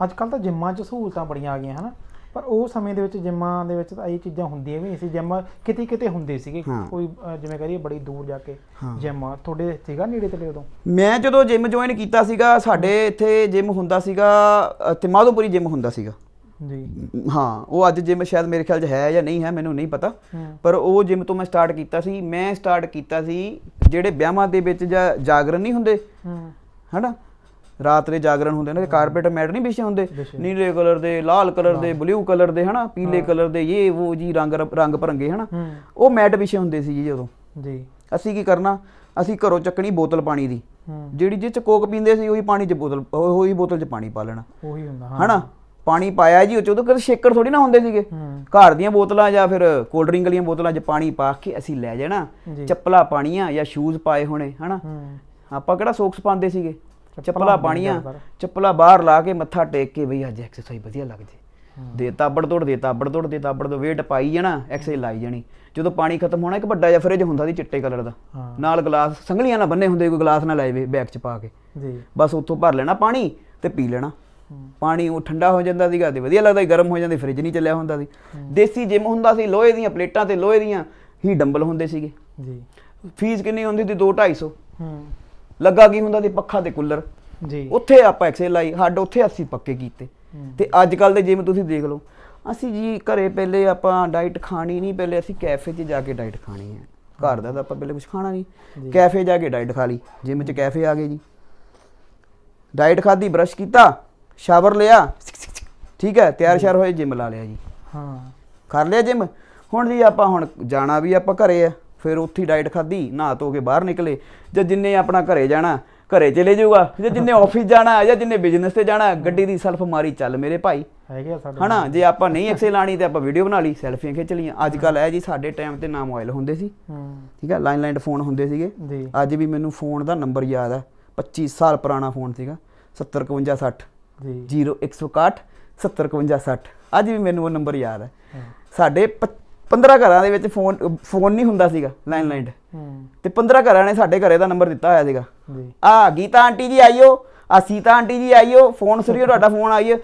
ਅੱਜ ਕੱਲ ਤਾਂ ਜਿੰਮਾਂ 'ਚ ਸਹੂਲਤਾਂ ਬੜੀਆਂ ਆ ਗਈਆਂ ਹਨ ਪਰ ਉਹ ਸਮੇਂ ਦੇ ਵਿੱਚ ਜਿੰਮਾਂ ਦੇ ਵਿੱਚ ਤਾਂ ਇਹ ਚੀਜ਼ਾਂ ਹੁੰਦੀਆਂ ਵੀ ਨਹੀਂ ਸੀ ਜਿੰਮ ਕਿਤੇ ਕਿਤੇ ਹੁੰਦੇ ਸੀਗੇ ਕੋਈ ਜਿਵੇਂ ਕਹਿੰਦੇ ਬੜੀ ਦੂਰ ਜਾ ਕੇ ਜਿੰਮ ਤੁਹਾਡੇ ਸੀਗਾ ਨੇੜੇ ਤੇ ਉਦੋਂ ਮੈਂ ਜਦੋਂ ਜਿੰਮ ਜੁਆਇਨ ਕੀਤਾ ਸੀਗਾ ਸਾਡੇ ਇੱਥੇ ਜਿੰਮ ਹੁੰਦਾ ਸੀਗਾ ਤੇ ਮਾਧੋਪੁਰੀ ਜਿੰਮ ਹੁੰਦਾ ਸੀਗਾ ਜੀ ਹਾਂ ਉਹ ਅੱਜ ਜਿਮ ਸ਼ਾਇਦ ਮੇਰੇ ਖਿਆਲ 'ਚ ਹੈ ਜਾਂ ਨਹੀਂ ਹੈ ਮੈਨੂੰ ਨਹੀਂ ਪਤਾ ਪਰ ਉਹ ਜਿਮ ਤੋਂ ਮੈਂ ਸਟਾਰਟ ਕੀਤਾ ਸੀ ਮੈਂ ਸਟਾਰਟ ਕੀਤਾ ਸੀ ਜਿਹੜੇ ਵਿਆਹਾਂ ਦੇ ਵਿੱਚ ਜਾਂ ਜਾਗਰਣ ਨਹੀਂ ਹੁੰਦੇ ਹਾਂ ਹਨਾ ਰਾਤ ਦੇ ਜਾਗਰਣ ਹੁੰਦੇ ਨੇ ਕਾਰਪੇਟ ਮੈਟ ਨਹੀਂ ਵਿਛੇ ਹੁੰਦੇ ਨੀਲੇ ਕਲਰ ਦੇ ਲਾਲ ਕਲਰ ਦੇ ਬਲੂ ਕਲਰ ਦੇ ਹਨਾ ਪੀਲੇ ਕਲਰ ਦੇ ਇਹ ਉਹ ਜੀ ਰੰਗ ਰੰਗ ਭਰੰਗੇ ਹਨਾ ਉਹ ਮੈਟ ਵਿਛੇ ਹੁੰਦੇ ਸੀ ਜੀ ਜਦੋਂ ਜੀ ਅਸੀਂ ਕੀ ਕਰਨਾ ਅਸੀਂ ਘਰੋਂ ਚੱਕਣੀ ਬੋਤਲ ਪਾਣੀ ਦੀ ਜਿਹੜੀ ਜਿਹ ਚ ਕੋਕ ਪੀਂਦੇ ਸੀ ਉਹੀ ਪਾਣੀ ਚ ਬੋਤਲ ਉਹੀ ਬੋਤਲ ਚ ਪਾਣੀ ਪਾ ਲੈਣਾ ਉਹੀ ਹੁੰਦਾ ਹਾਂ ਹਨਾ ਪਾਣੀ ਪਾਇਆ ਜੀ ਉਹ ਚ ਉਦੋਂ ਕਦੇ ਸ਼ੇਕਰ ਥੋੜੀ ਨਾ ਹੁੰਦੇ ਸੀਗੇ ਘਰ ਦੀਆਂ ਬੋਤਲਾਂ ਜਾਂ ਫਿਰ ਕੋਲਡ ਡਰਿੰਕ ਵਾਲੀਆਂ ਬੋਤਲਾਂ 'ਚ ਪਾਣੀ ਪਾ ਕੇ ਅਸੀਂ ਲੈ ਜਾਣਾ ਚੱਪਲਾ ਪਾਣੀਆਂ ਜਾਂ ਸ਼ੂਜ਼ ਪਾਏ ਹੋਣੇ ਹਨਾ ਆਪਾਂ ਕਿਹੜਾ ਸੋਕਸ ਪਾਉਂਦੇ ਸੀਗੇ ਚੱਪਲਾ ਪਾਣੀਆਂ ਚੱਪਲਾ ਬਾਹਰ ਲਾ ਕੇ ਮੱਥਾ ਟੇਕ ਕੇ ਬਈ ਅੱਜ ਐਕਸਰਸਾਈਜ਼ ਵਧੀਆ ਲੱਗ ਜੇ ਦੇ ਤਾਬੜ ਤੋੜ ਦੇ ਤਾਬੜ ਤੋੜ ਦੇ ਤਾਬੜ ਤੋੜ ਵੇਟ ਪਾਈ ਜਾਣਾ ਐਕਸਰਸਾਈਜ਼ ਲਾਈ ਜਾਣੀ ਜਦੋਂ ਪਾਣੀ ਖਤਮ ਹੋਣਾ ਇੱਕ ਵੱਡਾ ਜਿਹਾ ਫਰਿਜ ਹੁੰਦਾ ਸੀ ਚਿੱਟੇ ਕਲਰ ਦਾ ਨਾਲ ਗਲਾਸ ਸੰਗਲੀਆਂ ਨਾਲ ਬੰਨੇ ਹੁੰਦੇ ਕੋਈ ਗਲਾਸ ਨਾ ਲੈਵੇ ਬੈਗ 'ਚ ਪਾ ਕੇ ਜੀ ਬਸ ਉੱਥੋਂ ਭਰ ਲੈਣਾ ਪਾਣੀ ਤੇ ਪੀ ਲੈਣਾ ਪਾਣੀ ਉਹ ਠੰਡਾ ਹੋ ਜਾਂਦਾ ਸੀਗਾ ਤੇ ਵਧੀਆ ਲੱਗਦਾ ਸੀ ਗਰਮ ਹੋ ਜਾਂਦੇ ਫ੍ਰਿਜ ਨਹੀਂ ਚੱਲਿਆ ਹੁੰਦਾ ਸੀ ਦੇਸੀ ਜਿਮ ਹੁੰਦਾ ਸੀ ਲੋਹੇ ਦੀਆਂ ਪਲੇਟਾਂ ਤੇ ਲੋਹੇ ਦੀਆਂ ਹੀ ਡੰਬਲ ਹੁੰਦੇ ਸੀਗੇ ਜੀ ਫੀਸ ਕਿੰਨੀ ਹੁੰਦੀ ਸੀ 2 250 ਹੂੰ ਲੱਗਾ ਕੀ ਹੁੰਦਾ ਸੀ ਪੱਖਾ ਤੇ ਕੂਲਰ ਜੀ ਉੱਥੇ ਆਪਾਂ ਐਕਸੇ ਲਾਈ ਹੱਡ ਉੱਥੇ ਅਸੀਂ ਪੱਕੇ ਕੀਤੇ ਤੇ ਅੱਜ ਕੱਲ ਦੇ ਜਿਮ ਤੁਸੀਂ ਦੇਖ ਲਓ ਅਸੀਂ ਜੀ ਘਰੇ ਪਹਿਲੇ ਆਪਾਂ ਡਾਈਟ ਖਾਣੀ ਨਹੀਂ ਪਹਿਲੇ ਅਸੀਂ ਕੈਫੇ 'ਚ ਜਾ ਕੇ ਡਾਈਟ ਖਾਣੀ ਹੈ ਘਰ ਦਾ ਤਾਂ ਆਪਾਂ ਪਹਿਲੇ ਕੁਝ ਖਾਣਾ ਨਹੀਂ ਕੈਫੇ ਜਾ ਕੇ ਡਾਈਟ ਖਾ ਲਈ ਜਿਮ 'ਚ ਕੈਫੇ ਆ ਗਏ ਜੀ ਡਾਈਟ ਖਾਦੀ ਬਰਸ਼ ਕੀਤਾ ਸ਼ਾਵਰ ਲਿਆ ਠੀਕ ਹੈ ਤਿਆਰ ਸ਼ਾਰ ਹੋਏ ਜਿਮ ਲਾ ਲਿਆ ਜੀ ਹਾਂ ਕਰ ਲਿਆ ਜਿਮ ਹੁਣ ਜੀ ਆਪਾਂ ਹੁਣ ਜਾਣਾ ਵੀ ਆਪਾਂ ਘਰੇ ਆ ਫਿਰ ਉੱਥੇ ਡਾਈਟ ਖਾਧੀ ਨਹਾ ਧੋ ਕੇ ਬਾਹਰ ਨਿਕਲੇ ਜਾਂ ਜਿੰਨੇ ਆਪਣਾ ਘਰੇ ਜਾਣਾ ਘਰੇ ਚਲੇ ਜਾਊਗਾ ਜੇ ਜਿੰਨੇ ਆਫਿਸ ਜਾਣਾ ਜਾਂ ਜਿੰਨੇ ਬਿਜ਼ਨਸ ਤੇ ਜਾਣਾ ਗੱਡੀ ਦੀ ਸੈਲਫ ਮਾਰੀ ਚੱਲ ਮੇਰੇ ਭਾਈ ਹੈਗੇ ਸਾਡੇ ਹਣਾ ਜੇ ਆਪਾਂ ਨਹੀਂ ਐਕਸੇ ਲਾਣੀ ਤੇ ਆਪਾਂ ਵੀਡੀਓ ਬਣਾ ਲਈ ਸੈਲਫੀਆਂ ਖਿੱਚ ਲਈਆਂ ਅੱਜ ਕੱਲ ਐ ਜੀ ਸਾਡੇ ਟਾਈਮ ਤੇ ਨਾ ਮੋਬਾਈਲ ਹੁੰਦੇ ਸੀ ਠੀਕ ਹੈ ਲਾਈਨ ਲਾਈਨ ਫੋਨ ਹੁੰਦੇ ਸੀਗੇ ਅੱਜ ਵੀ ਮੈਨੂੰ ਫੋਨ ਦਾ ਨੰਬਰ ਯਾਦ ਆ 25 ਸਾਲ ਪੁਰਾਣਾ ਫੋਨ ਸੀਗਾ 70 60 ਜੀ 0161 705560 ਅੱਜ ਵੀ ਮੈਨੂੰ ਉਹ ਨੰਬਰ ਯਾਦ ਹੈ ਸਾਡੇ 15 ਘਰਾਂ ਦੇ ਵਿੱਚ ਫੋਨ ਫੋਨ ਨਹੀਂ ਹੁੰਦਾ ਸੀਗਾ ਲਾਈਨ ਲਾਈਨ ਤੇ 15 ਘਰਾਂ ਨੇ ਸਾਡੇ ਘਰੇ ਦਾ ਨੰਬਰ ਦਿੱਤਾ ਹੋਇਆ ਸੀਗਾ ਆ ਗੀਤਾ ਆਂਟੀ ਜੀ ਆਈਓ ਆ ਸੀਤਾ ਆਂਟੀ ਜੀ ਆਈਓ ਫੋਨ ਸੁਰੀਓ ਤੁਹਾਡਾ ਫੋਨ ਆਈਓ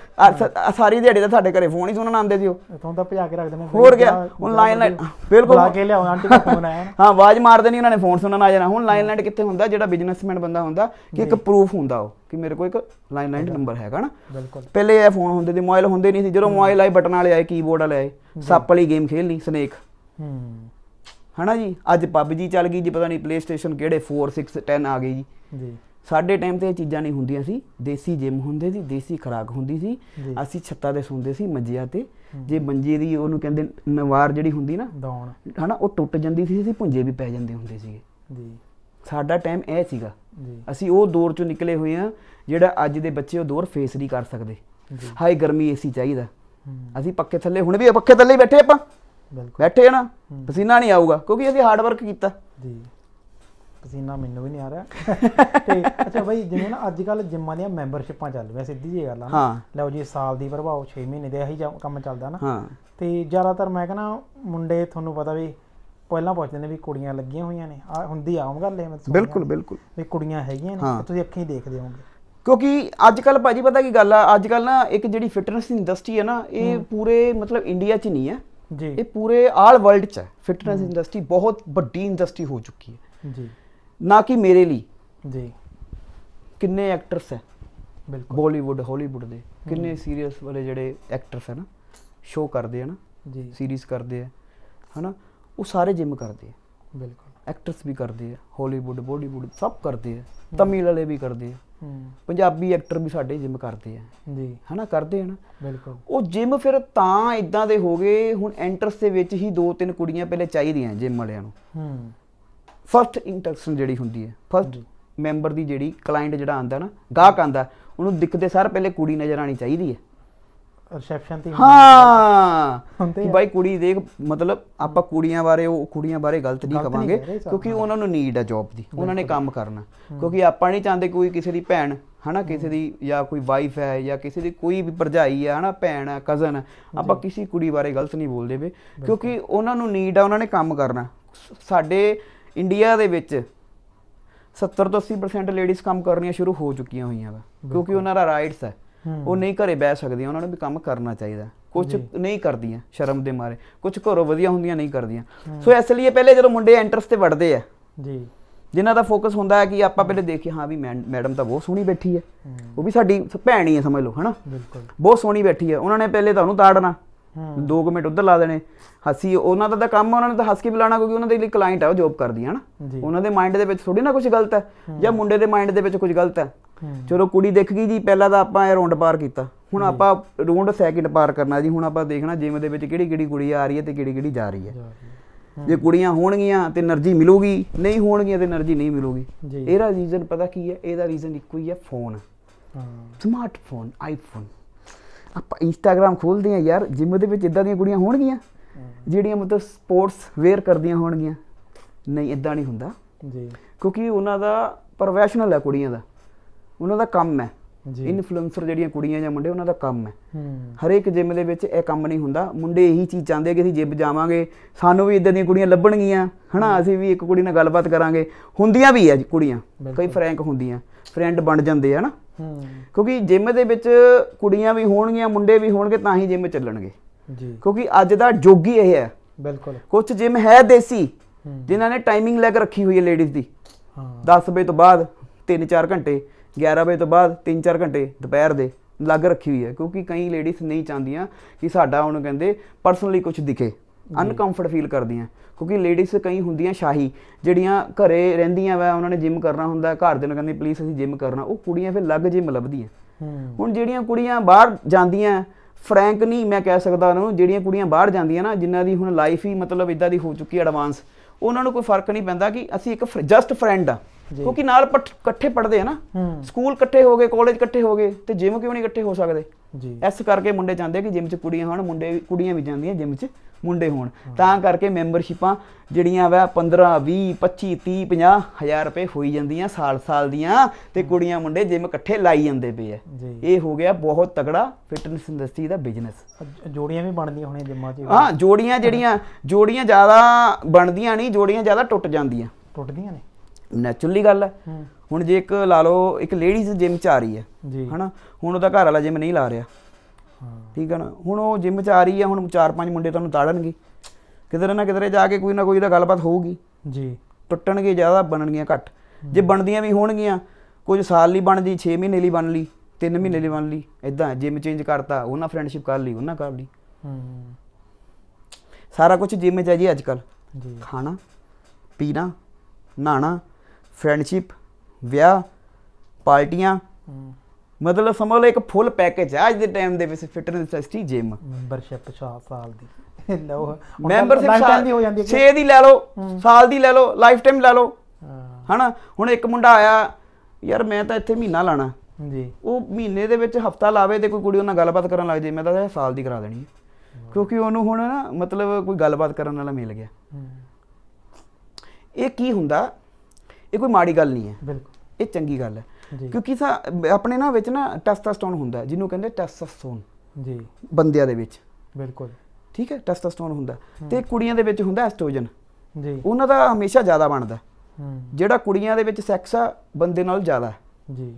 ਸਾਰੀ ਦਿਹਾੜੀ ਤਾਂ ਸਾਡੇ ਘਰੇ ਫੋਨ ਹੀ ਸੁਣਨ ਆਉਂਦੇ ਸੀ ਉਹ ਤਾਂ ਭਜਾ ਕੇ ਰੱਖ ਦਿੰਦੇ ਹੋਰ ਗਿਆ ਹੁਣ ਲਾਈਨ ਲਾਈਟ ਬਿਲਕੁਲ ਲਾ ਕੇ ਲਿਆ ਆਂਟੀ ਦਾ ਫੋਨ ਆਇਆ ਹਾਂ ਆਵਾਜ਼ ਮਾਰ ਦੇਣੀ ਉਹਨਾਂ ਨੇ ਫੋਨ ਸੁਣਨ ਆ ਜਾਣਾ ਹੁਣ ਲਾਈਨ ਲਾਈਨ ਕਿੱਥੇ ਹੁੰਦਾ ਜਿਹੜਾ ਬਿਜ਼ਨਸਮੈਨ ਬੰਦਾ ਹੁੰਦਾ ਕਿ ਇੱਕ ਪ੍ਰੂਫ ਹੁੰਦਾ ਉਹ ਕਿ ਮੇਰੇ ਕੋਲ ਇੱਕ ਲਾਈਨ ਲਾਈਨ ਨੰਬਰ ਹੈਗਾ ਨਾ ਬਿਲਕੁਲ ਪਹਿਲੇ ਇਹ ਫੋਨ ਹੁੰਦੇ ਸੀ ਮੋਬਾਈਲ ਹੁੰਦੇ ਨਹੀਂ ਸੀ ਜਦੋਂ ਮੋਬਾਈਲ ਆਏ ਬਟਨ ਵਾਲੇ ਆਏ ਕੀਬੋਰਡ ਵਾਲੇ ਆਏ ਸੱਪ ਵਾਲੀ ਗੇਮ ਖੇਡ ਲਈ ਸਨੇਕ ਹਣਾ ਜੀ ਅੱਜ ਪਬਜੀ ਚੱਲ ਗਈ ਜੀ ਪਤਾ ਨਹੀਂ ਪਲੇਸਟੇਸ਼ਨ ਕਿਹੜੇ 4 6 10 ਆ ਗਈ ਜੀ ਜੀ ਸਾਡੇ ਟਾਈਮ ਤੇ ਇਹ ਚੀਜ਼ਾਂ ਨਹੀਂ ਹੁੰਦੀਆਂ ਸੀ ਦੇਸੀ ਜਿਮ ਹੁੰਦੇ ਸੀ ਦੇਸੀ ਖਰਾਕ ਹੁੰਦੀ ਸੀ ਅਸੀਂ ਛੱਤਾਂ ਤੇ ਸੌਂਦੇ ਸੀ ਮੰਜਿਆਂ ਤੇ ਜੇ ਮੰਜੇ ਦੀ ਉਹਨੂੰ ਕਹਿੰਦੇ ਨਵਾਰ ਜਿਹੜੀ ਹੁੰਦੀ ਨਾ ਹਨਾ ਉਹ ਟੁੱਟ ਜਾਂਦੀ ਸੀ ਅਸੀਂ ਪੁੰਜੇ ਵੀ ਪੈ ਜਾਂਦੇ ਹੁੰਦੇ ਸੀਗੇ ਜੀ ਸਾਡਾ ਟਾਈਮ ਇਹ ਸੀਗਾ ਅਸੀਂ ਉਹ ਦੌਰ ਚੋਂ ਨਿਕਲੇ ਹੋਏ ਆ ਜਿਹੜਾ ਅੱਜ ਦੇ ਬੱਚੇ ਉਹ ਦੌਰ ਫੇਸ ਨਹੀਂ ਕਰ ਸਕਦੇ ਹਾਈ ਗਰਮੀ ਏਸੀ ਚਾਹੀਦਾ ਅਸੀਂ ਪੱਕੇ ਥੱਲੇ ਹੁਣ ਵੀ ਪੱਕੇ ਥੱਲੇ ਬੈਠੇ ਆਪਾਂ ਬੈਠੇ ਆ ਨਾ ਪਸੀਨਾ ਨਹੀਂ ਆਊਗਾ ਕਿਉਂਕਿ ਅਸੀਂ ਹਾਰਡ ਵਰਕ ਕੀਤਾ ਜੀ ਪਸੀਨਾ ਮੈਨੂੰ ਵੀ ਨਹੀਂ ਆ ਰਿਹਾ ਤੇ ਅੱਛਾ ਬਾਈ ਜਿਵੇਂ ਨਾ ਅੱਜ ਕੱਲ ਜਿੰਮਾਂ ਦੀਆਂ ਮੈਂਬਰਸ਼ਿਪਾਂ ਚੱਲ ਰਹੀਆਂ ਸਿੱਧੀ ਜੀ ਗੱਲ ਆ ਨਾ ਲਓ ਜੀ ਸਾਲ ਦੀ ਭਰਵਾਓ 6 ਮਹੀਨੇ ਦੇ ਇਹੀ ਕੰਮ ਚੱਲਦਾ ਨਾ ਤੇ ਜ਼ਿਆਦਾਤਰ ਮੈਂ ਕਹਿੰਦਾ ਮੁੰਡੇ ਤੁਹਾਨੂੰ ਪਤਾ ਵੀ ਪਹਿਲਾਂ ਪੁੱਛਦੇ ਨੇ ਵੀ ਕੁੜੀਆਂ ਲੱਗੀਆਂ ਹੋਈਆਂ ਨੇ ਆ ਹੁੰਦੀ ਉਹ ਗੱਲ ਇਹ ਮਤਲਬ ਬਿਲਕੁਲ ਬਿਲਕੁਲ ਵੀ ਕੁੜੀਆਂ ਹੈਗੀਆਂ ਨੇ ਤੁਸੀਂ ਅੱਖੀਂ ਦੇਖਦੇ ਹੋਵੋਗੇ ਕਿਉਂਕਿ ਅੱਜ ਕੱਲ ਭਾਜੀ ਪਤਾ ਕੀ ਗੱਲ ਆ ਅੱਜ ਕੱਲ ਨਾ ਇੱਕ ਜਿਹੜੀ ਫਿਟਨੈਸ ਇੰਡਸਟਰੀ ਹੈ ਨਾ ਇਹ ਪੂਰੇ ਮਤਲਬ ਇੰਡੀਆ 'ਚ ਨਹੀਂ ਹੈ ਜੀ ਇਹ ਪੂਰੇ ਆਲ ਵਰਲਡ 'ਚ ਹੈ ਫਿਟਨੈਸ ਇੰਡਸਟਰੀ ਬਹੁਤ ਵੱਡੀ ਇੰਡਸਟਰੀ ਹੋ ਚੁੱਕੀ ਹੈ ਜੀ ਨਾ ਕਿ ਮੇਰੇ ਲਈ ਜੀ ਕਿੰਨੇ ਐਕਟਰਸ ਹੈ ਬਿਲਕੁਲ ਬਾਲੀਵੁੱਡ ਹਾਲੀਵੁੱਡ ਦੇ ਕਿੰਨੇ ਸੀਰੀਅਸ ਵਾਲੇ ਜਿਹੜੇ ਐਕਟਰਸ ਹੈ ਨਾ ਸ਼ੋਅ ਕਰਦੇ ਹਨ ਜੀ ਸੀਰੀਜ਼ ਕਰਦੇ ਹੈ ਹਨਾ ਉਹ ਸਾਰੇ ਜਿਮ ਕਰਦੇ ਹੈ ਬਿਲਕੁਲ ਐਕਟਰਸ ਵੀ ਕਰਦੇ ਹੈ ਹਾਲੀਵੁੱਡ ਬਾਲੀਵੁੱਡ ਸਭ ਕਰਦੇ ਹੈ ਤਮਿਲ ਵਾਲੇ ਵੀ ਕਰਦੇ ਹੂੰ ਪੰਜਾਬੀ ਐਕਟਰ ਵੀ ਸਾਡੇ ਜਿਮ ਕਰਦੇ ਆ ਜੀ ਹਨਾ ਕਰਦੇ ਹਨ ਬਿਲਕੁਲ ਉਹ ਜਿਮ ਫਿਰ ਤਾਂ ਇਦਾਂ ਦੇ ਹੋ ਗਏ ਹੁਣ ਐਂਟਰਸ ਦੇ ਵਿੱਚ ਹੀ ਦੋ ਤਿੰਨ ਕੁੜੀਆਂ ਪਹਿਲੇ ਚਾਹੀਦੀਆਂ ਜਿਮ ਵਾਲਿਆਂ ਨੂੰ ਹੂੰ ਫਸਟ ਇੰਟਰੈਕਸ਼ਨ ਜਿਹੜੀ ਹੁੰਦੀ ਹੈ ਫਸਟ ਮੈਂਬਰ ਦੀ ਜਿਹੜੀ ਕਲਾਇੰਟ ਜਿਹੜਾ ਆਂਦਾ ਨਾ ਗਾਹਕ ਆਂਦਾ ਉਹਨੂੰ ਦਿਖਦੇ ਸਾਰ ਪਹਿਲੇ ਕੁੜੀ ਨਜ਼ਰ ਆਣੀ ਚਾਹੀਦੀ ਹੈ ਰਿਸੈਪਸ਼ਨ ਤੇ ਹਾਂ ਕਿ ਬਾਈ ਕੁੜੀ ਦੇਖ ਮਤਲਬ ਆਪਾਂ ਕੁੜੀਆਂ ਬਾਰੇ ਉਹ ਕੁੜੀਆਂ ਬਾਰੇ ਗਲਤ ਨਹੀਂ ਕਵਾਂਗੇ ਕਿਉਂਕਿ ਉਹਨਾਂ ਨੂੰ ਨੀਡ ਹੈ ਜੌਬ ਦੀ ਉਹਨਾਂ ਨੇ ਕੰਮ ਕਰਨਾ ਕਿਉਂਕਿ ਆਪਾਂ ਨਹੀਂ ਚਾਹੁੰਦੇ ਕੋਈ ਕਿਸੇ ਦੀ ਭੈਣ ਹਨਾ ਕਿਸੇ ਦੀ ਜਾਂ ਕੋਈ ਵਾਈਫ ਹੈ ਜਾਂ ਕਿਸੇ ਦੀ ਕੋਈ ਵੀ ਭਰਜਾਈ ਹੈ ਹਨਾ ਭੈਣ ਹੈ ਕਜ਼ਨ ਹੈ ਆਪਾਂ ਕਿਸੇ ਕੁੜੀ ਬਾਰੇ ਗਲਤ ਨਹੀਂ ਬੋਲਦੇ ਵੇ ਕਿਉਂਕਿ ਉਹਨਾਂ ਨੂੰ ਨੀਡ ਹੈ ਉਹਨਾਂ ਨੇ ਕੰਮ ਕਰਨਾ ਸਾਡੇ ਇੰਡੀਆ ਦੇ ਵਿੱਚ 70 ਤੋਂ 80% ਲੇਡੀਜ਼ ਕੰਮ ਕਰਨੀਆਂ ਸ਼ੁਰੂ ਹੋ ਚੁੱਕੀਆਂ ਹੋਈਆਂ ਵਾ ਕਿਉਂਕਿ ਉਹਨਾਂ ਦਾ ਰਾਈਟਸ ਹੈ ਉਹ ਨਹੀਂ ਘਰੇ ਬੈ ਸਕਦੀਆਂ ਉਹਨਾਂ ਨੂੰ ਵੀ ਕੰਮ ਕਰਨਾ ਚਾਹੀਦਾ ਕੁਝ ਨਹੀਂ ਕਰਦੀਆਂ ਸ਼ਰਮ ਦੇ ਮਾਰੇ ਕੁਝ ਘਰੋਂ ਵਧੀਆ ਹੁੰਦੀਆਂ ਨਹੀਂ ਕਰਦੀਆਂ ਸੋ ਇਸ ਲਈ ਪਹਿਲੇ ਜਦੋਂ ਮੁੰਡੇ ਐਂਟਰਸ ਤੇ ਵੜਦੇ ਆ ਜੀ ਜਿਨ੍ਹਾਂ ਦਾ ਫੋਕਸ ਹੁੰਦਾ ਹੈ ਕਿ ਆਪਾਂ ਪਹਿਲੇ ਦੇਖੀ ਹਾਂ ਵੀ ਮੈਡਮ ਤਾਂ ਬਹੁਤ ਸੋਹਣੀ ਬੈਠੀ ਹੈ ਉਹ ਵੀ ਸਾਡੀ ਭੈਣ ਹੀ ਹੈ ਸਮਝ ਲਓ ਹਨਾ ਬਹੁਤ ਸੋਹਣੀ ਬੈਠੀ ਹੈ ਉਹਨਾਂ ਨੇ ਪਹਿਲੇ ਤੁਹਾਨੂੰ ਤਾੜਨਾ 2 ਮਿੰਟ ਉੱਧਰ ਲਾ ਦੇਣੇ ਹੱਸੀ ਉਹਨਾਂ ਦਾ ਤਾਂ ਕੰਮ ਉਹਨਾਂ ਨੇ ਤਾਂ ਹੱਸ ਕੇ ਬੁਲਾਣਾ ਕਿਉਂਕਿ ਉਹਨਾਂ ਦੇ ਲਈ ਕਲਾਇੰਟ ਆ ਉਹ ਜੌਬ ਕਰਦੀ ਹੈ ਨਾ ਉਹਨਾਂ ਦੇ ਮਾਈਂਡ ਦੇ ਵਿੱਚ ਥੋੜੀ ਨਾ ਕੁਝ ਗਲਤ ਹੈ ਜਾਂ ਮੁੰਡੇ ਦੇ ਮਾਈਂਡ ਦੇ ਵਿੱਚ ਕੁਝ ਗਲਤ ਹੈ ਚਲੋ ਕੁੜੀ ਦੇਖ ਗਈ ਜੀ ਪਹਿਲਾਂ ਤਾਂ ਆਪਾਂ ਇਹ ਰੌਂਡ ਪਾਰ ਕੀਤਾ ਹੁਣ ਆਪਾਂ ਰੌਂਡ ਸੈਕਿੰਡ ਪਾਰ ਕਰਨਾ ਜੀ ਹੁਣ ਆਪਾਂ ਦੇਖਣਾ ਜਿਮ ਦੇ ਵਿੱਚ ਕਿਹੜੀ ਕਿਹੜੀ ਕੁੜੀ ਆ ਰਹੀ ਹੈ ਤੇ ਕਿਹੜੀ ਕਿਹੜੀ ਜਾ ਰਹੀ ਹੈ ਜੇ ਕੁੜੀਆਂ ਹੋਣਗੀਆਂ ਤੇ એનર્ਜੀ ਮਿਲੂਗੀ ਨਹੀਂ ਹੋਣਗੀਆਂ ਤੇ એનર્ਜੀ ਨਹੀਂ ਮਿਲੂਗੀ ਇਹਦਾ ਰੀਜ਼ਨ ਪਤਾ ਕੀ ਹੈ ਇਹਦਾ ਰੀਜ਼ਨ ਇੱਕੋ ਹੀ ਹੈ ਫੋਨ ਹਾਂ ਸਮਾਰਟਫੋਨ ਆਈਫੋਨ ਆਪਾਂ ਇੰਸਟਾਗ੍ਰam ਖੋਲਦੇ ਆ ਯਾਰ ਜਿਮ ਦੇ ਵਿੱਚ ਇਦਾਂ ਦੀਆਂ ਕੁੜੀਆਂ ਹੋਣਗੀਆਂ ਜਿਹੜੀਆਂ ਮਤਲਬ ਸਪੋਰਟਸ ਵੇਅਰ ਕਰਦੀਆਂ ਹੋਣਗੀਆਂ ਨਹੀਂ ਇਦਾਂ ਨਹੀਂ ਹੁੰਦਾ ਜੀ ਕਿਉਂਕਿ ਉਹਨਾਂ ਦਾ ਪ੍ਰੋਫੈਸ਼ਨਲ ਹੈ ਕੁੜੀਆਂ ਦਾ ਉਹਨਾਂ ਦਾ ਕੰਮ ਹੈ ਜੀ ਇਨਫਲੂਐਂਸਰ ਜਿਹੜੀਆਂ ਕੁੜੀਆਂ ਜਾਂ ਮੁੰਡੇ ਉਹਨਾਂ ਦਾ ਕੰਮ ਹੈ ਹਰੇਕ ਜਿਮ ਦੇ ਵਿੱਚ ਇਹ ਕੰਮ ਨਹੀਂ ਹੁੰਦਾ ਮੁੰਡੇ ਇਹੀ ਚੀਜ਼ ਚਾਹੁੰਦੇ ਕਿ ਅਸੀਂ ਜਿਮ ਜਾਵਾਂਗੇ ਸਾਨੂੰ ਵੀ ਇਦਾਂ ਦੀਆਂ ਕੁੜੀਆਂ ਲੱਭਣਗੀਆਂ ਹਨਾ ਅਸੀਂ ਵੀ ਇੱਕ ਕੁੜੀ ਨਾਲ ਗੱਲਬਾਤ ਕਰਾਂਗੇ ਹੁੰਦੀਆਂ ਵੀ ਆ ਕੁੜੀਆਂ ਕਈ ਫਰੈਂਕ ਹੁੰਦੀਆਂ ਫਰੈਂਡ ਬਣ ਜਾਂਦੇ ਆ ਹਨਾ ਕਿਉਂਕਿ ਜਿਮ ਦੇ ਵਿੱਚ ਕੁੜੀਆਂ ਵੀ ਹੋਣਗੀਆਂ ਮੁੰਡੇ ਵੀ ਹੋਣਗੇ ਤਾਂ ਹੀ ਜਿਮ ਚੱਲਣਗੇ ਜੀ ਕਿਉਂਕਿ ਅੱਜ ਦਾ ਜੋਗੀ ਇਹ ਹੈ ਬਿਲਕੁਲ ਕੁਝ ਜਿਮ ਹੈ ਦੇਸੀ ਜਿਨ੍ਹਾਂ ਨੇ ਟਾਈਮਿੰਗ ਲੈਗ ਰੱਖੀ ਹੋਈ ਹੈ ਲੇਡੀਜ਼ ਦੀ ਹਾਂ 10 ਵਜੇ ਤੋਂ ਬਾਅਦ 3-4 ਘੰਟੇ 11 ਵਜੇ ਤੋਂ ਬਾਅਦ 3-4 ਘੰਟੇ ਦੁਪਹਿਰ ਦੇ ਲੱਗ ਰੱਖੀ ਹੋਈ ਹੈ ਕਿਉਂਕਿ ਕਈ ਲੇਡੀਜ਼ ਨਹੀਂ ਚਾਹੁੰਦੀਆਂ ਕਿ ਸਾਡਾ ਉਹਨੂੰ ਕਹਿੰਦੇ ਪਰਸਨਲੀ ਕੁਝ ਦਿਖੇ ਅਨਕੰਫਰਟ ਫੀਲ ਕਰਦੀਆਂ ਕਿਉਂਕਿ ਲੇਡੀਜ਼ ਕਈ ਹੁੰਦੀਆਂ ਸ਼ਾਹੀ ਜਿਹੜੀਆਂ ਘਰੇ ਰਹਿੰਦੀਆਂ ਵਾ ਉਹਨਾਂ ਨੇ ਜਿਮ ਕਰਨਾ ਹੁੰਦਾ ਘਰ ਦੇ ਨੂੰ ਕਹਿੰਦੇ ਪਲੀਜ਼ ਅਸੀਂ ਜਿਮ ਕਰਨਾ ਉਹ ਕੁੜੀਆਂ ਫਿਰ ਲੱਗ ਜਿਮ ਲੱਭਦੀਆਂ ਹੁਣ ਜਿਹੜੀਆਂ ਕੁੜੀਆਂ ਬਾਹਰ ਜਾਂਦੀਆਂ ਫਰੈਂਕ ਨਹੀਂ ਮੈਂ ਕਹਿ ਸਕਦਾ ਉਹਨਾਂ ਨੂੰ ਜਿਹੜੀਆਂ ਕੁੜੀਆਂ ਬਾਹਰ ਜਾਂਦੀਆਂ ਨਾ ਜਿਨ੍ਹਾਂ ਦੀ ਹੁਣ ਲਾਈਫ ਹੀ ਮਤਲਬ ਇਦਾਂ ਦੀ ਹੋ ਚੁੱਕੀ ਐਡਵਾਂਸ ਉਹਨਾਂ ਨੂੰ ਕੋਈ ਫਰਕ ਨਹੀਂ ਪੈਂਦਾ ਕਿ ਅਸੀਂ ਇੱਕ ਜਸਟ ਫਰੈਂਡ ਆ ਕਿਉਂਕਿ ਨਾਲ ਇਕੱਠੇ ਪੜਦੇ ਆ ਨਾ ਸਕੂਲ ਇਕੱਠੇ ਹੋ ਗਏ ਕਾਲਜ ਇਕੱਠੇ ਹੋ ਗਏ ਤੇ ਜਿਮ ਕਿਉਂ ਨਹੀਂ ਇਕੱਠੇ ਹੋ ਸਕਦੇ ਜੀ ਇਸ ਕਰਕੇ ਮੁੰਡੇ ਚਾਹੁੰਦੇ ਕਿ ਜਿਮ 'ਚ ਕੁੜੀਆਂ ਹੋਣ ਮੁੰਡੇ ਕੁੜੀਆਂ ਵੀ ਜਾਂਦੀਆਂ ਜਿਮ 'ਚ ਮੁੰਡੇ ਹੋਣ ਤਾਂ ਕਰਕੇ ਮੈਂਬਰਸ਼ਿਪਾਂ ਜਿਹੜੀਆਂ ਵਾ 15 20 25 30 50 ਹਜ਼ਾਰ ਰੁਪਏ ਹੋਈ ਜਾਂਦੀਆਂ ਸਾਲ ਸਾਲ ਦੀਆਂ ਤੇ ਕੁੜੀਆਂ ਮੁੰਡੇ ਜਿਮ ਇਕੱਠੇ ਲਾਈ ਜਾਂਦੇ ਪਏ ਆ ਇਹ ਹੋ ਗਿਆ ਬਹੁਤ ਤਗੜਾ ਫਿਟਨੈਸ ਇੰਡਸਟਰੀ ਦਾ ਬਿਜ਼ਨਸ ਜੋੜੀਆਂ ਵੀ ਬਣਦੀਆਂ ਹੋਣੀਆਂ ਜਿਮਾਂ 'ਚ ਹਾਂ ਜੋੜੀਆਂ ਜਿਹੜੀਆਂ ਜੋੜੀਆਂ ਜ਼ਿਆਦਾ ਬਣਦੀਆਂ ਨਹੀਂ ਜੋੜੀਆਂ ਜ਼ਿਆਦਾ ਟੁੱਟ ਜਾਂਦੀਆਂ ਟੁੱਟਦੀਆਂ ਨੇ ਨੈਚੁਰਲੀ ਗੱਲ ਹੈ ਹੁਣ ਜੇ ਇੱਕ ਲਾ ਲਓ ਇੱਕ ਲੇਡੀਜ਼ ਜਿਮ ਚ ਆ ਰਹੀ ਹੈ ਹਨਾ ਹੁਣ ਉਹਦਾ ਘਰ ਵਾਲਾ ਜਿਮ ਨਹੀਂ ਲਾ ਰਿਹਾ ਠੀਕ ਹੈ ਨਾ ਹੁਣ ਉਹ ਜਿਮ ਚ ਆ ਰਹੀ ਹੈ ਹੁਣ ਚਾਰ ਪੰਜ ਮੁੰਡੇ ਤੁਹਾਨੂੰ ਤਾੜਨਗੇ ਕਿਧਰੇ ਨਾ ਕਿਧਰੇ ਜਾ ਕੇ ਕੋਈ ਨਾ ਕੋਈ ਦਾ ਗੱਲਬਾਤ ਹੋਊਗੀ ਜੀ ਟੁੱਟਣਗੇ ਜ਼ਿਆਦਾ ਬਣਨਗੀਆਂ ਘੱਟ ਜੇ ਬਣਦੀਆਂ ਵੀ ਹੋਣਗੀਆਂ ਕੁਝ ਸਾਲ ਲਈ ਬਣਦੀ 6 ਮਹੀਨੇ ਲਈ ਬਣ ਲਈ 3 ਮਹੀਨੇ ਲਈ ਬਣ ਲਈ ਇਦਾਂ ਜਿਮ ਚੇਂਜ ਕਰਤਾ ਉਹਨਾਂ ਫਰੈਂਡਸ਼ਿਪ ਕਰ ਲਈ ਉਹਨਾਂ ਕਰ ਲਈ ਸਾਰਾ ਕੁਝ ਜਿਮ ਚ ਹੈ ਜੀ ਅੱਜਕੱਲ ਜੀ ਖਾਣਾ ਪੀਣਾ ਫਰੈਂਡਸ਼ਿਪ ਵਿਆਹ ਪਾਰਟੀਆਂ ਮਤਲਬ ਸਮਝ ਲਓ ਇੱਕ ਫੁੱਲ ਪੈਕੇਜ ਹੈ ਅੱਜ ਦੇ ਟਾਈਮ ਦੇ ਵਿੱਚ ਫਿਟਨੈਸ ਇੰਡਸਟਰੀ ਜਿਮ ਮੈਂਬਰਸ਼ਿਪ 6 ਸਾਲ ਦੀ ਲੋ ਮੈਂਬਰਸ਼ਿਪ ਸਾਲ ਦੀ ਹੋ ਜਾਂਦੀ ਹੈ 6 ਦੀ ਲੈ ਲਓ ਸਾਲ ਦੀ ਲੈ ਲਓ ਲਾਈਫ ਟਾਈਮ ਲੈ ਲਓ ਹਣਾ ਹੁਣ ਇੱਕ ਮੁੰਡਾ ਆਇਆ ਯਾਰ ਮੈਂ ਤਾਂ ਇੱਥੇ ਮਹੀਨਾ ਲਾਣਾ ਜੀ ਉਹ ਮਹੀਨੇ ਦੇ ਵਿੱਚ ਹਫਤਾ ਲਾਵੇ ਤੇ ਕੋਈ ਕੁੜੀ ਉਹਨਾਂ ਨਾਲ ਗੱਲਬਾਤ ਕਰਨ ਲੱਗ ਜੇ ਮੈਂ ਤਾਂ ਸਾਲ ਦੀ ਕਰਾ ਦੇਣੀ ਕਿਉਂਕਿ ਉਹਨੂੰ ਹੁਣ ਨਾ ਮਤਲਬ ਕੋਈ ਗੱਲਬਾਤ ਕਰਨ ਵਾਲਾ ਮਿਲ ਗਿਆ ਇਹ ਕੀ ਹੁੰਦਾ ਇਹ ਕੋਈ ਮਾੜੀ ਗੱਲ ਨਹੀਂ ਹੈ ਬਿਲਕੁਲ ਇਹ ਚੰਗੀ ਗੱਲ ਹੈ ਕਿਉਂਕਿ ਸਾ ਆਪਣੇ ਨਾ ਵਿੱਚ ਨਾ ਟੈਸਟੋਸਟੋਨ ਹੁੰਦਾ ਜਿਹਨੂੰ ਕਹਿੰਦੇ ਟੈਸਟੋਸਟੋਨ ਜੀ ਬੰਦਿਆਂ ਦੇ ਵਿੱਚ ਬਿਲਕੁਲ ਠੀਕ ਹੈ ਟੈਸਟੋਸਟੋਨ ਹੁੰਦਾ ਤੇ ਕੁੜੀਆਂ ਦੇ ਵਿੱਚ ਹੁੰਦਾ ਐਸਟ੍ਰੋਜਨ ਜੀ ਉਹਨਾਂ ਦਾ ਹਮੇਸ਼ਾ ਜ਼ਿਆਦਾ ਬਣਦਾ ਜਿਹੜਾ ਕੁੜੀਆਂ ਦੇ ਵਿੱਚ ਸੈਕਸ ਆ ਬੰਦੇ ਨਾਲ ਜ਼ਿਆਦਾ ਜੀ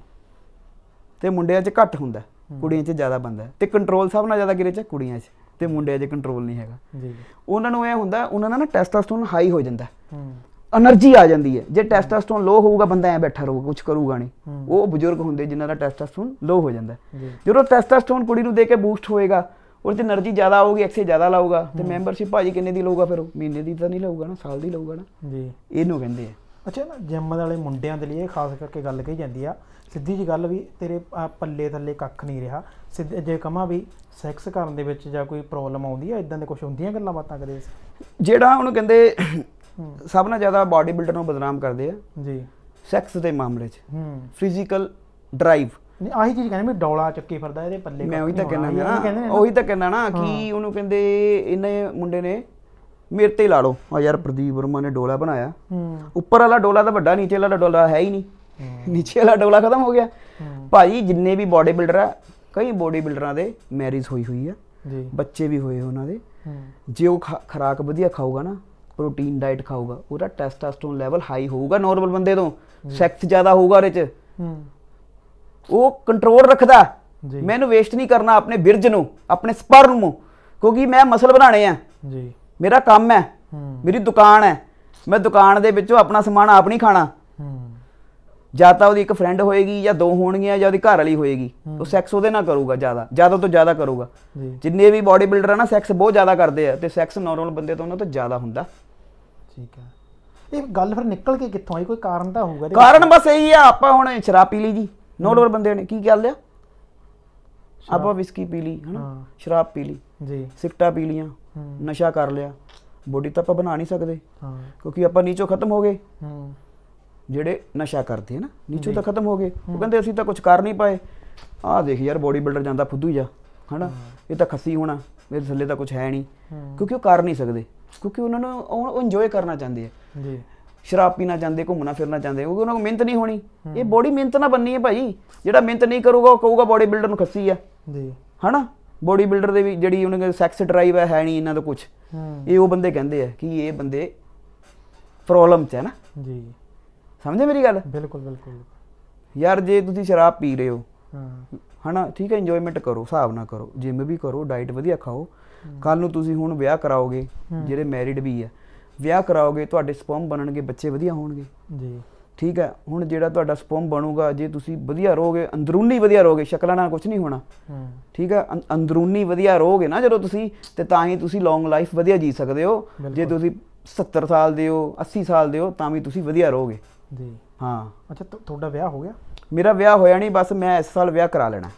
ਤੇ ਮੁੰਡਿਆਂ 'ਚ ਘੱਟ ਹੁੰਦਾ ਕੁੜੀਆਂ 'ਚ ਜ਼ਿਆਦਾ ਬੰਦਾ ਤੇ ਕੰਟਰੋਲ ਸਭ ਨਾਲ ਜ਼ਿਆਦਾ ਗਿਰੇ 'ਚ ਕੁੜੀਆਂ 'ਚ ਤੇ ਮੁੰਡਿਆਂ 'ਚ ਕੰਟਰੋਲ ਨਹੀਂ ਹੈਗਾ ਜੀ ਉਹਨਾਂ ਨੂੰ ਇਹ ਹੁੰਦਾ ਉਹਨਾਂ ਦਾ ਨਾ ਟੈਸਟੋਸਟੋਨ ਹਾਈ ਹੋ ਜਾਂਦਾ એનર્ਜੀ ਆ ਜਾਂਦੀ ਹੈ ਜੇ ਟੈਸਟੋਸਟੋਨ ਲੋ ਹੋਊਗਾ ਬੰਦਾ ਐ ਬੈਠਾ ਰਹੂਗਾ ਕੁਝ ਕਰੂਗਾ ਨਹੀਂ ਉਹ ਬਜ਼ੁਰਗ ਹੁੰਦੇ ਜਿਨ੍ਹਾਂ ਦਾ ਟੈਸਟੋਸਟੋਨ ਲੋ ਹੋ ਜਾਂਦਾ ਜਦੋਂ ਟੈਸਟੋਸਟੋਨ ਕੁੜੀ ਨੂੰ ਦੇ ਕੇ ਬੂਸਟ ਹੋਏਗਾ ਉਹਦੀ ਤੇ એનર્ਜੀ ਜ਼ਿਆਦਾ ਆਊਗੀ ਐਕਸੇ ਜ਼ਿਆਦਾ ਲਾਊਗਾ ਤੇ ਮੈਂਬਰਸ਼ਿਪ ਭਾਜੀ ਕਿੰਨੇ ਦੀ ਲਊਗਾ ਫਿਰ ਮਹੀਨੇ ਦੀ ਤਾਂ ਨਹੀਂ ਲਊਗਾ ਨਾ ਸਾਲ ਦੀ ਲਊਗਾ ਨਾ ਜੀ ਇਹਨੂੰ ਕਹਿੰਦੇ ਆ ਅੱਛਾ ਨਾ ਜਿੰਮ ਵਾਲੇ ਮੁੰਡਿਆਂ ਦੇ ਲਈ ਇਹ ਖਾਸ ਕਰਕੇ ਗੱਲ ਕਹੀ ਜਾਂਦੀ ਆ ਸਿੱਧੀ ਜੀ ਗੱਲ ਵੀ ਤੇਰੇ ਪੱਲੇ ਥੱਲੇ ਕੱਖ ਨਹੀਂ ਰਿਹਾ ਸਿੱਧੇ ਜੇ ਕਮਾ ਵੀ ਸੈਕਸ ਕਰਨ ਦੇ ਵਿੱਚ ਜਾਂ ਕੋਈ ਪ੍ਰੋਬਲਮ ਆਉਂਦੀ ਆ ਇਦਾਂ ਦੇ ਕੁਝ ਹੁੰਦੀਆਂ ਗੱਲਾਂ ਬਾਤਾਂ ਕਰਦੇ ਜਿਹੜਾ ਉਹਨੂੰ ਕਹਿੰਦੇ ਸਭ ਨਾਲ ਜ਼ਿਆਦਾ ਬਾਡੀ ਬਿਲਡਰ ਨੂੰ ਬਦਨਾਮ ਕਰਦੇ ਆ ਜੀ ਸੈਕਸ ਦੇ ਮਾਮਲੇ 'ਚ ਹੂੰ ਫਿਜ਼ੀਕਲ ਡਰਾਈਵ ਨਹੀਂ ਆਹੀ ਚੀਜ਼ ਕਹਿੰਦੇ ਮੈਂ ਡੌਲਾ ਚੱਕੀ ਫਿਰਦਾ ਇਹਦੇ ਪੱਲੇ ਮੈਂ ਉਹੀ ਤਾਂ ਕਹਿੰਦਾ ਮੇਰਾ ਉਹੀ ਤਾਂ ਕਹਿੰਦਾ ਨਾ ਕਿ ਉਹਨੂੰ ਕਹਿੰਦੇ ਇਹਨੇ ਮੁੰਡੇ ਨੇ ਮੇਰੇ ਤੇ ਲਾ ਲਓ ਆ ਯਾਰ ਪ੍ਰਦੀਪ ਵਰਮਾ ਨੇ ਡੋਲਾ ਬਣਾਇਆ ਉੱਪਰ ਵਾਲਾ ਡੋਲਾ ਤਾਂ ਵੱਡਾ ਨੀਚੇ ਵਾਲਾ ਡੋਲਾ ਹੈ ਹੀ ਨਹੀਂ ਨੀਚੇ ਵਾਲਾ ਡੋਲਾ ਖਤਮ ਹੋ ਗਿਆ ਭਾਈ ਜਿੰਨੇ ਵੀ ਬਾਡੀ ਬਿਲਡਰ ਆ ਕਈ ਬਾਡੀ ਬਿਲਡਰਾਂ ਦੇ ਮੈਰਿਜ ਹੋਈ ਹੋਈ ਆ ਜੀ ਬੱਚੇ ਵੀ ਹੋਏ ਉਹਨਾਂ ਦੇ ਜੇ ਉਹ ਖਰਾਕ ਵਧੀਆ ਖਾਊਗਾ ਨਾ ਪ੍ਰੋਟੀਨ ਡਾਈਟ ਖਾਊਗਾ ਉਹਦਾ ਟੈਸਟੋਸਟੇਰੋਨ ਲੈਵਲ ਹਾਈ ਹੋਊਗਾ ਨਾਰਮਲ ਬੰਦੇ ਤੋਂ ਸੈਕਸ ਜ਼ਿਆਦਾ ਹੋਊਗਾ ਉਹਦੇ ਚ ਉਹ ਕੰਟਰੋਲ ਰੱਖਦਾ ਮੈਨੂੰ ਵੇਸਟ ਨਹੀਂ ਕਰਨਾ ਆਪਣੇ ਬਿਰਜ ਨੂੰ ਆਪਣੇ ਸਪਰਮ ਨੂੰ ਕਿਉਂਕਿ ਮੈਂ ਮਸਲ ਬਣਾਣੇ ਆ ਜੀ ਮੇਰਾ ਕੰਮ ਹੈ ਮੇਰੀ ਦੁਕਾਨ ਹੈ ਮੈਂ ਦੁਕਾਨ ਦੇ ਵਿੱਚੋਂ ਆਪਣਾ ਸਮਾਨ ਆਪ ਨਹੀਂ ਖਾਣਾ ਜਾਂ ਤਾਂ ਉਹਦੀ ਇੱਕ ਫਰੈਂਡ ਹੋਏਗੀ ਜਾਂ ਦੋ ਹੋਣਗੀਆਂ ਜਾਂ ਉਹਦੀ ਘਰ ਵਾਲੀ ਹੋਏਗੀ ਉਹ ਸੈਕਸ ਉਹਦੇ ਨਾਲ ਕਰੂਗਾ ਜ਼ਿਆਦਾ ਜ਼ਿਆਦਾ ਤੋਂ ਜ਼ਿਆਦਾ ਕਰੂਗਾ ਜਿੰਨੇ ਵੀ ਬਾਡੀ ਬਿਲਡਰ ਆ ਨਾ ਸੈਕਸ ਬਹੁਤ ਜ਼ਿਆਦਾ ਕਰਦੇ ਆ ਤੇ ਸੈਕਸ ਨਾਰਮਲ ਬੰਦੇ ਤੋਂ ਉਹਨਾਂ ਤੋਂ ਜ਼ਿਆਦਾ ਹੁੰਦਾ ਠੀਕ ਹੈ ਇਹ ਗੱਲ ਫਿਰ ਨਿਕਲ ਕੇ ਕਿੱਥੋਂ ਆਈ ਕੋਈ ਕਾਰਨ ਤਾਂ ਹੋਊਗਾ ਕਾਰਨ ਬਸ ਇਹੀ ਆ ਆਪਾਂ ਹੁਣ ਸ਼ਰਾਬ ਪੀ ਲਈ ਜੀ ਨੋ ਡੋਰ ਬੰਦੇ ਨੇ ਕੀ ਕਰ ਲਿਆ ਆਪਾਂ ਵਿਸਕੀ ਪੀ ਲਈ ਹਾਂ। ਸ਼ਰਾਬ ਪੀ ਲਈ ਜੀ ਸਿਕਟਾ ਪੀ ਲੀਆਂ ਨਸ਼ਾ ਕਰ ਲਿਆ ਬੋਡੀ ਤਾਂ ਆਪਾਂ ਬਣਾ ਨਹੀਂ ਸਕਦੇ ਹਾਂ ਕਿਉਂਕਿ ਆਪਾਂ ਨੀਚੋਂ ਖਤਮ ਹੋ ਗਏ ਹਾਂ ਜਿਹੜੇ ਨਸ਼ਾ ਕਰਦੇ ਹਨ ਨੀਚੋਂ ਤਾਂ ਖਤਮ ਹੋ ਗਏ ਉਹ ਕਹਿੰਦੇ ਅਸੀਂ ਤਾਂ ਕੁਝ ਕਰ ਨਹੀਂ ਪਾਏ ਆਹ ਦੇਖ ਯਾਰ ਬੋਡੀ ਬਿਲਡਰ ਜਾਂਦਾ ਫੁੱਦੂ ਜਾ ਹਨਾ ਇਹ ਤਾਂ ਖੱਸੀ ਹੋਣਾ ਮੇਰੇ ਥੱਲੇ ਤਾਂ ਕੁਝ ਹੈ ਨਹੀਂ ਕਿਉਂਕਿ ਉਹ ਕਰ ਨਹੀਂ ਸਕਦੇ ਕਿਉਂਕਿ ਉਹਨਾਂ ਨੂੰ ਉਹ ਇੰਜੋਏ ਕਰਨਾ ਚਾਹੁੰਦੇ ਆ ਜੀ ਸ਼ਰਾਬ ਪੀਣਾ ਚਾਹੁੰਦੇ ਘੁੰਮਣਾ ਫਿਰਨਾ ਚਾਹੁੰਦੇ ਉਹ ਉਹਨਾਂ ਨੂੰ ਮਿਹਨਤ ਨਹੀਂ ਹੋਣੀ ਇਹ ਬੋਡੀ ਮਿਹਨਤ ਨਾਲ ਬੰਨੀ ਹੈ ਭਾਈ ਜਿਹੜਾ ਮਿਹਨਤ ਨਹੀਂ ਕਰੂਗਾ ਉਹ ਕਹੂਗਾ ਬੋਡੀ ਬਿਲਡਰ ਨੂੰ ਖੱਸੀ ਆ ਜੀ ਹਨਾ ਬੋਡੀ ਬਿਲਡਰ ਦੇ ਵੀ ਜਿਹੜੀ ਉਹਨਾਂ ਦੇ ਸੈਕਸ ਡਰਾਈਵ ਹੈ ਹੈ ਨਹੀਂ ਇਹਨਾਂ ਦਾ ਕੁਝ ਇਹ ਉਹ ਬੰਦੇ ਕਹਿੰਦੇ ਆ ਕਿ ਇਹ ਬੰਦੇ ਪ੍ਰੋਬਲਮ ਚ ਹੈ ਨਾ ਜੀ ਸਮਝੇ ਮੇਰੀ ਗੱਲ ਬਿਲਕੁਲ ਬਿਲਕੁਲ ਯਾਰ ਜੇ ਤੁਸੀਂ ਸ਼ਰਾਬ ਪੀ ਰਹੇ ਹੋ ਹਾਂ ਹਨਾ ਠੀਕ ਹੈ ਇੰਜੋਇਮੈਂਟ ਕਰੋ ਹਿਸਾਬ ਨਾਲ ਕਰੋ ਜਿਮ ਵੀ ਕਰੋ ਡਾਈਟ ਵਧੀਆ ਖਾਓ ਕੱਲ ਨੂੰ ਤੁਸੀਂ ਹੁਣ ਵਿਆਹ ਕਰਾਓਗੇ ਜਿਹੜੇ ਮੈਰਿਡ ਵੀ ਆ ਵਿਆਹ ਕਰਾਓਗੇ ਤੁਹਾਡੇ ਸਪਰਮ ਬਣਨਗੇ ਬੱਚੇ ਵਧੀਆ ਹੋਣਗੇ ਜੀ ਠੀਕ ਹੈ ਹੁਣ ਜਿਹੜਾ ਤੁਹਾਡਾ ਸਪਰਮ ਬਣੂਗਾ ਜੇ ਤੁਸੀਂ ਵਧੀਆ ਰਹੋਗੇ ਅੰਦਰੂਨੀ ਵਧੀਆ ਰਹੋਗੇ ਸ਼ਕਲਾਂ ਨਾਲ ਕੁਝ ਨਹੀਂ ਹੋਣਾ ਠੀਕ ਹੈ ਅੰਦਰੂਨੀ ਵਧੀਆ ਰਹੋਗੇ ਨਾ ਜਦੋਂ ਤੁਸੀਂ ਤੇ ਤਾਂ ਹੀ ਤੁਸੀਂ ਲੌਂਗ ਲਾਈਫ ਵਧੀਆ ਜੀ ਸਕਦੇ ਹੋ ਜੇ ਤੁਸੀਂ 70 ਸਾਲ ਦੇ ਹੋ 80 ਸਾਲ ਦੇ ਹੋ ਤਾਂ ਵੀ ਤੁਸੀਂ ਵਧੀਆ ਰਹੋਗੇ ਜੀ ਹਾਂ ਅੱਛਾ ਤੁਹਾਡਾ ਵਿਆਹ ਹੋ ਗਿਆ ਮੇਰਾ ਵਿਆਹ ਹੋਇਆ ਨਹੀਂ ਬਸ ਮੈਂ ਇਸ ਸਾਲ ਵਿਆਹ ਕਰਾ ਲੈਣਾ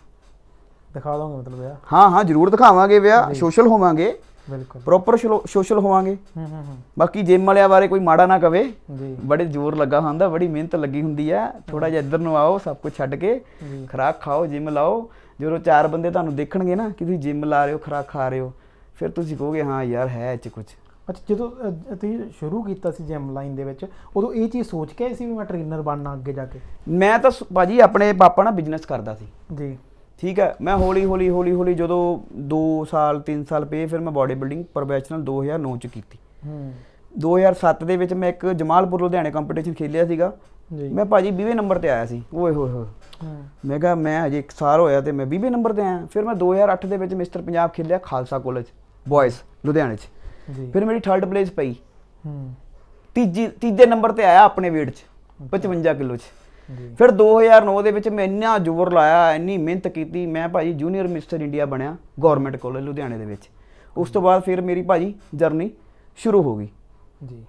ਦਿਖਾ ਦੋਗੇ ਮਤਲਬ ਵਿਆਹ ਹਾਂ ਹਾਂ ਜ਼ਰੂਰ ਦਿਖਾਵਾਂਗੇ ਵਿਆਹ ਸੋਸ਼ਲ ਹੋਵਾਂਗੇ ਬਿਲਕੁਲ ਪ੍ਰੋਪਰ ਸੋਸ਼ਲ ਹੋਵਾਂਗੇ ਹੂੰ ਹੂੰ ਬਾਕੀ ਜਿਮ ਵਾਲਿਆਂ ਬਾਰੇ ਕੋਈ ਮਾੜਾ ਨਾ ਕਵੇ ਜੀ ਬੜੇ ਜ਼ੋਰ ਲੱਗਾ ਹੁੰਦਾ ਬੜੀ ਮਿਹਨਤ ਲੱਗੀ ਹੁੰਦੀ ਹੈ ਥੋੜਾ ਜਿਹਾ ਇੱਧਰ ਨੂੰ ਆਓ ਸਭ ਕੁਝ ਛੱਡ ਕੇ ਖਰਾਕ ਖਾਓ ਜਿਮ ਲਾਓ ਜਦੋਂ ਚਾਰ ਬੰਦੇ ਤੁਹਾਨੂੰ ਦੇਖਣਗੇ ਨਾ ਕਿ ਤੁਸੀਂ ਜਿਮ ਲਾ ਰਹੇ ਹੋ ਖਰਾਕ ਖਾ ਰਹੇ ਹੋ ਫਿਰ ਤੁਸੀਂ ਕਹੋਗੇ ਹਾਂ ਯਾਰ ਹੈ ਇੱਥੇ ਕੁਝ ਅੱਛਾ ਜਦੋਂ ਤੁਸੀਂ ਸ਼ੁਰੂ ਕੀਤਾ ਸੀ ਜਿਮ ਲਾਈਨ ਦੇ ਵਿੱਚ ਉਦੋਂ ਇਹ ਚੀਜ਼ ਸੋਚ ਕੇ ਸੀ ਵੀ ਮੈਂ ਟ੍ਰੇਨਰ ਬਣਨਾ ਅੱਗੇ ਜਾ ਕੇ ਮੈਂ ਤਾਂ ਭਾਜੀ ਆਪਣੇ ਪਾਪਾ ਨਾਲ ਬਿਜ਼ਨਸ ਕਰਦਾ ਸੀ ਜੀ ਠੀਕ ਹੈ ਮੈਂ ਹੌਲੀ ਹੌਲੀ ਹੌਲੀ ਹੌਲੀ ਜਦੋਂ 2 ਸਾਲ 3 ਸਾਲ ਪਏ ਫਿਰ ਮੈਂ ਬਾਡੀ ਬਿਲਡਿੰਗ ਪ੍ਰੋਫੈਸ਼ਨਲ 2009 ਚ ਕੀਤੀ ਹੂੰ 2007 ਦੇ ਵਿੱਚ ਮੈਂ ਇੱਕ ਜਮਾਲਪੁਰ ਲੁਧਿਆਣੇ ਕੰਪੀਟੀਸ਼ਨ ਖੇਲਿਆ ਸੀਗਾ ਜੀ ਮੈਂ ਭਾਜੀ 20ਵੇਂ ਨੰਬਰ ਤੇ ਆਇਆ ਸੀ ਓਏ ਹੋਏ ਹੋਏ ਮੈਂ ਕਿਹਾ ਮੈਂ ਅਜੇ 1 ਸਾਲ ਹੋਇਆ ਤੇ ਮੈਂ 20ਵੇਂ ਨੰਬਰ ਤੇ ਆਇਆ ਫਿਰ ਮੈਂ 2008 ਦੇ ਵਿੱਚ ਮਿਸਟਰ ਪੰਜਾਬ ਖੇਲਿਆ ਖਾਲਸਾ ਕਾਲਜ ਬॉयਜ਼ ਲੁਧਿਆਣੇ 'ਚ ਜੀ ਫਿਰ ਮੇਰੀ 3rd ਪਲੇਸ ਪਈ ਹੂੰ ਤੀਜੀ ਤੀਜੇ ਨੰਬਰ ਤੇ ਆਇਆ ਆਪਣੇ weight 'ਚ 55 ਕਿਲੋ 'ਚ ਫਿਰ 2009 ਦੇ ਵਿੱਚ ਮੈਂ ਇੰਨਾ ਜ਼ੋਰ ਲਾਇਆ ਇੰਨੀ ਮਿਹਨਤ ਕੀਤੀ ਮੈਂ ਭਾਜੀ ਜੂਨੀਅਰ ਮਿਸਟਰ ਇੰਡੀਆ ਬਣਿਆ ਗਵਰਨਮੈਂਟ ਕਾਲਜ ਲੁਧਿਆਣੇ ਦੇ ਵਿੱਚ ਉਸ ਤੋਂ ਬਾਅਦ ਫਿਰ ਮੇਰੀ ਭਾਜੀ ਜਰਨੀ ਸ਼ੁਰੂ ਹੋ ਗਈ ਜੀ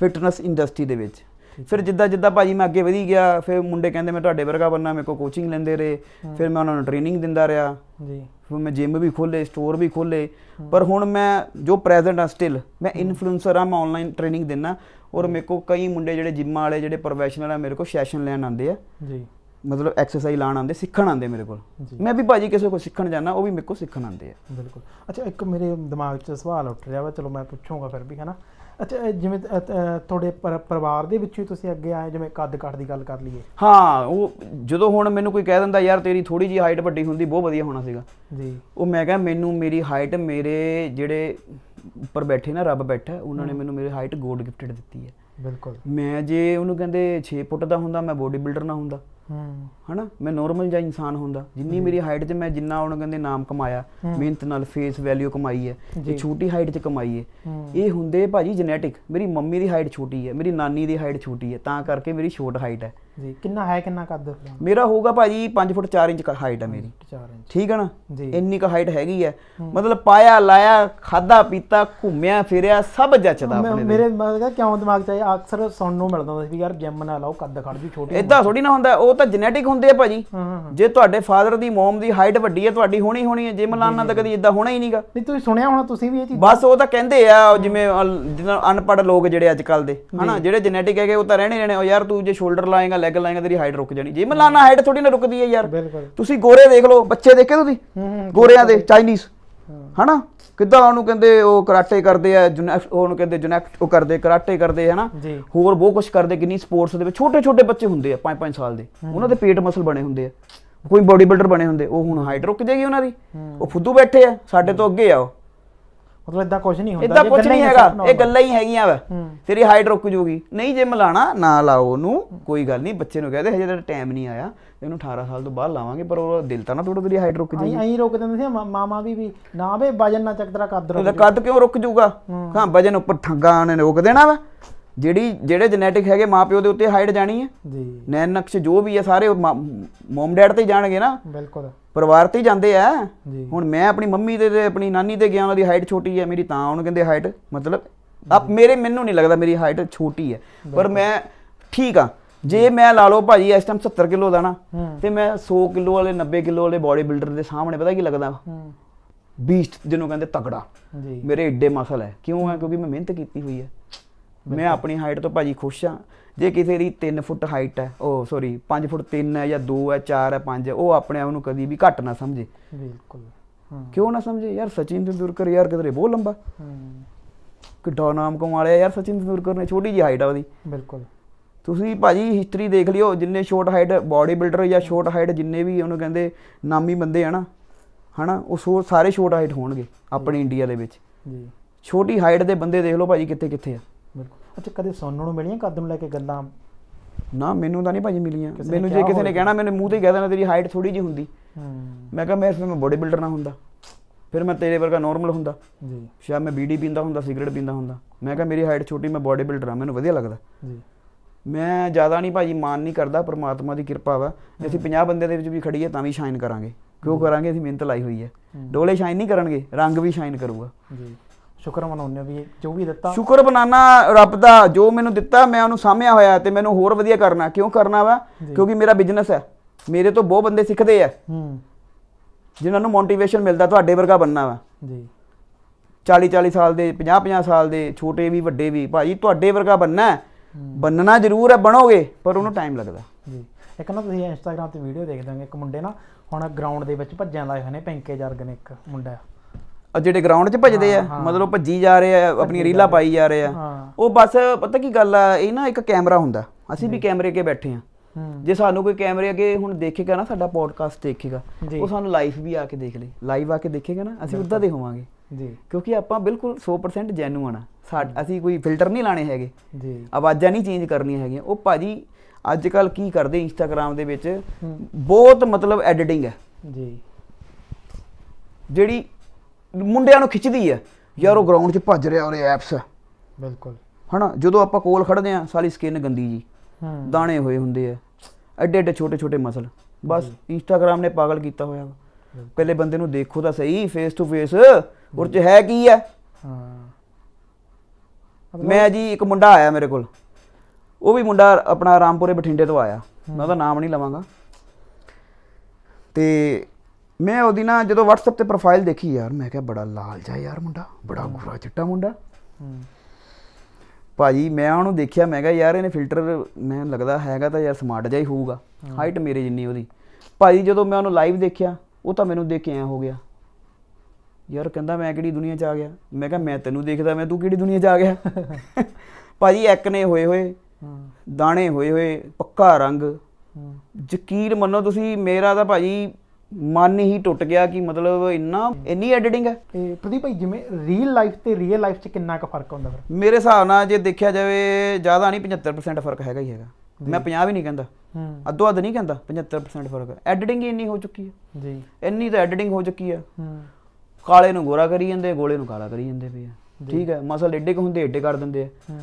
ਫਿਟਨੈਸ ਇੰਡਸਟਰੀ ਦੇ ਵਿੱਚ ਫਿਰ ਜਿੱਦਾਂ ਜਿੱਦਾਂ ਭਾਜੀ ਮੈਂ ਅੱਗੇ ਵਧੀ ਗਿਆ ਫਿਰ ਮੁੰਡੇ ਕਹਿੰਦੇ ਮੈਂ ਤੁਹਾਡੇ ਵਰਗਾ ਬੰਨਾ ਮੇਰੇ ਕੋ ਕੋਚਿੰਗ ਲੈਂਦੇ ਰਹੇ ਫਿਰ ਮੈਂ ਉਹਨਾਂ ਨੂੰ ਟ੍ਰੇਨਿੰਗ ਦਿੰਦਾ ਰਿਹਾ ਜੀ ਫਿਰ ਮੈਂ ਜਿਮ ਵੀ ਖੋਲੇ ਸਟੋਰ ਵੀ ਖੋਲੇ ਪਰ ਹੁਣ ਮੈਂ ਜੋ ਪ੍ਰੈਜ਼ੈਂਟ ਆ ਸਟਿਲ ਮੈਂ ਇਨਫਲੂਐਂਸਰ ਆ ਮੈਂ ਆਨਲਾਈਨ ਟ੍ਰੇਨਿੰਗ ਦਿੰਨਾ ਔਰ ਮੇਰੇ ਕੋ ਕਈ ਮੁੰਡੇ ਜਿਹੜੇ ਜਿਮ ਵਾਲੇ ਜਿਹੜੇ ਪ੍ਰੋਫੈਸ਼ਨਲ ਆ ਮੇਰੇ ਕੋ ਸੈਸ਼ਨ ਲੈਣ ਆਉਂਦੇ ਆ ਜੀ ਮਤਲਬ ਐਕਸਰਸਾਈਜ਼ ਲਾਣ ਆਉਂਦੇ ਸਿੱਖਣ ਆਉਂਦੇ ਮੇਰੇ ਕੋਲ ਮੈਂ ਵੀ ਭਾਜੀ ਕਿਸੇ ਕੋਲ ਸਿੱਖਣ ਜਾਣਾ ਉਹ ਵੀ ਮੇਰੇ ਕੋਲ ਸਿੱਖਣ ਆਉਂਦੇ ਆ ਬਿਲਕੁਲ ਅੱਛਾ ਇੱਕ ਮੇਰੇ ਦਿਮਾਗ 'ਚ ਸਵਾਲ ਉੱਠ ਰਿਹਾ ਵਾ ਚਲੋ ਮੈਂ ਪੁੱਛੂੰਗਾ ਫਿਰ ਵੀ ਹੈਨਾ ਅੱਛਾ ਜਿਵੇਂ ਤੁਹਾਡੇ ਪਰਿਵਾਰ ਦੇ ਵਿੱਚੋਂ ਵੀ ਤੁਸੀਂ ਅੱਗੇ ਆਏ ਜਿਵੇਂ ਕੱਦ ਕੱਟ ਦੀ ਗੱਲ ਕਰ ਲਈਏ ਹਾਂ ਉਹ ਜਦੋਂ ਹੁਣ ਮੈਨੂੰ ਕੋਈ ਕਹਿ ਦਿੰਦਾ ਯਾਰ ਤੇਰੀ ਥੋੜੀ ਜੀ ਹਾਈਟ ਵੱਡੀ ਹੁੰਦੀ ਬਹੁਤ ਵਧੀਆ ਹੋਣਾ ਸੀਗਾ ਜੀ ਉਹ ਮੈਂ ਕਹਾਂ ਮੈਨੂੰ ਮੇਰੀ ਹਾਈਟ ਮੇਰੇ ਜਿਹੜੇ ਉੱਪਰ ਬੈਠੇ ਨਾ ਰੱਬ ਬੈਠਾ ਉਹਨਾਂ ਨੇ ਮੈਨੂੰ ਮੇਰੀ ਹਾਈਟ ਗੋਡ ਗਿਫਟਡ ਦਿੱਤੀ ਹੈ ਬਿਲਕੁਲ ਮੈਂ ਜੇ ਉਹਨੂੰ ਕਹਿੰਦੇ 6 ਫੁੱਟ ਦਾ ਹੁੰਦਾ ਮੈਂ ਬੋਡੀ ਬਿਲਡਰ ਨਾ ਹੁੰਦਾ ਹਨਾ ਮੈਂ ਨਾਰਮਲ ਜਿਹਾ ਇਨਸਾਨ ਹੁੰਦਾ ਜਿੰਨੀ ਮੇਰੀ ਹਾਈਟ ਤੇ ਮੈਂ ਜਿੰਨਾ ਉਹਨਾਂ ਕਹਿੰਦੇ ਨਾਮ ਕਮਾਇਆ ਮਿਹਨਤ ਨਾਲ ਫੇਸ ਵੈਲਿਊ ਕਮਾਈ ਹੈ ਇਹ ਛੋਟੀ ਹਾਈਟ 'ਚ ਕਮਾਈ ਹੈ ਇਹ ਹੁੰਦੇ ਭਾਜੀ ਜੈਨੇਟਿਕ ਮੇਰੀ ਮੰਮੀ ਦੀ ਹਾਈਟ ਛੋਟੀ ਹੈ ਮੇਰੀ ਨਾਨੀ ਦੀ ਹਾਈਟ ਛੋਟੀ ਹੈ ਤਾਂ ਕਰਕੇ ਮੇਰੀ ਛੋਟ ਹਾਈਟ ਹੈ ਜੀ ਕਿੰਨਾ ਹੈ ਕਿੰਨਾ ਕੱਦ ਮੇਰਾ ਹੋਊਗਾ ਭਾਜੀ 5 ਫੁੱਟ 4 ਇੰਚ ਹਾਈਟ ਹੈ ਮੇਰੀ 4 ਇੰਚ ਠੀਕ ਹੈ ਨਾ ਇੰਨੀ ਕ ਹਾਈਟ ਹੈਗੀ ਹੈ ਮਤਲਬ ਪਾਇਆ ਲਾਇਆ ਖਾਦਾ ਪੀਤਾ ਘੁੰਮਿਆ ਫਿਰਿਆ ਸਭ ਜੱਚਦਾ ਆਪਣੇ ਮੇਰੇ ਮਤਲਬ ਕਿਉਂ ਦਿਮਾਗ ਚ ਆਇਆ ਅਕਸਰ ਸੁਣਨ ਨੂੰ ਮਿਲਦਾ ਹੁੰਦਾ ਸੀ ਵੀ ਯਾਰ ਜਿਮ ਨਾ ਲਾਓ ਕੱਦ ਖੜ ਜੂ ਛੋਟੀ ਇਦਾਂ ਥੋੜੀ ਨਾ ਹੁੰਦਾ ਉਹ ਤਾਂ ਜੈਨੇਟਿਕ ਹੁੰਦੇ ਆ ਭਾਜੀ ਜੇ ਤੁਹਾਡੇ ਫਾਦਰ ਦੀ ਮਮ ਦੀ ਹਾਈਟ ਵੱਡੀ ਹੈ ਤੁਹਾਡੀ ਹੋਣੀ ਹੋਣੀ ਹੈ ਜਿਮ ਲਾਣਾ ਤਾਂ ਕਦੀ ਇਦਾਂ ਹੋਣਾ ਹੀ ਨਹੀਂਗਾ ਨਹੀਂ ਤੁਸੀਂ ਸੁਣਿਆ ਹੋਣਾ ਤੁਸੀਂ ਵੀ ਇਹ ਚੀਜ਼ ਬਸ ਉਹ ਤਾਂ ਕਹਿੰਦੇ ਆ ਜਿਵੇਂ ਅਨਪੜ ਲੋਕ ਜਿਹੜੇ ਅੱਜ ਕੱਲ ਦੇ ਹਨਾ ਜਿਹੜੇ ਜੈਨੇਟਿਕ ਹੈਗੇ ਉਹ ਤਾਂ ਰਹਿਣੇ ਰਹਿਣੇ ਉਹ ਯਾਰ ਤੂੰ ਜੇ ਸ਼ੋਲਡਰ ਲਾਏਗਾ ਲੈਗ ਲਾਏਗਾ ਤੇਰੀ ਹਾਈਟ ਰੁਕ ਜਾਣੀ ਜੇ ਮਲਾਨਾ ਹਾਈਟ ਥੋੜੀ ਨਾ ਰੁਕਦੀ ਹੈ ਯਾਰ ਤੁਸੀਂ ਗੋਰੇ ਦੇਖ ਲਓ ਬੱਚੇ ਦੇਖੇ ਤੁਸੀਂ ਗੋਰਿਆਂ ਦੇ ਚਾਈਨੀਜ਼ ਹਨਾ ਕਿੱਦਾਂ ਉਹਨੂੰ ਕਹਿੰਦੇ ਉਹ ਕਰਾਟੇ ਕਰਦੇ ਆ ਉਹਨੂੰ ਕਹਿੰਦੇ ਜੁਨੈਕਟ ਉਹ ਕਰਦੇ ਕਰਾਟੇ ਕਰਦੇ ਹਨਾ ਹੋਰ ਬਹੁਤ ਕੁਝ ਕਰਦੇ ਕਿੰਨੀ ਸਪੋਰਟਸ ਦੇ ਵਿੱਚ ਛੋਟੇ ਛੋਟੇ ਬੱਚੇ ਹੁੰਦੇ ਆ 5-5 ਸਾਲ ਦੇ ਉਹਨਾਂ ਦੇ ਪੇਟ ਮਸਲ ਬਣੇ ਹੁੰਦੇ ਆ ਕੋਈ ਬੋਡੀ ਬਿਲਡਰ ਬਣੇ ਹੁੰਦੇ ਉਹ ਹੁਣ ਹਾਈਟ ਰੁਕ ਜੇਗੀ ਉਹਨਾਂ ਦੀ ਉਹ ਫੁੱਦੂ ਬੈਠੇ ਆ ਸਾਡੇ ਤੋਂ ਅੱਗੇ ਆ ਉਹ ਮਤਲਬ ਇਦਾਂ ਕੁਝ ਨਹੀਂ ਹੁੰਦਾ ਇਦਾਂ ਕੁਝ ਨਹੀਂ ਹੈਗਾ ਇਹ ਗੱਲਾਂ ਹੀ ਹੈਗੀਆਂ ਵਾ ਤੇਰੀ ਹਾਈਟ ਰੁਕ ਜੂਗੀ ਨਹੀਂ ਜੇ ਮਲਾਣਾ ਨਾ ਲਾਓ ਉਹਨੂੰ ਕੋਈ ਗੱਲ ਨਹੀਂ ਬੱਚੇ ਨੂੰ ਕਹਦੇ ਹਜੇ ਤਾਂ ਟਾਈਮ ਨਹੀਂ ਆਇਆ ਇਹਨੂੰ 18 ਸਾਲ ਤੋਂ ਬਾਅਦ ਲਾਵਾਂਗੇ ਪਰ ਉਹ ਦਿਲ ਤਾਂ ਨਾ ਥੋੜਾ ਥੋੜੀ ਹਾਈਟ ਰੁਕ ਜਾਈ ਐਂ ਰੁਕ ਦਿੰਦੇ ਸੀ ਮਾਮਾ ਵੀ ਵੀ ਨਾ ਵੇ ਵਜਨ ਨਾ ਚੱਕ ਤੇਰਾ ਕੱਦ ਰੁਕ ਕੱਦ ਕਿਉਂ ਰੁਕ ਜੂਗਾ ਹਾਂ ਵਜਨ ਉੱਪਰ ਠੰਗਾ ਨੇ ਰੋਕ ਦੇਣਾ ਵਾ ਜਿਹੜੀ ਜਿਹੜੇ ਜੈਨੇਟਿਕ ਹੈਗੇ ਮਾਪਿਓ ਦੇ ਉੱਤੇ ਹਾਈਟ ਜਾਣੀ ਹੈ ਜੀ ਨੈਨ ਨਕਸ਼ ਜੋ ਵੀ ਹੈ ਸਾਰੇ ਮਮ ਡੈਡ ਤੇ ਜਾਣਗੇ ਨਾ ਬਿਲਕੁਲ ਪਰਿਵਾਰ ਤੇ ਹੀ ਜਾਂਦੇ ਆ ਹੁਣ ਮੈਂ ਆਪਣੀ ਮੰਮੀ ਤੇ ਆਪਣੀ ਨਾਨੀ ਤੇ ਗਿਆ ਉਹਨਾਂ ਦੀ ਹਾਈਟ ਛੋਟੀ ਹੈ ਮੇਰੀ ਤਾਂ ਉਹਨੂੰ ਕਹਿੰਦੇ ਹਾਈਟ ਮਤਲਬ ਆਪ ਮੇਰੇ ਮੈਨੂੰ ਨਹੀਂ ਲੱਗਦਾ ਮੇਰੀ ਹਾਈਟ ਛੋਟੀ ਹੈ ਪਰ ਮੈਂ ਠੀਕ ਆ ਜੇ ਮੈਂ ਲਾ ਲਓ ਭਾਜੀ ਇਸ ਟਾਈਮ 70 ਕਿਲੋ ਦਾ ਨਾ ਤੇ ਮੈਂ 100 ਕਿਲੋ ਵਾਲੇ 90 ਕਿਲੋ ਵਾਲੇ ਬਾਡੀ ਬਿਲਡਰ ਦੇ ਸਾਹਮਣੇ ਪਤਾ ਕੀ ਲੱਗਦਾ ਬੀਸਟ ਜਿਹਨੂੰ ਕਹਿੰਦੇ ਤਕੜਾ ਮੇਰੇ ਏਡੇ ਮਸਲ ਹੈ ਕਿਉਂ ਹੈ ਕਿਉਂਕਿ ਮੈਂ ਮਿਹਨਤ ਕੀਤੀ ਹੋਈ ਹੈ ਮੈਂ ਆਪਣੀ ਹਾਈਟ ਤੋਂ ਭਾਜੀ ਖੁਸ਼ ਆ ਜੇ ਕਿਸੇ ਦੀ 3 ਫੁੱਟ ਹਾਈਟ ਹੈ ਉਹ ਸੌਰੀ 5 ਫੁੱਟ 3 ਹੈ ਜਾਂ 2 ਹੈ 4 ਹੈ 5 ਹੈ ਉਹ ਆਪਣੇ ਆਪ ਨੂੰ ਕਦੀ ਵੀ ਘੱਟ ਨਾ ਸਮਝੇ ਬਿਲਕੁਲ ਕਿਉਂ ਨਾ ਸਮਝੇ ਯਾਰ ਸਚਿਨ ਤੰਦੂਰਕਰ ਯਾਰ ਕਿਦਰੇ ਬਹੁਤ ਲੰਬਾ ਕਿੱਡਾ ਨਾਮ ਕੋ ਲਿਆ ਯਾਰ ਸਚਿਨ ਤੰਦੂਰਕਰ ਨੇ ਛੋਟੀ ਜੀ ਹਾਈਟ ਆ ਉਹਦੀ ਬਿਲਕੁਲ ਤੁਸੀਂ ਭਾਜੀ ਹਿਸਟਰੀ ਦੇਖ ਲਿਓ ਜਿੰਨੇ ਸ਼ੋਰਟ ਹਾਈਟ ਬਾਡੀ ਬਿਲਡਰ ਜਾਂ ਸ਼ੋਰਟ ਹਾਈਟ ਜਿੰਨੇ ਵੀ ਉਹਨੂੰ ਕਹਿੰਦੇ ਨਾਮੀ ਬੰਦੇ ਆ ਨਾ ਹਨਾ ਉਹ ਸਾਰੇ ਸ਼ੋਰਟ ਹਾਈਟ ਹੋਣਗੇ ਆਪਣੇ ਇੰਡੀਆ ਦੇ ਵਿੱਚ ਜੀ ਛੋਟੀ ਹਾਈਟ ਦੇ ਬੰਦੇ ਦੇਖ ਲਓ ਭਾਜੀ ਕਿੱਥੇ ਕਿੱਥੇ ਆ ਅੱਛਾ ਕਦੇ ਸੁਣਨ ਨੂੰ ਮਿਲੀਆਂ ਕਦਮ ਨੂੰ ਲੈ ਕੇ ਗੱਲਾਂ ਨਾ ਮੈਨੂੰ ਤਾਂ ਨਹੀਂ ਭਾਜੀ ਮਿਲੀਆਂ ਮੈਨੂੰ ਜੇ ਕਿਸੇ ਨੇ ਕਹਿਣਾ ਮੈਨੂੰ ਮੂੰਹ ਤੇ ਹੀ ਕਹਿ ਦੇਣਾ ਤੇਰੀ ਹਾਈਟ ਥੋੜੀ ਜੀ ਹੁੰਦੀ ਮੈਂ ਕਹਾਂ ਮੈਂ ਇਸ ਮੈਂ ਬੋਡੀ ਬਿਲਡਰ ਨਾ ਹੁੰਦਾ ਫਿਰ ਮੈਂ ਤੇਰੇ ਵਰਗਾ ਨਾਰਮਲ ਹੁੰਦਾ ਜੀ ਸ਼ਾਇਦ ਮੈਂ ਬੀਡੀ ਪੀਂਦਾ ਹੁੰਦਾ ਸਿਗਰਟ ਪੀਂਦਾ ਹੁੰਦਾ ਮੈਂ ਕਹਾਂ ਮੇਰੀ ਹਾਈਟ ਛੋਟੀ ਮੈਂ ਬੋਡੀ ਬਿਲਡਰ ਆ ਮੈਨੂੰ ਵਧੀਆ ਲੱਗਦਾ ਜੀ ਮੈਂ ਜ਼ਿਆਦਾ ਨਹੀਂ ਭਾਜੀ ਮਾਨ ਨਹੀਂ ਕਰਦਾ ਪਰਮਾਤਮਾ ਦੀ ਕਿਰਪਾ ਵਾ ਅਸੀਂ 50 ਬੰਦੇ ਦੇ ਵਿੱਚ ਵੀ ਖੜੀਏ ਤਾਂ ਵੀ ਸ਼ਾਈਨ ਕਰਾਂਗੇ ਕਿਉਂ ਕਰਾਂਗੇ ਅਸੀਂ ਮਿਹਨਤ ਲਾਈ ਹੋਈ ਹੈ ਡੋਲੇ ਸ਼ਾਈਨ ਨਹੀਂ ਕਰਨਗੇ ਰੰਗ ਵੀ ਸ਼ਾਈਨ ਕਰੂਗਾ ਜੀ ਸ਼ੁਕਰ ਮਨਾਉਂਦੇ ਵੀ ਜੋ ਵੀ ਦਿੱਤਾ ਸ਼ੁਕਰ ਬਣਾਣਾ ਰੱਬ ਦਾ ਜੋ ਮੈਨੂੰ ਦਿੱਤਾ ਮੈਂ ਉਹਨੂੰ ਸਾਹਮਣੇ ਹੋਇਆ ਤੇ ਮੈਨੂੰ ਹੋਰ ਵਧੀਆ ਕਰਨਾ ਕਿਉਂ ਕਰਨਾ ਵਾ ਕਿਉਂਕਿ ਮੇਰਾ ਬਿਜ਼ਨਸ ਹੈ ਮੇਰੇ ਤੋਂ ਬਹੁਤ ਬੰਦੇ ਸਿੱਖਦੇ ਆ ਹੂੰ ਜਿਨ੍ਹਾਂ ਨੂੰ ਮੋਟੀਵੇਸ਼ਨ ਮਿਲਦਾ ਤੁਹਾਡੇ ਵਰਗਾ ਬੰਨਾ ਵਾ ਜੀ 40 40 ਸਾਲ ਦੇ 50 50 ਸਾਲ ਦੇ ਛੋਟੇ ਵੀ ਵੱਡੇ ਵੀ ਭਾਜੀ ਤੁਹਾਡੇ ਵਰਗਾ ਬੰਨਾ ਬੰਨਣਾ ਜ਼ਰੂਰ ਹੈ ਬਣੋਗੇ ਪਰ ਉਹਨੂੰ ਟਾਈਮ ਲੱਗਦਾ ਜੀ ਇੱਕ ਨਾ ਤੁਸੀਂ ਇੰਸਟਾਗ੍ਰam ਤੇ ਵੀਡੀਓ ਦੇਖਦੇ ਹੋਗੇ ਇੱਕ ਮੁੰਡੇ ਨਾ ਹੁਣ ਗਰਾਊਂਡ ਦੇ ਵਿੱਚ ਭੱਜਣ ਲਾਏ ਹੋਏ ਨੇ ਪੈਂਕੇ ਜਰਗ ਨੇ ਇੱਕ ਮੁੰਡਾ ਆ ਜਿਹੜੇ ਗਰਾਊਂਡ 'ਚ ਭੱਜਦੇ ਆ ਮਤਲਬ ਭੱਜੀ ਜਾ ਰਹੇ ਆ ਆਪਣੀ ਰੀਲਾ ਪਾਈ ਜਾ ਰਹੇ ਆ ਉਹ ਬਸ ਪਤਾ ਕੀ ਗੱਲ ਆ ਇਹ ਨਾ ਇੱਕ ਕੈਮਰਾ ਹੁੰਦਾ ਅਸੀਂ ਵੀ ਕੈਮਰੇ 'ਕੇ ਬੈਠੇ ਆ ਜੇ ਸਾਨੂੰ ਕੋਈ ਕੈਮਰੇ ਅੱਗੇ ਹੁਣ ਦੇਖੇਗਾ ਨਾ ਸਾਡਾ ਪੋਡਕਾਸਟ ਦੇਖੇਗਾ ਉਹ ਸਾਨੂੰ ਲਾਈਵ ਵੀ ਆ ਕੇ ਦੇਖ ਲੇ ਲਾਈਵ ਆ ਕੇ ਦੇਖੇਗਾ ਨਾ ਅਸੀਂ ਉਦਾਂ ਦੇ ਹੋਵਾਂਗੇ ਜੀ ਕਿਉਂਕਿ ਆਪਾਂ ਬਿਲਕੁਲ 100% ਜੈਨੂਅਨ ਆ ਅਸੀਂ ਕੋਈ ਫਿਲਟਰ ਨਹੀਂ ਲਾਣੇ ਹੈਗੇ ਜੀ ਆਵਾਜ਼ਾਂ ਨਹੀਂ ਚੇਂਜ ਕਰਨੀਆਂ ਹੈਗੀਆਂ ਉਹ ਭਾਜੀ ਅੱਜ ਕੱਲ ਕੀ ਕਰਦੇ ਇੰਸਟਾਗ੍ਰam ਦੇ ਵਿੱਚ ਬਹੁਤ ਮਤਲਬ ਐਡੀਟਿੰਗ ਹੈ ਜੀ ਜਿਹੜੀ ਮੁੰਡਿਆਂ ਨੂੰ ਖਿੱਚਦੀ ਹੈ ਯਾਰ ਉਹ ਗਰਾਊਂਡ 'ਚ ਭੱਜ ਰਿਹਾ ਉਹਦੇ ਐਪਸ ਬਿਲਕੁਲ ਹਨਾ ਜਦੋਂ ਆਪਾਂ ਕੋਲ ਖੜਦੇ ਆ ਸਾਲੀ ਸਕਿਨ ਗੰਦੀ ਜੀ ਦਾਣੇ ਹੋਏ ਹੁੰਦੇ ਆ ਐਡੇ ਐਡੇ ਛੋਟੇ ਛੋਟੇ ਮਸਲ ਬਸ ਇੰਸਟਾਗ੍ਰam ਨੇ ਪਾਗਲ ਕੀਤਾ ਹੋਇਆ ਪਹਿਲੇ ਬੰਦੇ ਨੂੰ ਦੇਖੋ ਤਾਂ ਸਹੀ ਫੇਸ ਟੂ ਫੇਸ ਉਰ ਚ ਹੈ ਕੀ ਹੈ ਹਾਂ ਮੈਂ ਜੀ ਇੱਕ ਮੁੰਡਾ ਆਇਆ ਮੇਰੇ ਕੋਲ ਉਹ ਵੀ ਮੁੰਡਾ ਆਪਣਾ ਰਾਮਪੁਰੇ ਬਠਿੰਡੇ ਤੋਂ ਆਇਆ ਮੈਂ ਉਹਦਾ ਨਾਮ ਨਹੀਂ ਲਵਾਂਗਾ ਤੇ ਮੈਂ ਉਹਦੀ ਨਾ ਜਦੋਂ WhatsApp ਤੇ ਪ੍ਰੋਫਾਈਲ ਦੇਖੀ ਯਾਰ ਮੈਂ ਕਿਹਾ ਬੜਾ ਲਾਲ ਜਾ ਯਾਰ ਮੁੰਡਾ ਬੜਾ ਗੋਰਾ ਚਿੱਟਾ ਮੁੰਡਾ ਭਾਜੀ ਮੈਂ ਉਹਨੂੰ ਦੇਖਿਆ ਮੈਂ ਕਿਹਾ ਯਾਰ ਇਹਨੇ ਫਿਲਟਰ ਮੈਂ ਲੱਗਦਾ ਹੈਗਾ ਤਾਂ ਯਾਰ ਸਮਾਰਟ ਜਿਹਾ ਹੀ ਹੋਊਗਾ ਹਾਈਟ ਮੇਰੇ ਜਿੰਨੀ ਉਹਦੀ ਭਾਜੀ ਜਦੋਂ ਮੈਂ ਉਹਨੂੰ ਲਾਈਵ ਦੇਖਿਆ ਉਹ ਤਾਂ ਮੈਨੂੰ ਦੇਖ ਕੇ ਆ ਹੋ ਗਿਆ ਯਾਰ ਕਹਿੰਦਾ ਮੈਂ ਕਿਹੜੀ ਦੁਨੀਆ 'ਚ ਆ ਗਿਆ ਮੈਂ ਕਿਹਾ ਮੈਂ ਤੈਨੂੰ ਦੇਖਦਾ ਮੈਂ ਤੂੰ ਕਿਹੜੀ ਦੁਨੀਆ 'ਚ ਆ ਗਿਆ ਭਾਜੀ ਇੱਕ ਨੇ ਹੋਏ ਹੋਏ ਦਾਣੇ ਹੋਏ ਹੋਏ ਪੱਕਾ ਰੰਗ ਯਕੀਨ ਮੰਨੋ ਤੁਸੀਂ ਮੇਰਾ ਤਾਂ ਭਾਜੀ ਮਨ ਹੀ ਟੁੱਟ ਗਿਆ ਕਿ ਮਤਲਬ ਇੰਨਾ ਇੰਨੀ ਐਡੀਟਿੰਗ ਹੈ ਤੇ ਪ੍ਰਦੀਪ ਭਾਈ ਜਿਵੇਂ ਰੀਅਲ ਲਾਈਫ ਤੇ ਰੀਅਲ ਲਾਈਫ 'ਚ ਕਿੰਨਾ ਕੁ ਫਰਕ ਹੁੰਦਾ ਫਿਰ ਮੇਰੇ ਹਿਸਾਬ ਨਾਲ ਜੇ ਦੇਖਿਆ ਜਾਵੇ ਜ਼ਿਆਦਾ ਨਹੀਂ 75% ਫਰਕ ਹੈਗਾ ਹੀ ਹੈਗਾ ਮੈਂ 50 ਵੀ ਨਹੀਂ ਕਹਿੰਦਾ ਅੱਧੋ ਅੱਧ ਨਹੀਂ ਕਹਿੰਦਾ 75% ਫਰਕ ਹੈ ਐਡੀਟਿੰਗ ਹੀ ਇੰਨੀ ਹੋ ਚੁੱਕੀ ਹੈ ਜੀ ਇੰਨੀ ਤਾਂ ਐਡੀਟਿੰਗ ਹੋ ਚੁੱਕੀ ਹੈ ਕਾਲੇ ਨੂੰ ਗੋਰਾ ਕਰੀ ਜਾਂਦੇ ਗੋਲੇ ਨੂੰ ਕਾਲਾ ਕਰੀ ਜਾਂਦੇ ਪਈ ਠੀਕ ਹੈ ਮਸਲ ਏਡੇ ਕੁ ਹੁੰਦੇ ਏਡੇ ਕਰ ਦਿੰਦੇ ਆ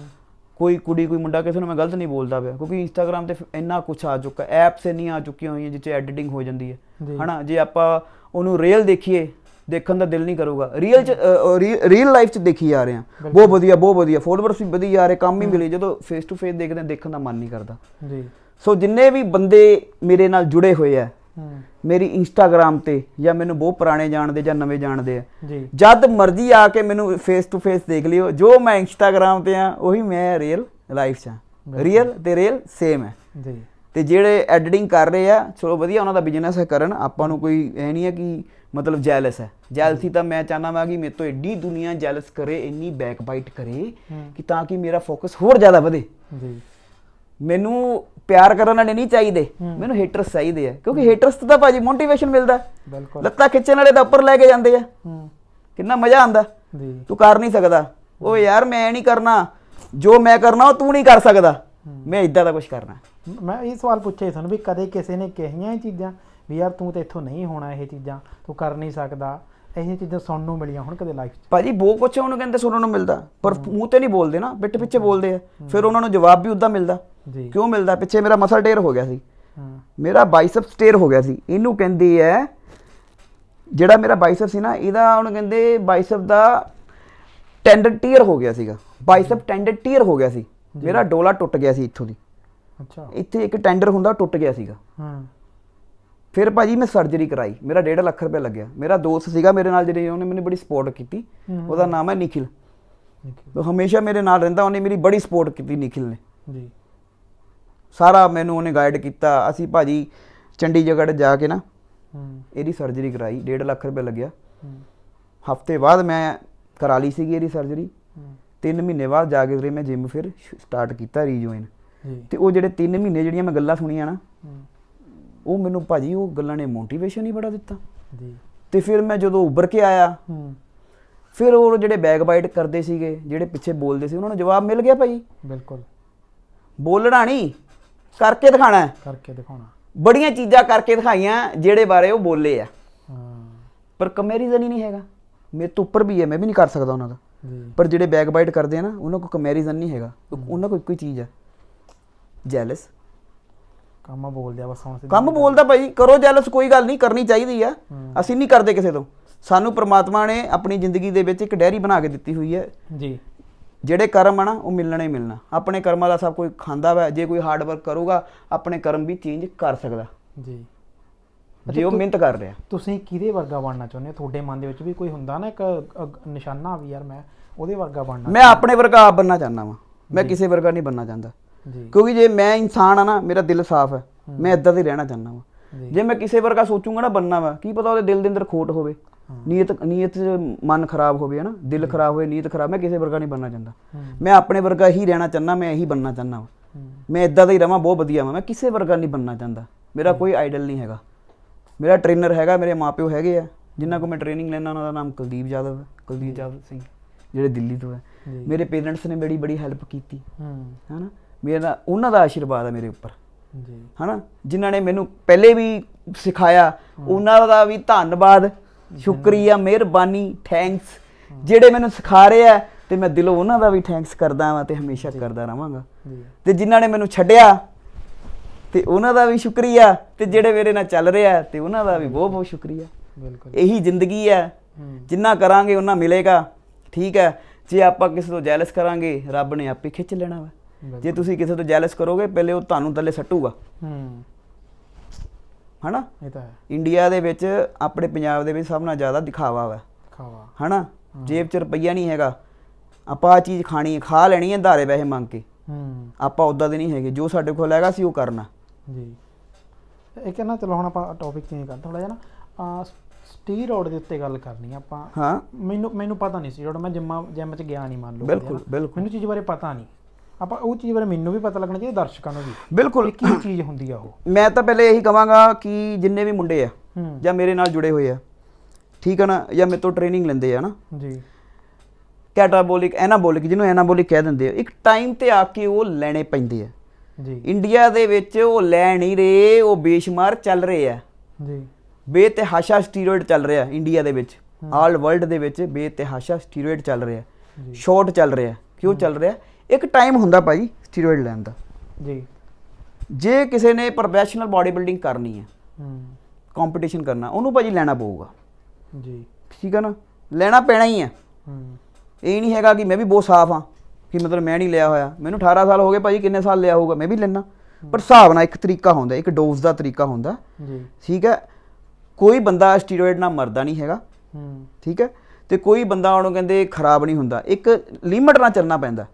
ਕੋਈ ਕੁੜੀ ਕੋਈ ਮੁੰਡਾ ਕਿਸੇ ਨੂੰ ਮੈਂ ਗਲਤ ਨਹੀਂ ਬੋਲਦਾ ਪਿਆ ਕਿਉਂਕਿ ਇੰਸਟਾਗ੍ਰam ਤੇ ਇੰਨਾ ਕੁਝ ਆ ਚੁੱਕਾ ਐਪਸ ਨਹੀਂ ਆ ਚੁੱਕੀਆਂ ਹੋਈਆਂ ਜਿੱਥੇ ਐਡੀਟਿੰਗ ਹੋ ਜਾਂਦੀ ਹੈ ਹਨਾ ਜੇ ਆਪਾਂ ਉਹਨੂੰ ਰੀਅਲ ਦੇਖੀਏ ਦੇਖਣ ਦਾ ਦਿਲ ਨਹੀਂ ਕਰੂਗਾ ਰੀਅਲ ਚ ਰੀਅਲ ਲਾਈਫ ਚ ਦੇਖੀ ਜਾ ਰਹੇ ਆ ਬਹੁਤ ਵਧੀਆ ਬਹੁਤ ਵਧੀਆ ਫੋਲੋਅਰਸ ਵੀ ਵਧੀਆ ਆ ਰਹੇ ਕੰਮ ਹੀ ਮਿਲੇ ਜਦੋਂ ਫੇਸ ਟੂ ਫੇਸ ਦੇਖਦੇ ਆ ਦੇਖਣ ਦਾ ਮਨ ਨਹੀਂ ਕਰਦਾ ਜੀ ਸੋ ਜਿੰਨੇ ਵੀ ਬੰਦੇ ਮੇਰੇ ਨਾਲ ਜੁੜੇ ਹੋਏ ਆ ਮੇਰੀ ਇੰਸਟਾਗ੍ਰam ਤੇ ਜਾਂ ਮੈਨੂੰ ਬਹੁਤ ਪੁਰਾਣੇ ਜਾਣਦੇ ਜਾਂ ਨਵੇਂ ਜਾਣਦੇ ਆ ਜਦ ਮਰਜ਼ੀ ਆ ਕੇ ਮੈਨੂੰ ਫੇਸ ਟੂ ਫੇਸ ਦੇਖ ਲਿਓ ਜੋ ਮੈਂ ਇੰਸਟਾਗ੍ਰam ਤੇ ਆ ਉਹੀ ਮੈਂ ਰੀਅਲ ਲਾਈਫ 'ਚ ਆ ਰੀਅਲ ਤੇ ਰੀਅਲ ਸੇਮ ਹੈ ਜੀ ਤੇ ਜਿਹੜੇ ਐਡੀਟਿੰਗ ਕਰ ਰਹੇ ਆ ਚਲੋ ਵਧੀਆ ਉਹਨਾਂ ਦਾ ਬਿਜ਼ਨਸ ਹੈ ਕਰਨ ਆਪਾਂ ਨੂੰ ਕੋਈ ਇਹ ਨਹੀਂ ਆ ਕਿ ਮਤਲਬ ਜੈਲਸ ਹੈ ਜੈਲਸੀ ਤਾਂ ਮੈਂ ਚਾਹਨਾ ਵਾਂ ਕਿ ਮੇਰੇ ਤੋਂ ਐਡੀ ਦੁਨੀਆ ਜੈਲਸ ਕਰੇ ਇੰਨੀ ਬੈਕਬਾਈਟ ਕਰੇ ਕਿ ਤਾਂ ਕਿ ਮੇਰਾ ਫੋਕਸ ਹੋਰ ਜ਼ਿਆਦਾ ਵਧੇ ਜੀ ਮੈਨੂੰ ਪਿਆਰ ਕਰਨ ਵਾਲੇ ਨਹੀਂ ਚਾਹੀਦੇ ਮੈਨੂੰ ਹੇਟਰਸ ਚਾਹੀਦੇ ਆ ਕਿਉਂਕਿ ਹੇਟਰਸ ਤੋਂ ਤਾਂ ਭਾਜੀ ਮੋਟੀਵੇਸ਼ਨ ਮਿਲਦਾ ਬਿਲਕੁਲ ਲੱਤਾਂ ਖਿੱਚਣ ਵਾਲੇ ਤਾਂ ਉੱਪਰ ਲੈ ਕੇ ਜਾਂਦੇ ਆ ਕਿੰਨਾ ਮਜ਼ਾ ਆਂਦਾ ਤੂੰ ਕਰ ਨਹੀਂ ਸਕਦਾ ਉਹ ਯਾਰ ਮੈਂ ਨਹੀਂ ਕਰਨਾ ਜੋ ਮੈਂ ਕਰਨਾ ਉਹ ਤੂੰ ਨਹੀਂ ਕਰ ਸਕਦਾ ਮੈਂ ਇਦਾਂ ਦਾ ਕੁਝ ਕਰਨਾ ਮੈਂ ਇਹ ਸਵਾਲ ਪੁੱਛਿਆ ਤੁਹਾਨੂੰ ਵੀ ਕਦੇ ਕਿਸੇ ਨੇ ਕਹੀਆਂ ਇਹ ਚੀਜ਼ਾਂ ਵੀ ਯਾਰ ਤੂੰ ਤੇ ਇੱਥੋਂ ਨਹੀਂ ਹੋਣਾ ਇਹ ਚੀਜ਼ਾਂ ਤੂੰ ਕਰ ਨਹੀਂ ਸਕਦਾ ਇਹ ਚੀਜ਼ਾਂ ਸੁਣਨ ਨੂੰ ਮਿਲੀਆਂ ਹੁਣ ਕਦੇ ਲਾਈਫ 'ਚ ਭਾਜੀ ਬਹੁਤ ਕੁਝ ਉਹਨੂੰ ਕਹਿੰਦੇ ਸੁਣਨ ਨੂੰ ਮਿਲਦਾ ਪਰ ਮੂੰਹ ਤੇ ਨਹੀਂ ਬੋਲਦੇ ਨਾ ਬਿੱਟ ਪਿੱਛੇ ਬੋਲਦੇ ਆ ਫਿਰ ਉਹਨਾਂ ਨੂੰ ਜਵਾਬ ਵੀ ਉਦਾਂ ਮਿਲਦਾ ਜੀ ਕਿਉਂ ਮਿਲਦਾ ਪਿੱਛੇ ਮੇਰਾ ਮਸਲ ਟੇਰ ਹੋ ਗਿਆ ਸੀ ਹਾਂ ਮੇਰਾ ਬਾਈਸੈਪਸ ਟੇਰ ਹੋ ਗਿਆ ਸੀ ਇਹਨੂੰ ਕਹਿੰਦੇ ਐ ਜਿਹੜਾ ਮੇਰਾ ਬਾਈਸੈਪ ਸੀ ਨਾ ਇਹਦਾ ਹੁਣ ਕਹਿੰਦੇ ਬਾਈਸੈਪ ਦਾ ਟੈਂਡਨ ਟੀਅਰ ਹੋ ਗਿਆ ਸੀਗਾ ਬਾਈਸੈਪ ਟੈਂਡਨ ਟੀਅਰ ਹੋ ਗਿਆ ਸੀ ਮੇਰਾ ਡੋਲਾ ਟੁੱਟ ਗਿਆ ਸੀ ਇੱਥੋਂ ਦੀ ਅੱਛਾ ਇੱਥੇ ਇੱਕ ਟੈਂਡਰ ਹੁੰਦਾ ਟੁੱਟ ਗਿਆ ਸੀਗਾ ਹਾਂ ਫਿਰ ਭਾਜੀ ਮੈਂ ਸਰਜਰੀ ਕਰਾਈ ਮੇਰਾ 1.5 ਲੱਖ ਰੁਪਏ ਲੱਗਿਆ ਮੇਰਾ ਦੋਸਤ ਸੀਗਾ ਮੇਰੇ ਨਾਲ ਜਿਹੜੇ ਉਹਨੇ ਮੈਨੂੰ ਬੜੀ ਸਪੋਰਟ ਕੀਤੀ ਉਹਦਾ ਨਾਮ ਹੈ ਨikhil ਉਹ ਹਮੇਸ਼ਾ ਮੇਰੇ ਨਾਲ ਰਹਿੰਦਾ ਉਹਨੇ ਮੇਰੀ ਬੜੀ ਸਪੋਰਟ ਕੀਤੀ ਨikhil ਨੇ ਜੀ ਸਾਰਾ ਮੈਨੂੰ ਉਹਨੇ ਗਾਈਡ ਕੀਤਾ ਅਸੀਂ ਭਾਜੀ ਚੰਡੀਗੜ੍ਹ ਜਾ ਕੇ ਨਾ ਇਹਦੀ ਸਰਜਰੀ ਕਰਾਈ 1.5 ਲੱਖ ਰੁਪਏ ਲੱਗਿਆ ਹਫਤੇ ਬਾਅਦ ਮੈਂ ਕਰਾ ਲਈ ਸੀਗੀ ਇਹਦੀ ਸਰਜਰੀ 3 ਮਹੀਨੇ ਬਾਅਦ ਜਾ ਕੇ ਮੈਂ ਜਿਮ ਫਿਰ ਸਟਾਰਟ ਕੀਤਾ ਰੀਜੋਇਨ ਤੇ ਉਹ ਜਿਹੜੇ 3 ਮਹੀਨੇ ਜਿਹੜੀਆਂ ਮੈਂ ਗੱਲਾਂ ਸੁਣੀਆਂ ਨਾ ਉਹ ਮੈਨੂੰ ਭਾਜੀ ਉਹ ਗੱਲਾਂ ਨੇ ਮੋਟੀਵੇਸ਼ਨ ਹੀ ਬੜਾ ਦਿੱਤਾ ਜੀ ਤੇ ਫਿਰ ਮੈਂ ਜਦੋਂ ਉੱਭਰ ਕੇ ਆਇਆ ਫਿਰ ਉਹ ਜਿਹੜੇ ਬੈਕ ਬਾਈਟ ਕਰਦੇ ਸੀਗੇ ਜਿਹੜੇ ਪਿੱਛੇ ਬੋਲਦੇ ਸੀ ਉਹਨਾਂ ਨੂੰ ਜਵਾਬ ਮਿਲ ਗਿਆ ਭਾਈ ਬਿਲਕੁਲ ਬੋਲਣਾ ਨਹੀਂ ਕਰਕੇ ਦਿਖਾਣਾ ਹੈ ਕਰਕੇ ਦਿਖਾਉਣਾ ਬੜੀਆਂ ਚੀਜ਼ਾਂ ਕਰਕੇ ਦਿਖਾਈਆਂ ਜਿਹੜੇ ਬਾਰੇ ਉਹ ਬੋਲੇ ਆ ਪਰ ਕਮੈਰੀਜ਼ਨ ਹੀ ਨਹੀਂ ਹੈਗਾ ਮੇਰੇ ਤੋਂ ਉੱਪਰ ਵੀ ਹੈ ਮੈਂ ਵੀ ਨਹੀਂ ਕਰ ਸਕਦਾ ਉਹਨਾਂ ਦਾ ਪਰ ਜਿਹੜੇ ਬੈਕ ਬਾਈਟ ਕਰਦੇ ਆ ਨਾ ਉਹਨਾਂ ਕੋਲ ਕਮੈਰੀਜ਼ਨ ਨਹੀਂ ਹੈਗਾ ਉਹਨਾਂ ਕੋਲ ਇੱਕੋ ਹੀ ਚੀਜ਼ ਆ ਜੈਲਸ ਕੰਮ ਬੋਲਦੇ ਆ ਬਸ ਹੁਣ ਕੰਮ ਬੋਲਦਾ ਭਾਈ ਕਰੋ ਜੈਲਸ ਕੋਈ ਗੱਲ ਨਹੀਂ ਕਰਨੀ ਚਾਹੀਦੀ ਆ ਅਸੀਂ ਨਹੀਂ ਕਰਦੇ ਕਿਸੇ ਤੋਂ ਸਾਨੂੰ ਪ੍ਰਮਾਤਮਾ ਨੇ ਆਪਣੀ ਜ਼ਿੰਦਗੀ ਦੇ ਵਿੱਚ ਇੱਕ ਡੈਰੀ ਬਣਾ ਕੇ ਦਿੱਤੀ ਹੋਈ ਹੈ ਜੀ ਜਿਹੜੇ ਕਰਮ ਆ ਨਾ ਉਹ ਮਿਲਣਾ ਹੀ ਮਿਲਣਾ ਆਪਣੇ ਕਰਮਾਂ ਦਾ ਸਭ ਕੋਈ ਖਾਂਦਾ ਵਾ ਜੇ ਕੋਈ ਹਾਰਡ ਵਰਕ ਕਰੂਗਾ ਆਪਣੇ ਕਰਮ ਵੀ ਚੇਂਜ ਕਰ ਸਕਦਾ ਜੀ ਜੇ ਉਹ ਮਿਹਨਤ ਕਰ ਰਿਹਾ ਤੁਸੀਂ ਕਿਹਦੇ ਵਰਗਾ ਬਣਨਾ ਚਾਹੁੰਦੇ ਹੋ ਤੁਹਾਡੇ ਮਨ ਦੇ ਵਿੱਚ ਵੀ ਕੋਈ ਹੁੰਦਾ ਨਾ ਇੱਕ ਨਿਸ਼ਾਨਾ ਵੀ ਯਾਰ ਮੈਂ ਉਹਦੇ ਵਰਗਾ ਬਣਨਾ ਮੈਂ ਆਪਣੇ ਵਰਗਾ ਆਪ ਬਣਨਾ ਚਾਹੁੰਦਾ ਵਾਂ ਮੈਂ ਕਿਸੇ ਵਰਗਾ ਨਹੀਂ ਬਣਨਾ ਚਾਹੁੰਦਾ ਕਿਉਂਕਿ ਜੇ ਮੈਂ ਇਨਸਾਨ ਆ ਨਾ ਮੇਰਾ ਦਿਲ ਸਾਫ਼ ਹੈ ਮੈਂ ਇਦਾਂ ਦੇ ਰਹਿਣਾ ਚਾਹੁੰਦਾ ਵਾਂ ਜੇ ਮੈਂ ਕਿਸੇ ਵਰਗਾ ਸੋਚੂਗਾ ਨਾ ਬੰਨਾ ਵਾ ਕੀ ਪਤਾ ਉਹਦੇ ਦਿਲ ਦੇ ਅੰਦਰ ਖੋਟ ਹੋਵੇ ਨੀਅਤ ਨੀਅਤ ਮਨ ਖਰਾਬ ਹੋਵੇ ਹਨਾ ਦਿਲ ਖਰਾਬ ਹੋਵੇ ਨੀਅਤ ਖਰਾਬ ਮੈਂ ਕਿਸੇ ਵਰਗਾ ਨਹੀਂ ਬੰਨਣਾ ਚਾਹੁੰਦਾ ਮੈਂ ਆਪਣੇ ਵਰਗਾ ਹੀ ਰਹਿਣਾ ਚਾਹੁੰਦਾ ਮੈਂ ਇਹੀ ਬੰਨਣਾ ਚਾਹੁੰਦਾ ਮੈਂ ਇਦਾਂ ਦਾ ਹੀ ਰਵਾਂ ਬਹੁਤ ਵਧੀਆ ਮੈਂ ਕਿਸੇ ਵਰਗਾ ਨਹੀਂ ਬੰਨਣਾ ਚਾਹੁੰਦਾ ਮੇਰਾ ਕੋਈ ਆਈਡਲ ਨਹੀਂ ਹੈਗਾ ਮੇਰਾ ਟ੍ਰੇਨਰ ਹੈਗਾ ਮੇਰੇ ਮਾਪਿਓ ਹੈਗੇ ਆ ਜਿਨ੍ਹਾਂ ਕੋ ਮੈਂ ਟ੍ਰੇਨਿੰਗ ਲੈਣਾ ਉਹਨਾਂ ਦਾ ਨਾਮ ਕੁਲਦੀਪ ਜਾਦਵ ਕੁਲਦੀਪ ਜਾਦਵ ਸਿੰਘ ਜਿਹੜੇ ਦਿੱਲੀ ਤੋਂ ਹੈ ਮੇਰੇ ਪੇਰੈਂਟਸ ਨੇ ਮੇਰੀ ਬੜੀ ਹੈਲਪ ਕੀਤੀ ਹਨਾ ਮੇਰਾ ਉਹਨਾਂ ਦਾ ਆਸ਼ੀਰਵਾਦ ਹੈ ਮੇਰੇ ਉੱਪਰ ਜੀ ਹਨਾ ਜਿਨ੍ਹਾਂ ਨੇ ਮੈਨੂੰ ਪਹਿਲੇ ਵੀ ਸਿਖਾਇਆ ਉਹਨਾਂ ਦਾ ਵੀ ਧੰਨਵਾਦ ਸ਼ੁਕਰੀਆ ਮਿਹਰਬਾਨੀ ਥੈਂਕਸ ਜਿਹੜੇ ਮੈਨੂੰ ਸਿਖਾ ਰਹੇ ਆ ਤੇ ਮੈਂ ਦਿਲੋਂ ਉਹਨਾਂ ਦਾ ਵੀ ਥੈਂਕਸ ਕਰਦਾ ਹਾਂ ਤੇ ਹਮੇਸ਼ਾ ਕਰਦਾ ਰਹਾਂਗਾ ਤੇ ਜਿਨ੍ਹਾਂ ਨੇ ਮੈਨੂੰ ਛੱਡਿਆ ਤੇ ਉਹਨਾਂ ਦਾ ਵੀ ਸ਼ੁਕਰੀਆ ਤੇ ਜਿਹੜੇ ਮੇਰੇ ਨਾਲ ਚੱਲ ਰਿਹਾ ਤੇ ਉਹਨਾਂ ਦਾ ਵੀ ਬਹੁਤ ਬਹੁਤ ਸ਼ੁਕਰੀਆ ਬਿਲਕੁਲ ਇਹੀ ਜ਼ਿੰਦਗੀ ਹੈ ਜਿੰਨਾ ਕਰਾਂਗੇ ਉਹਨਾਂ ਮਿਲੇਗਾ ਠੀਕ ਹੈ ਜੇ ਆਪਾਂ ਕਿਸੇ ਤੋਂ ਜੈਲਸ ਕਰਾਂਗੇ ਰੱਬ ਨੇ ਆਪੇ ਖਿੱਚ ਲੈਣਾ ਵਾ ਜੇ ਤੁਸੀਂ ਕਿਸੇ ਤੋਂ ਜੈਲਸ ਕਰੋਗੇ ਪਹਿਲੇ ਉਹ ਤੁਹਾਨੂੰ ਥੱਲੇ ਸੱਟੂਗਾ ਹਨਾ ਇਹ ਤਾਂ ਹੈ ਇੰਡੀਆ ਦੇ ਵਿੱਚ ਆਪਣੇ ਪੰਜਾਬ ਦੇ ਵਿੱਚ ਸਭ ਨਾਲ ਜ਼ਿਆਦਾ ਦਿਖਾਵਾ ਵਾ ਦਿਖਾਵਾ ਹਨਾ ਜੇਬ 'ਚ ਰੁਪਈਆ ਨਹੀਂ ਹੈਗਾ ਆਪਾਂ ਆ ਚੀਜ਼ ਖਾਣੀ ਖਾ ਲੈਣੀ ਹੈ ਧਾਰੇ ਵੈਸੇ ਮੰਗ ਕੇ ਹੂੰ ਆਪਾਂ ਉਦਾਂ ਦੇ ਨਹੀਂ ਹੈਗੇ ਜੋ ਸਾਡੇ ਕੋਲ ਹੈਗਾ ਸੀ ਉਹ ਕਰਨਾ ਜੀ ਇਹ ਕਹਿੰਦਾ ਚਲੋ ਹੁਣ ਆਪਾਂ ਟੌਪਿਕ ਚੇਂਜ ਕਰ ਥੋੜਾ ਜਿਹਾ ਨਾ ਆ ਰੋਡ ਦੇ ਉੱਤੇ ਗੱਲ ਕਰਨੀ ਆਪਾਂ ਹਾਂ ਮੈਨੂੰ ਮੈਨੂੰ ਪਤਾ ਨਹੀਂ ਸੀ ਜਿਹੜਾ ਮੈਂ ਜਿੰਮਾ ਜਿੰਮ ਚ ਗਿਆ ਨਹੀਂ ਮੰਨ ਲਓ ਬਿਲਕੁਲ ਬਿਲਕੁਲ ਮੈਨੂੰ ਚੀਜ਼ ਬਾਰੇ ਪਤਾ ਨਹੀਂ ਆਪਾਂ ਉਹ ਚੀਜ਼ ਬਾਰੇ ਮੈਨੂੰ ਵੀ ਪਤਾ ਲੱਗਣਾ ਚਾਹੀਦਾ ਦਰਸ਼ਕਾਂ ਨੂੰ ਵੀ ਬਿਲਕੁਲ ਕੀ ਚੀਜ਼ ਹੁੰਦੀ ਆ ਉਹ ਮੈਂ ਤਾਂ ਪਹਿਲੇ ਇਹੀ ਕਹਾਂਗਾ ਕਿ ਜਿੰਨੇ ਵੀ ਮੁੰਡੇ ਆ ਜਾਂ ਮੇਰੇ ਨਾਲ ਜੁੜੇ ਹੋਏ ਆ ਠੀਕ ਆ ਨਾ ਜਾਂ ਮੇਰੇ ਤੋਂ ਟ੍ਰੇਨਿੰਗ ਲੈਂਦੇ ਆ ਨਾ ਜੀ ਕੈਟਾਬੋਲਿਕ ਐਨਾਬੋਲਿਕ ਜਿਹਨੂੰ ਐਨਾਬੋਲਿਕ ਕਹਿ ਦਿੰਦੇ ਆ ਇੱਕ ਟਾਈਮ ਤੇ ਆ ਕੇ ਉਹ ਲੈਣੇ ਪੈਂਦੇ ਆ ਜੀ ਇੰਡੀਆ ਦੇ ਵਿੱਚ ਉਹ ਲੈ ਨਹੀਂ ਰਹੇ ਉਹ ਬੇਸ਼ਮਾਰ ਚੱਲ ਰਹੇ ਆ ਜੀ ਬੇਤਹਾਸ਼ਾ ਸਟੀਰੋਇਡ ਚੱਲ ਰਿਹਾ ਇੰਡੀਆ ਦੇ ਵਿੱਚ ਆਲ ਵਰਲਡ ਦੇ ਵਿੱਚ ਬੇਤਹਾਸ਼ਾ ਸਟੀਰੋਇਡ ਚੱਲ ਰਿਹਾ ਸ਼ਾਰਟ ਚੱਲ ਰਿਹਾ ਕਿਉਂ ਚੱਲ ਰਿਹਾ ਇੱਕ ਟਾਈਮ ਹੁੰਦਾ ਭਾਈ ਸਟੀਰੋਇਡ ਲੈਣ ਦਾ ਜੀ ਜੇ ਕਿਸੇ ਨੇ ਪ੍ਰੋਫੈਸ਼ਨਲ ਬਾਡੀ ਬਿਲਡਿੰਗ ਕਰਨੀ ਹੈ ਹੂੰ ਕੰਪੀਟੀਸ਼ਨ ਕਰਨਾ ਉਹਨੂੰ ਭਾਜੀ ਲੈਣਾ ਪਊਗਾ ਜੀ ਠੀਕ ਹੈ ਨਾ ਲੈਣਾ ਪੈਣਾ ਹੀ ਹੈ ਹੂੰ ਇਹ ਨਹੀਂ ਹੈਗਾ ਕਿ ਮੈਂ ਵੀ ਬਹੁਤ ਸਾਫ ਹਾਂ ਕਿ ਮਤਲਬ ਮੈਂ ਨਹੀਂ ਲਿਆ ਹੋਇਆ ਮੈਨੂੰ 18 ਸਾਲ ਹੋ ਗਏ ਭਾਜੀ ਕਿੰਨੇ ਸਾਲ ਲਿਆ ਹੋਊਗਾ ਮੈਂ ਵੀ ਲੈਣਾ ਪਰ ਹਿਸਾਬ ਨਾਲ ਇੱਕ ਤਰੀਕਾ ਹੁੰਦਾ ਇੱਕ ਡੋਜ਼ ਦਾ ਤਰੀਕਾ ਹੁੰਦਾ ਜੀ ਠੀਕ ਹੈ ਕੋਈ ਬੰਦਾ ਸਟੀਰੋਇਡ ਨਾਲ ਮਰਦਾ ਨਹੀਂ ਹੈਗਾ ਹੂੰ ਠੀਕ ਹੈ ਤੇ ਕੋਈ ਬੰਦਾ ਉਹਨੂੰ ਕਹਿੰਦੇ ਖਰਾਬ ਨਹੀਂ ਹੁੰਦਾ ਇੱਕ ਲਿਮਟ ਨਾਲ ਚੱਲਣਾ ਪੈਂਦਾ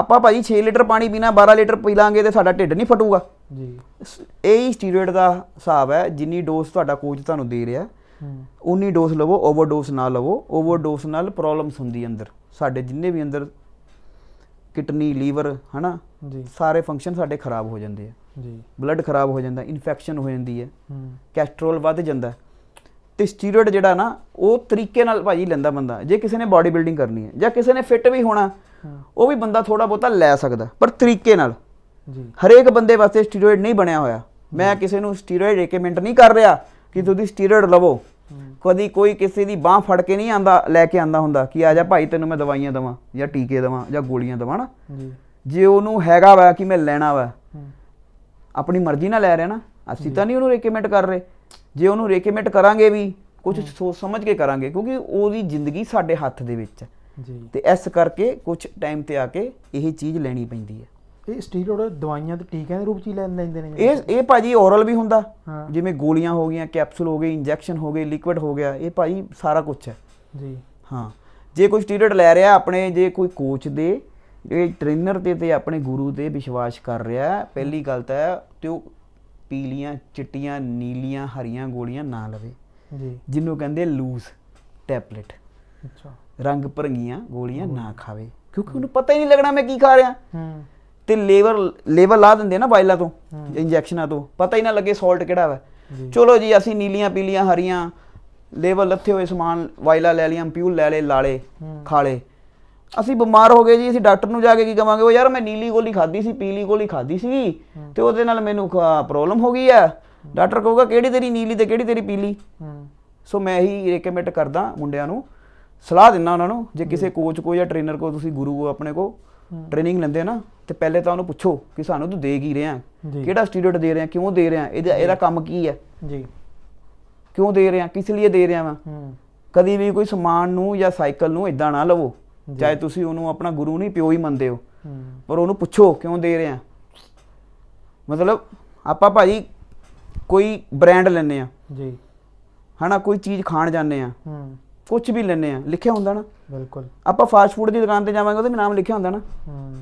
ਆਪਾਂ ਭਾਜੀ 6 ਲੀਟਰ ਪਾਣੀ ਪੀਣਾ 12 ਲੀਟਰ ਪੀ ਲਾਂਗੇ ਤੇ ਸਾਡਾ ਢਿੱਡ ਨਹੀਂ ਫਟੂਗਾ ਜੀ ਇਹ ਹੀ ਸਟੀਰੋਇਡ ਦਾ ਹਿਸਾਬ ਹੈ ਜਿੰਨੀ ਡੋਸ ਤੁਹਾਡਾ ਕੋਚ ਤੁਹਾਨੂੰ ਦੇ ਰਿਹਾ ਉਨੀ ਡੋਸ ਲਵੋ ਓਵਰਡੋਸ ਨਾ ਲਵੋ ਓਵਰਡੋਸ ਨਾਲ ਪ੍ਰੋਬਲਮਸ ਹੁੰਦੀ ਅੰਦਰ ਸਾਡੇ ਜਿੰਨੇ ਵੀ ਅੰਦਰ ਕਿਡਨੀ ਲੀਵਰ ਹਨਾ ਜੀ ਸਾਰੇ ਫੰਕਸ਼ਨ ਸਾਡੇ ਖਰਾਬ ਹੋ ਜਾਂਦੇ ਆ ਜੀ ਬਲੱਡ ਖਰਾਬ ਹੋ ਜਾਂਦਾ ਇਨਫੈਕਸ਼ਨ ਹੋ ਜਾਂਦੀ ਹੈ ਕੈਸਟਰੋਲ ਵੱਧ ਜਾਂਦਾ ਹੈ ਤੇ ਸਟੀਰੋਇਡ ਜਿਹੜਾ ਨਾ ਉਹ ਤਰੀਕੇ ਨਾਲ ਭਾਜੀ ਲੈਂਦਾ ਬੰਦਾ ਜੇ ਕਿਸੇ ਨੇ ਬਾਡੀ ਬਿਲਡਿੰਗ ਕਰਨੀ ਹੈ ਜਾਂ ਕਿਸੇ ਨੇ ਫਿੱਟ ਵੀ ਹੋਣਾ ਉਹ ਵੀ ਬੰਦਾ ਥੋੜਾ ਬੋਤਾ ਲੈ ਸਕਦਾ ਪਰ ਤਰੀਕੇ ਨਾਲ ਜੀ ਹਰੇਕ ਬੰਦੇ ਵਾਸਤੇ ਸਟੀਰੋਇਡ ਨਹੀਂ ਬਣਿਆ ਹੋਇਆ ਮੈਂ ਕਿਸੇ ਨੂੰ ਸਟੀਰੋਇਡ ਰეკਮੈਂਡ ਨਹੀਂ ਕਰ ਰਿਹਾ ਕਿ ਤੁਸੀਂ ਸਟੀਰੋਇਡ ਲਵੋ ਕਦੀ ਕੋਈ ਕਿਸੇ ਦੀ ਬਾਹ ਫੜ ਕੇ ਨਹੀਂ ਆਂਦਾ ਲੈ ਕੇ ਆਂਦਾ ਹੁੰਦਾ ਕਿ ਆ ਜਾ ਭਾਈ ਤੈਨੂੰ ਮੈਂ ਦਵਾਈਆਂ ਦਵਾਂ ਜਾਂ ਟੀਕੇ ਦਵਾਂ ਜਾਂ ਗੋਲੀਆਂ ਦਵਾਂ ਨਾ ਜੀ ਜੇ ਉਹਨੂੰ ਹੈਗਾ ਵਾ ਕਿ ਮੈਂ ਲੈਣਾ ਵਾ ਆਪਣੀ ਮਰਜ਼ੀ ਨਾਲ ਲੈ ਰਿਹਾ ਨਾ ਅਸੀਂ ਤਾਂ ਨਹੀਂ ਉਹਨੂੰ ਰეკਮੈਂਡ ਕਰ ਰਹੇ ਜੇ ਉਹਨੂੰ ਰეკਮੈਂਡ ਕਰਾਂਗੇ ਵੀ ਕੁਝ ਸੋਚ ਸਮਝ ਕੇ ਕਰਾਂਗੇ ਕਿਉਂਕਿ ਉਹਦੀ ਜ਼ਿੰਦਗੀ ਸਾਡੇ ਹੱਥ ਦੇ ਵਿੱਚ ਹੈ ਜੀ ਤੇ ਇਸ ਕਰਕੇ ਕੁਝ ਟਾਈਮ ਤੇ ਆ ਕੇ ਇਹ ਚੀਜ਼ ਲੈਣੀ ਪੈਂਦੀ ਹੈ ਇਹ ਸਟੀਰੋਇਡ ਦਵਾਈਆਂ ਤੇ ਟੀਕਿਆਂ ਦੇ ਰੂਪ ਚ ਹੀ ਲੈਂਦੇ ਨੇ ਇਹ ਇਹ ਭਾਜੀ ਔਰਲ ਵੀ ਹੁੰਦਾ ਜਿਵੇਂ ਗੋਲੀਆਂ ਹੋ ਗਈਆਂ ਕੈਪਸੂਲ ਹੋ ਗਏ ਇੰਜੈਕਸ਼ਨ ਹੋ ਗਏ ਲਿਕੁਇਡ ਹੋ ਗਿਆ ਇਹ ਭਾਜੀ ਸਾਰਾ ਕੁਝ ਹੈ ਜੀ ਹਾਂ ਜੇ ਕੋਈ ਸਟੀਰੋਇਡ ਲੈ ਰਿਹਾ ਆਪਣੇ ਜੇ ਕੋਈ ਕੋਚ ਦੇ ਜੇ ਟ੍ਰੇਨਰ ਤੇ ਤੇ ਆਪਣੇ ਗੁਰੂ ਤੇ ਵਿਸ਼ਵਾਸ ਕਰ ਰਿਹਾ ਪਹਿਲੀ ਗੱਲ ਤਾਂ ਤੇ ਉਹ ਪੀਲੀਆਂ ਚਿੱਟੀਆਂ ਨੀਲੀਆਂ ਹਰੀਆਂ ਗੋਲੀਆਂ ਨਾ ਲਵੇ ਜੀ ਜਿਹਨੂੰ ਕਹਿੰਦੇ ਲੂਸ ਟੈਬਲੇਟ ਅੱਛਾ ਰੰਗ ਭਰੰਗੀਆਂ ਗੋਲੀਆਂ ਨਾ ਖਾਵੇ ਕਿਉਂਕਿ ਉਹਨੂੰ ਪਤਾ ਹੀ ਨਹੀਂ ਲੱਗਣਾ ਮੈਂ ਕੀ ਖਾ ਰਿਹਾ ਹੂੰ ਤੇ ਲੇਵਰ ਲੇਵਰ ਲਾ ਦਿੰਦੇ ਨਾ ਵਾਇਲਾ ਤੋਂ ਇੰਜੈਕਸ਼ਨਾਂ ਤੋਂ ਪਤਾ ਹੀ ਨਾ ਲੱਗੇ ਸਾਲਟ ਕਿਹੜਾ ਵਾ ਚਲੋ ਜੀ ਅਸੀਂ ਨੀਲੀਆਂ ਪੀਲੀਆਂ ਹਰੀਆਂ ਲੇਵਰ ਲੱਥੇ ਹੋਏ ਸਮਾਨ ਵਾਇਲਾ ਲੈ ਲਿਆ ਪਿਊਲ ਲੈ ਲੇ ਲਾਲੇ ਖਾਲੇ ਅਸੀਂ ਬਿਮਾਰ ਹੋ ਗਏ ਜੀ ਅਸੀਂ ਡਾਕਟਰ ਨੂੰ ਜਾ ਕੇ ਕੀ ਕਵਾਂਗੇ ਉਹ ਯਾਰ ਮੈਂ ਨੀਲੀ ਗੋਲੀ ਖਾਦੀ ਸੀ ਪੀਲੀ ਗੋਲੀ ਖਾਦੀ ਸੀ ਤੇ ਉਹਦੇ ਨਾਲ ਮੈਨੂੰ ਪ੍ਰੋਬਲਮ ਹੋ ਗਈ ਆ ਡਾਕਟਰ ਕਹੂਗਾ ਕਿਹੜੀ ਤੇਰੀ ਨੀਲੀ ਤੇ ਕਿਹੜੀ ਤੇਰੀ ਪੀਲੀ ਸੋ ਮੈਂ ਇਹੀ ਰეკਮੈਂਡ ਕਰਦਾ ਮੁੰਡਿਆਂ ਨੂੰ ਸਲਾਹ ਦਿੰਦਾ ਉਹਨਾਂ ਨੂੰ ਜੇ ਕਿਸੇ ਕੋਚ ਕੋ ਜਾਂ ਟ੍ਰੇਨਰ ਕੋ ਤੁਸੀਂ ਗੁਰੂ ਕੋ ਆਪਣੇ ਕੋ ਟ੍ਰੇਨਿੰਗ ਲੈਂਦੇ ਨਾ ਤੇ ਪਹਿਲੇ ਤਾਂ ਉਹਨੂੰ ਪੁੱਛੋ ਕਿ ਸਾਨੂੰ ਤੂੰ ਦੇ ਕੀ ਰਿਹਾ ਕਿਹੜਾ ਸਟੂਡੈਂਟ ਦੇ ਰਿਹਾ ਕਿਉਂ ਦੇ ਰਿਹਾ ਇਹਦਾ ਇਹਦਾ ਕੰਮ ਕੀ ਹੈ ਜੀ ਕਿਉਂ ਦੇ ਰਿਹਾ ਕਿਸ ਲਈ ਦੇ ਰਿਹਾ ਵਾ ਕਦੀ ਵੀ ਕੋਈ ਸਮਾਨ ਨੂੰ ਜਾਂ ਸਾਈਕਲ ਨੂੰ ਇਦਾਂ ਨਾ ਲਵੋ ਚਾਹੇ ਤੁਸੀਂ ਉਹਨੂੰ ਆਪਣਾ ਗੁਰੂ ਨਹੀਂ ਪਿਓ ਹੀ ਮੰਨਦੇ ਹੋ ਪਰ ਉਹਨੂੰ ਪੁੱਛੋ ਕਿਉਂ ਦੇ ਰਹੇ ਆ ਮਤਲਬ ਆਪਾਂ ਭਾਜੀ ਕੋਈ ਬ੍ਰਾਂਡ ਲੈਨੇ ਆ ਜੀ ਹਨਾ ਕੋਈ ਚੀਜ਼ ਖਾਣ ਜਾਂਦੇ ਆ ਹੂੰ ਕੁਝ ਵੀ ਲੈਨੇ ਆ ਲਿਖਿਆ ਹੁੰਦਾ ਨਾ ਬਿਲਕੁਲ ਆਪਾਂ ਫਾਸਟ ਫੂਡ ਦੀ ਦੁਕਾਨ ਤੇ ਜਾਵਾਂਗੇ ਉਹਦੇ ਨਾਮ ਲਿਖਿਆ ਹੁੰਦਾ ਨਾ ਹੂੰ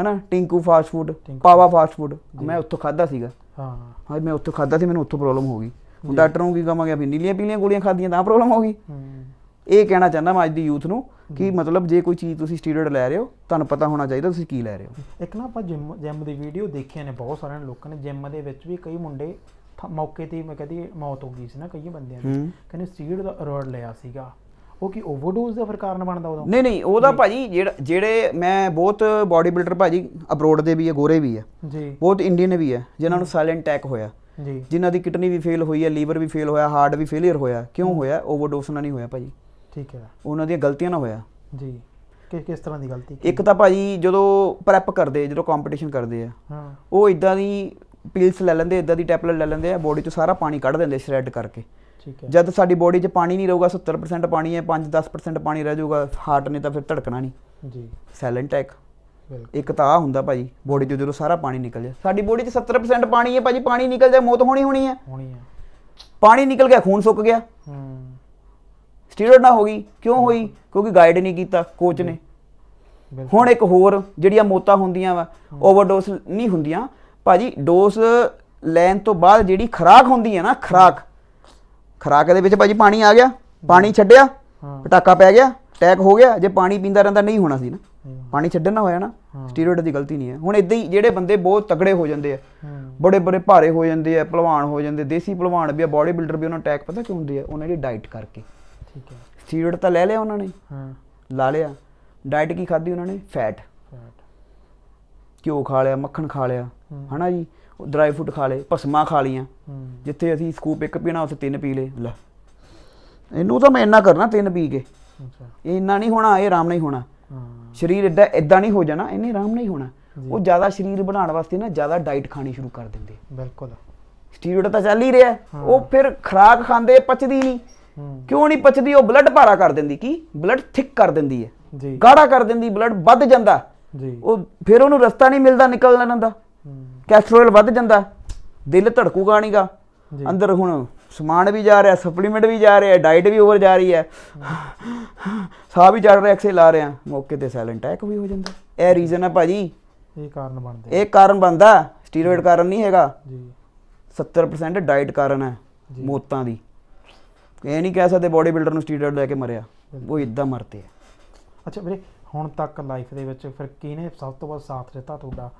ਹਨਾ ਟਿੰਕੂ ਫਾਸਟ ਫੂਡ ਪਾਵਾ ਫਾਸਟ ਫੂਡ ਮੈਂ ਉੱਥੋਂ ਖਾਦਾ ਸੀਗਾ ਹਾਂ ਹਾਂ ਮੈਂ ਉੱਥੋਂ ਖਾਦਾ ਸੀ ਮੈਨੂੰ ਉੱਥੋਂ ਪ੍ਰੋਬਲਮ ਹੋ ਗਈ ਹੁਣ ਡਾਕਟਰ ਨੂੰ ਕੀ ਕਹਾਂਗੇ ਵੀ ਨੀਲੀਆਂ ਪੀਲੀਆਂ ਗੋਲੀਆਂ ਖਾਦੀਆਂ ਤਾਂ ਪ੍ਰੋਬਲਮ ਹੋ ਗਈ ਹੂੰ ਇਹ ਕਹਿਣਾ ਚਾਹੁੰਦਾ ਮੈਂ ਅੱਜ ਦੀ ਯੂਥ ਨੂੰ ਕਿ ਮਤਲਬ ਜੇ ਕੋਈ ਚੀਜ਼ ਤੁਸੀਂ ਸਟੀਰੋਇਡ ਲੈ ਰਹੇ ਹੋ ਤੁਹਾਨੂੰ ਪਤਾ ਹੋਣਾ ਚਾਹੀਦਾ ਤੁਸੀਂ ਕੀ ਲੈ ਰਹੇ ਹੋ ਇੱਕ ਨਾ ਆਪਾਂ ਜਿਮ ਜਿਮ ਦੀ ਵੀਡੀਓ ਦੇਖੀਆਂ ਨੇ ਬਹੁਤ ਸਾਰਿਆਂ ਲੋਕਾਂ ਨੇ ਜਿਮ ਦੇ ਵਿੱਚ ਵੀ ਕਈ ਮੁੰਡੇ ਮੌਕੇ ਤੇ ਮੈਂ ਕਹਿੰਦੀ ਮੌਤ ਹੋ ਗਈ ਸੀ ਨਾ ਕਈ ਬੰਦਿਆਂ ਦੀ ਕਹਿੰਦੇ ਸਟੀਰੋਇਡ ਦਾ ਰੋਡ ਲਿਆ ਸੀਗਾ ਉਹ ਕੀ ਓਵਰਡੋਜ਼ ਦਾ ਫਿਰ ਕਾਰਨ ਬਣਦਾ ਉਹਦਾ ਨਹੀਂ ਨਹੀਂ ਉਹਦਾ ਭਾਜੀ ਜਿਹੜੇ ਮੈਂ ਬਹੁਤ ਬਾਡੀ ਬਿਲਡਰ ਭਾਜੀ ਅਬਰੋਡ ਦੇ ਵੀ ਹੈ ਗੋਰੇ ਵੀ ਹੈ ਜੀ ਬਹੁਤ ਇੰਡੀਅਨ ਵੀ ਹੈ ਜਿਨ੍ਹਾਂ ਨੂੰ ਸਾਇਲੈਂਟ ਅਟੈਕ ਹੋਇਆ ਜੀ ਜਿਨ੍ਹਾਂ ਦੀ ਕਿਡਨੀ ਵੀ ਫੇਲ ਹੋਈ ਹੈ ਲੀਵਰ ਵੀ ਫੇਲ ਹੋਇਆ ਹਾਰਟ ਵੀ ਫੇਲਿਅਰ ਹੋਇਆ ਕਿਉਂ ਹੋਇਆ ਓਵਰਡੋਸ ਨਾਲ ਨਹੀਂ ਹੋਇਆ ਭਾਜੀ ਠੀਕ ਹੈ ਉਹਨਾਂ ਦੀਆਂ ਗਲਤੀਆਂ ਨਾ ਹੋਇਆ ਜੀ ਕਿ ਕਿਸ ਤਰ੍ਹਾਂ ਦੀ ਗਲਤੀ ਇੱਕ ਤਾਂ ਭਾਜੀ ਜਦੋਂ ਪ੍ਰੈਪ ਕਰਦੇ ਜਦੋਂ ਕੰਪੀਟੀਸ਼ਨ ਕਰਦੇ ਆ ਹਾਂ ਉਹ ਇਦਾਂ ਦੀ ਪਿਲਸ ਲੈ ਲੈਂਦੇ ਇਦਾਂ ਦੀ ਟੈਬਲੇਟ ਲੈ ਲੈਂਦੇ ਆ ਬੋਡੀ ਚ ਸਾਰਾ ਪਾਣੀ ਕੱਢ ਦਿੰਦੇ ਸ਼ਰੈਡ ਕਰਕੇ ਠੀਕ ਹੈ ਜਦ ਸਾਡੀ ਬੋਡੀ 'ਚ ਪਾਣੀ ਨਹੀਂ ਰਹੂਗਾ 70% ਪਾਣੀ ਹੈ 5-10% ਪਾਣੀ ਰਹਿ ਜਾਊਗਾ ਹਾਰਟ ਨੇ ਤਾਂ ਫਿਰ ਧੜਕਣਾ ਨਹੀਂ ਜੀ ਸਾਇਲੈਂਟ ਅਟੈਕ ਇੱਕ ਤਾਂ ਆ ਹੁੰਦਾ ਭਾਜੀ ਬੋਡੀ 'ਚੋਂ ਜਦੋਂ ਸਾਰਾ ਪਾਣੀ ਨਿਕਲ ਜਾ ਸਾਡੀ ਬੋਡੀ 'ਚ 70% ਪਾਣੀ ਹੈ ਭਾਜੀ ਪਾਣੀ ਨਿਕਲ ਜਾ ਮੌਤ ਹੋਣੀ ਹੋਣੀ ਹੈ ਹੋਣੀ ਹੈ ਪਾਣੀ ਨਿਕਲ ਗਿਆ ਖੂਨ ਸੁੱਕ ਗਿਆ ਹੂੰ ਸਟੀਰੋਇਡ ਨਾ ਹੋ ਗਈ ਕਿਉਂ ਹੋਈ ਕਿਉਂਕਿ ਗਾਈਡ ਨਹੀਂ ਕੀਤਾ ਕੋਚ ਨੇ ਹੁਣ ਇੱਕ ਹੋਰ ਜਿਹੜੀਆਂ ਮੋਤਾ ਹੁੰਦੀਆਂ ਵਾ ਓਵਰਡੋਸ ਨਹੀਂ ਹੁੰਦੀਆਂ ਭਾਜੀ ਡੋਸ ਲੈਣ ਤੋਂ ਬਾਅਦ ਜਿਹੜੀ ਖਰਾਕ ਹੁੰਦੀ ਹੈ ਨਾ ਖਰਾਕ ਖਰਾਕ ਦੇ ਵਿੱਚ ਭਾਜੀ ਪਾਣੀ ਆ ਗਿਆ ਪਾਣੀ ਛੱਡਿਆ ਪਟਾਕਾ ਪੈ ਗਿਆ ਟੈਕ ਹੋ ਗਿਆ ਜੇ ਪਾਣੀ ਪੀਂਦਾ ਰਹਿੰਦਾ ਨਹੀਂ ਹੋਣਾ ਸੀ ਨਾ ਪਾਣੀ ਛੱਡਣਾ ਹੋਇਆ ਨਾ ਸਟੀਰੋਇਡ ਦੀ ਗਲਤੀ ਨਹੀਂ ਹੈ ਹੁਣ ਇਦਾਂ ਹੀ ਜਿਹੜੇ ਬੰਦੇ ਬਹੁਤ ਤਗੜੇ ਹੋ ਜਾਂਦੇ ਆ ਬੜੇ ਬੜੇ ਭਾਰੇ ਹੋ ਜਾਂਦੇ ਆ ਪਹਿਲਵਾਨ ਹੋ ਜਾਂਦੇ ਦੇਸੀ ਪਹਿਲਵਾਨ ਵੀ ਆ ਬਾਡੀ ਬਿਲਡਰ ਵੀ ਉਹਨਾਂ ਟੈਗ ਪਤਾ ਕਿਉਂ ਹੁੰਦੇ ਆ ਉਹਨਾਂ ਦੀ ਡਾਈਟ ਕਰਕੇ ਠੀਕ ਹੈ ਸਟੀਰੋਇਡ ਤਾਂ ਲੈ ਲਿਆ ਉਹਨਾਂ ਨੇ ਹਾਂ ਲਾ ਲਿਆ ਡਾਈਟ ਕੀ ਖਾਧੀ ਉਹਨਾਂ ਨੇ ਫੈਟ ਕਿਉਂ ਖਾ ਲਿਆ ਮੱਖਣ ਖਾ ਲਿਆ ਹਨਾ ਜੀ ਡਰਾਈ ਫਰੂਟ ਖਾ ਲਏ ਭਸਮਾ ਖਾ ਲੀਆਂ ਜਿੱਥੇ ਅਸੀਂ ਸਕੂਪ ਇੱਕ ਪੀਣਾ ਉਸ ਤਿੰਨ ਪੀ ਲੇ ਲੈ ਇਹਨੂੰ ਤਾਂ ਮੈਂ ਇੰਨਾ ਕਰਨਾ ਤਿੰਨ ਪੀ ਕੇ ਇਹ ਇੰਨਾ ਨਹੀਂ ਹੋਣਾ ਇਹ ਆਰਾਮ ਨਹੀਂ ਹੋਣਾ ਸਰੀਰ ਇਦਾਂ ਇਦਾਂ ਨਹੀਂ ਹੋ ਜਾਣਾ ਇਹਨੇ ਆਰਾਮ ਨਹੀਂ ਹੋਣਾ ਉਹ ਜ਼ਿਆਦਾ ਸਰੀਰ ਬਣਾਉਣ ਵਾਸਤੇ ਨਾ ਜ਼ਿਆਦਾ ਡਾਈਟ ਖਾਣੀ ਸ਼ੁਰੂ ਕਰ ਦਿੰਦੇ ਬਿਲਕੁਲ ਸਟੀਰੋਇਡ ਤਾਂ ਚੱਲ ਹੀ ਰਿਹਾ ਉਹ ਫਿਰ ਖਰਾਕ ਖਾਂਦੇ ਪਚਦੀ ਨਹੀਂ ਕਿਉਂ ਨਹੀਂ ਪਚਦੀ ਉਹ ਬਲੱਡ ਭਾਰਾ ਕਰ ਦਿੰਦੀ ਕੀ ਬਲੱਡ ਥਿਕ ਕਰ ਦਿੰਦੀ ਹੈ ਜੀ ਗਾੜਾ ਕਰ ਦਿੰਦੀ ਬਲੱਡ ਵੱਧ ਜਾਂਦਾ ਜੀ ਉਹ ਫਿਰ ਉਹਨੂੰ ਰਸਤਾ ਨਹੀਂ ਮਿਲਦਾ ਨਿਕਲਣ ਦਾ ਕੈਸਟਰੋਲ ਵੱਧ ਜਾਂਦਾ ਦਿਲ ਧੜਕੂਗਾ ਨਹੀਂਗਾ ਅੰਦਰ ਹੁਣ ਸਮਾਨ ਵੀ ਜਾ ਰਿਹਾ ਸਪਲੀਮੈਂਟ ਵੀ ਜਾ ਰਿਹਾ ਡਾਈਟ ਵੀ ਓਵਰ ਜਾ ਰਹੀ ਹੈ ਸਾਹ ਵੀ ਚੜ ਰਿਹਾ ਐਕਸੇ ਲਾ ਰਿਹਾ ਮੌਕੇ ਤੇ ਸਾਇਲੈਂਟ ਅਟੈਕ ਵੀ ਹੋ ਜਾਂਦਾ ਇਹ ਰੀਜ਼ਨ ਹੈ ਭਾਜੀ ਇਹ ਕਾਰਨ ਬਣਦੇ ਇਹ ਕਾਰਨ ਬਣਦਾ ਸਟੀਰੋਇਡ ਕਾਰਨ ਨਹੀਂ ਹੈਗਾ ਜੀ 70% ਡਾਈਟ ਕਾਰਨ ਹੈ ਮੌਤਾਂ ਦੀ ਇਹ ਨਹੀਂ ਕਹਿ ਸਕਦੇ ਬੋਡੀ ਬਿਲਡਰ ਨੂੰ ਸਟੀਰੋਇਡ ਲੈ ਕੇ ਮਰਿਆ ਉਹ ਇਦਾਂ ਮਰਦੇ ਆ ਅੱਛਾ ਵੀਰੇ ਹੁਣ ਤੱਕ ਲਾਈਫ ਦੇ ਵਿੱਚ ਫਿਰ ਕਿਹਨੇ ਸਭ ਤੋਂ ਵੱਧ ਸਾਥ ਦਿੱਤਾ ਤੁਹਾਡਾ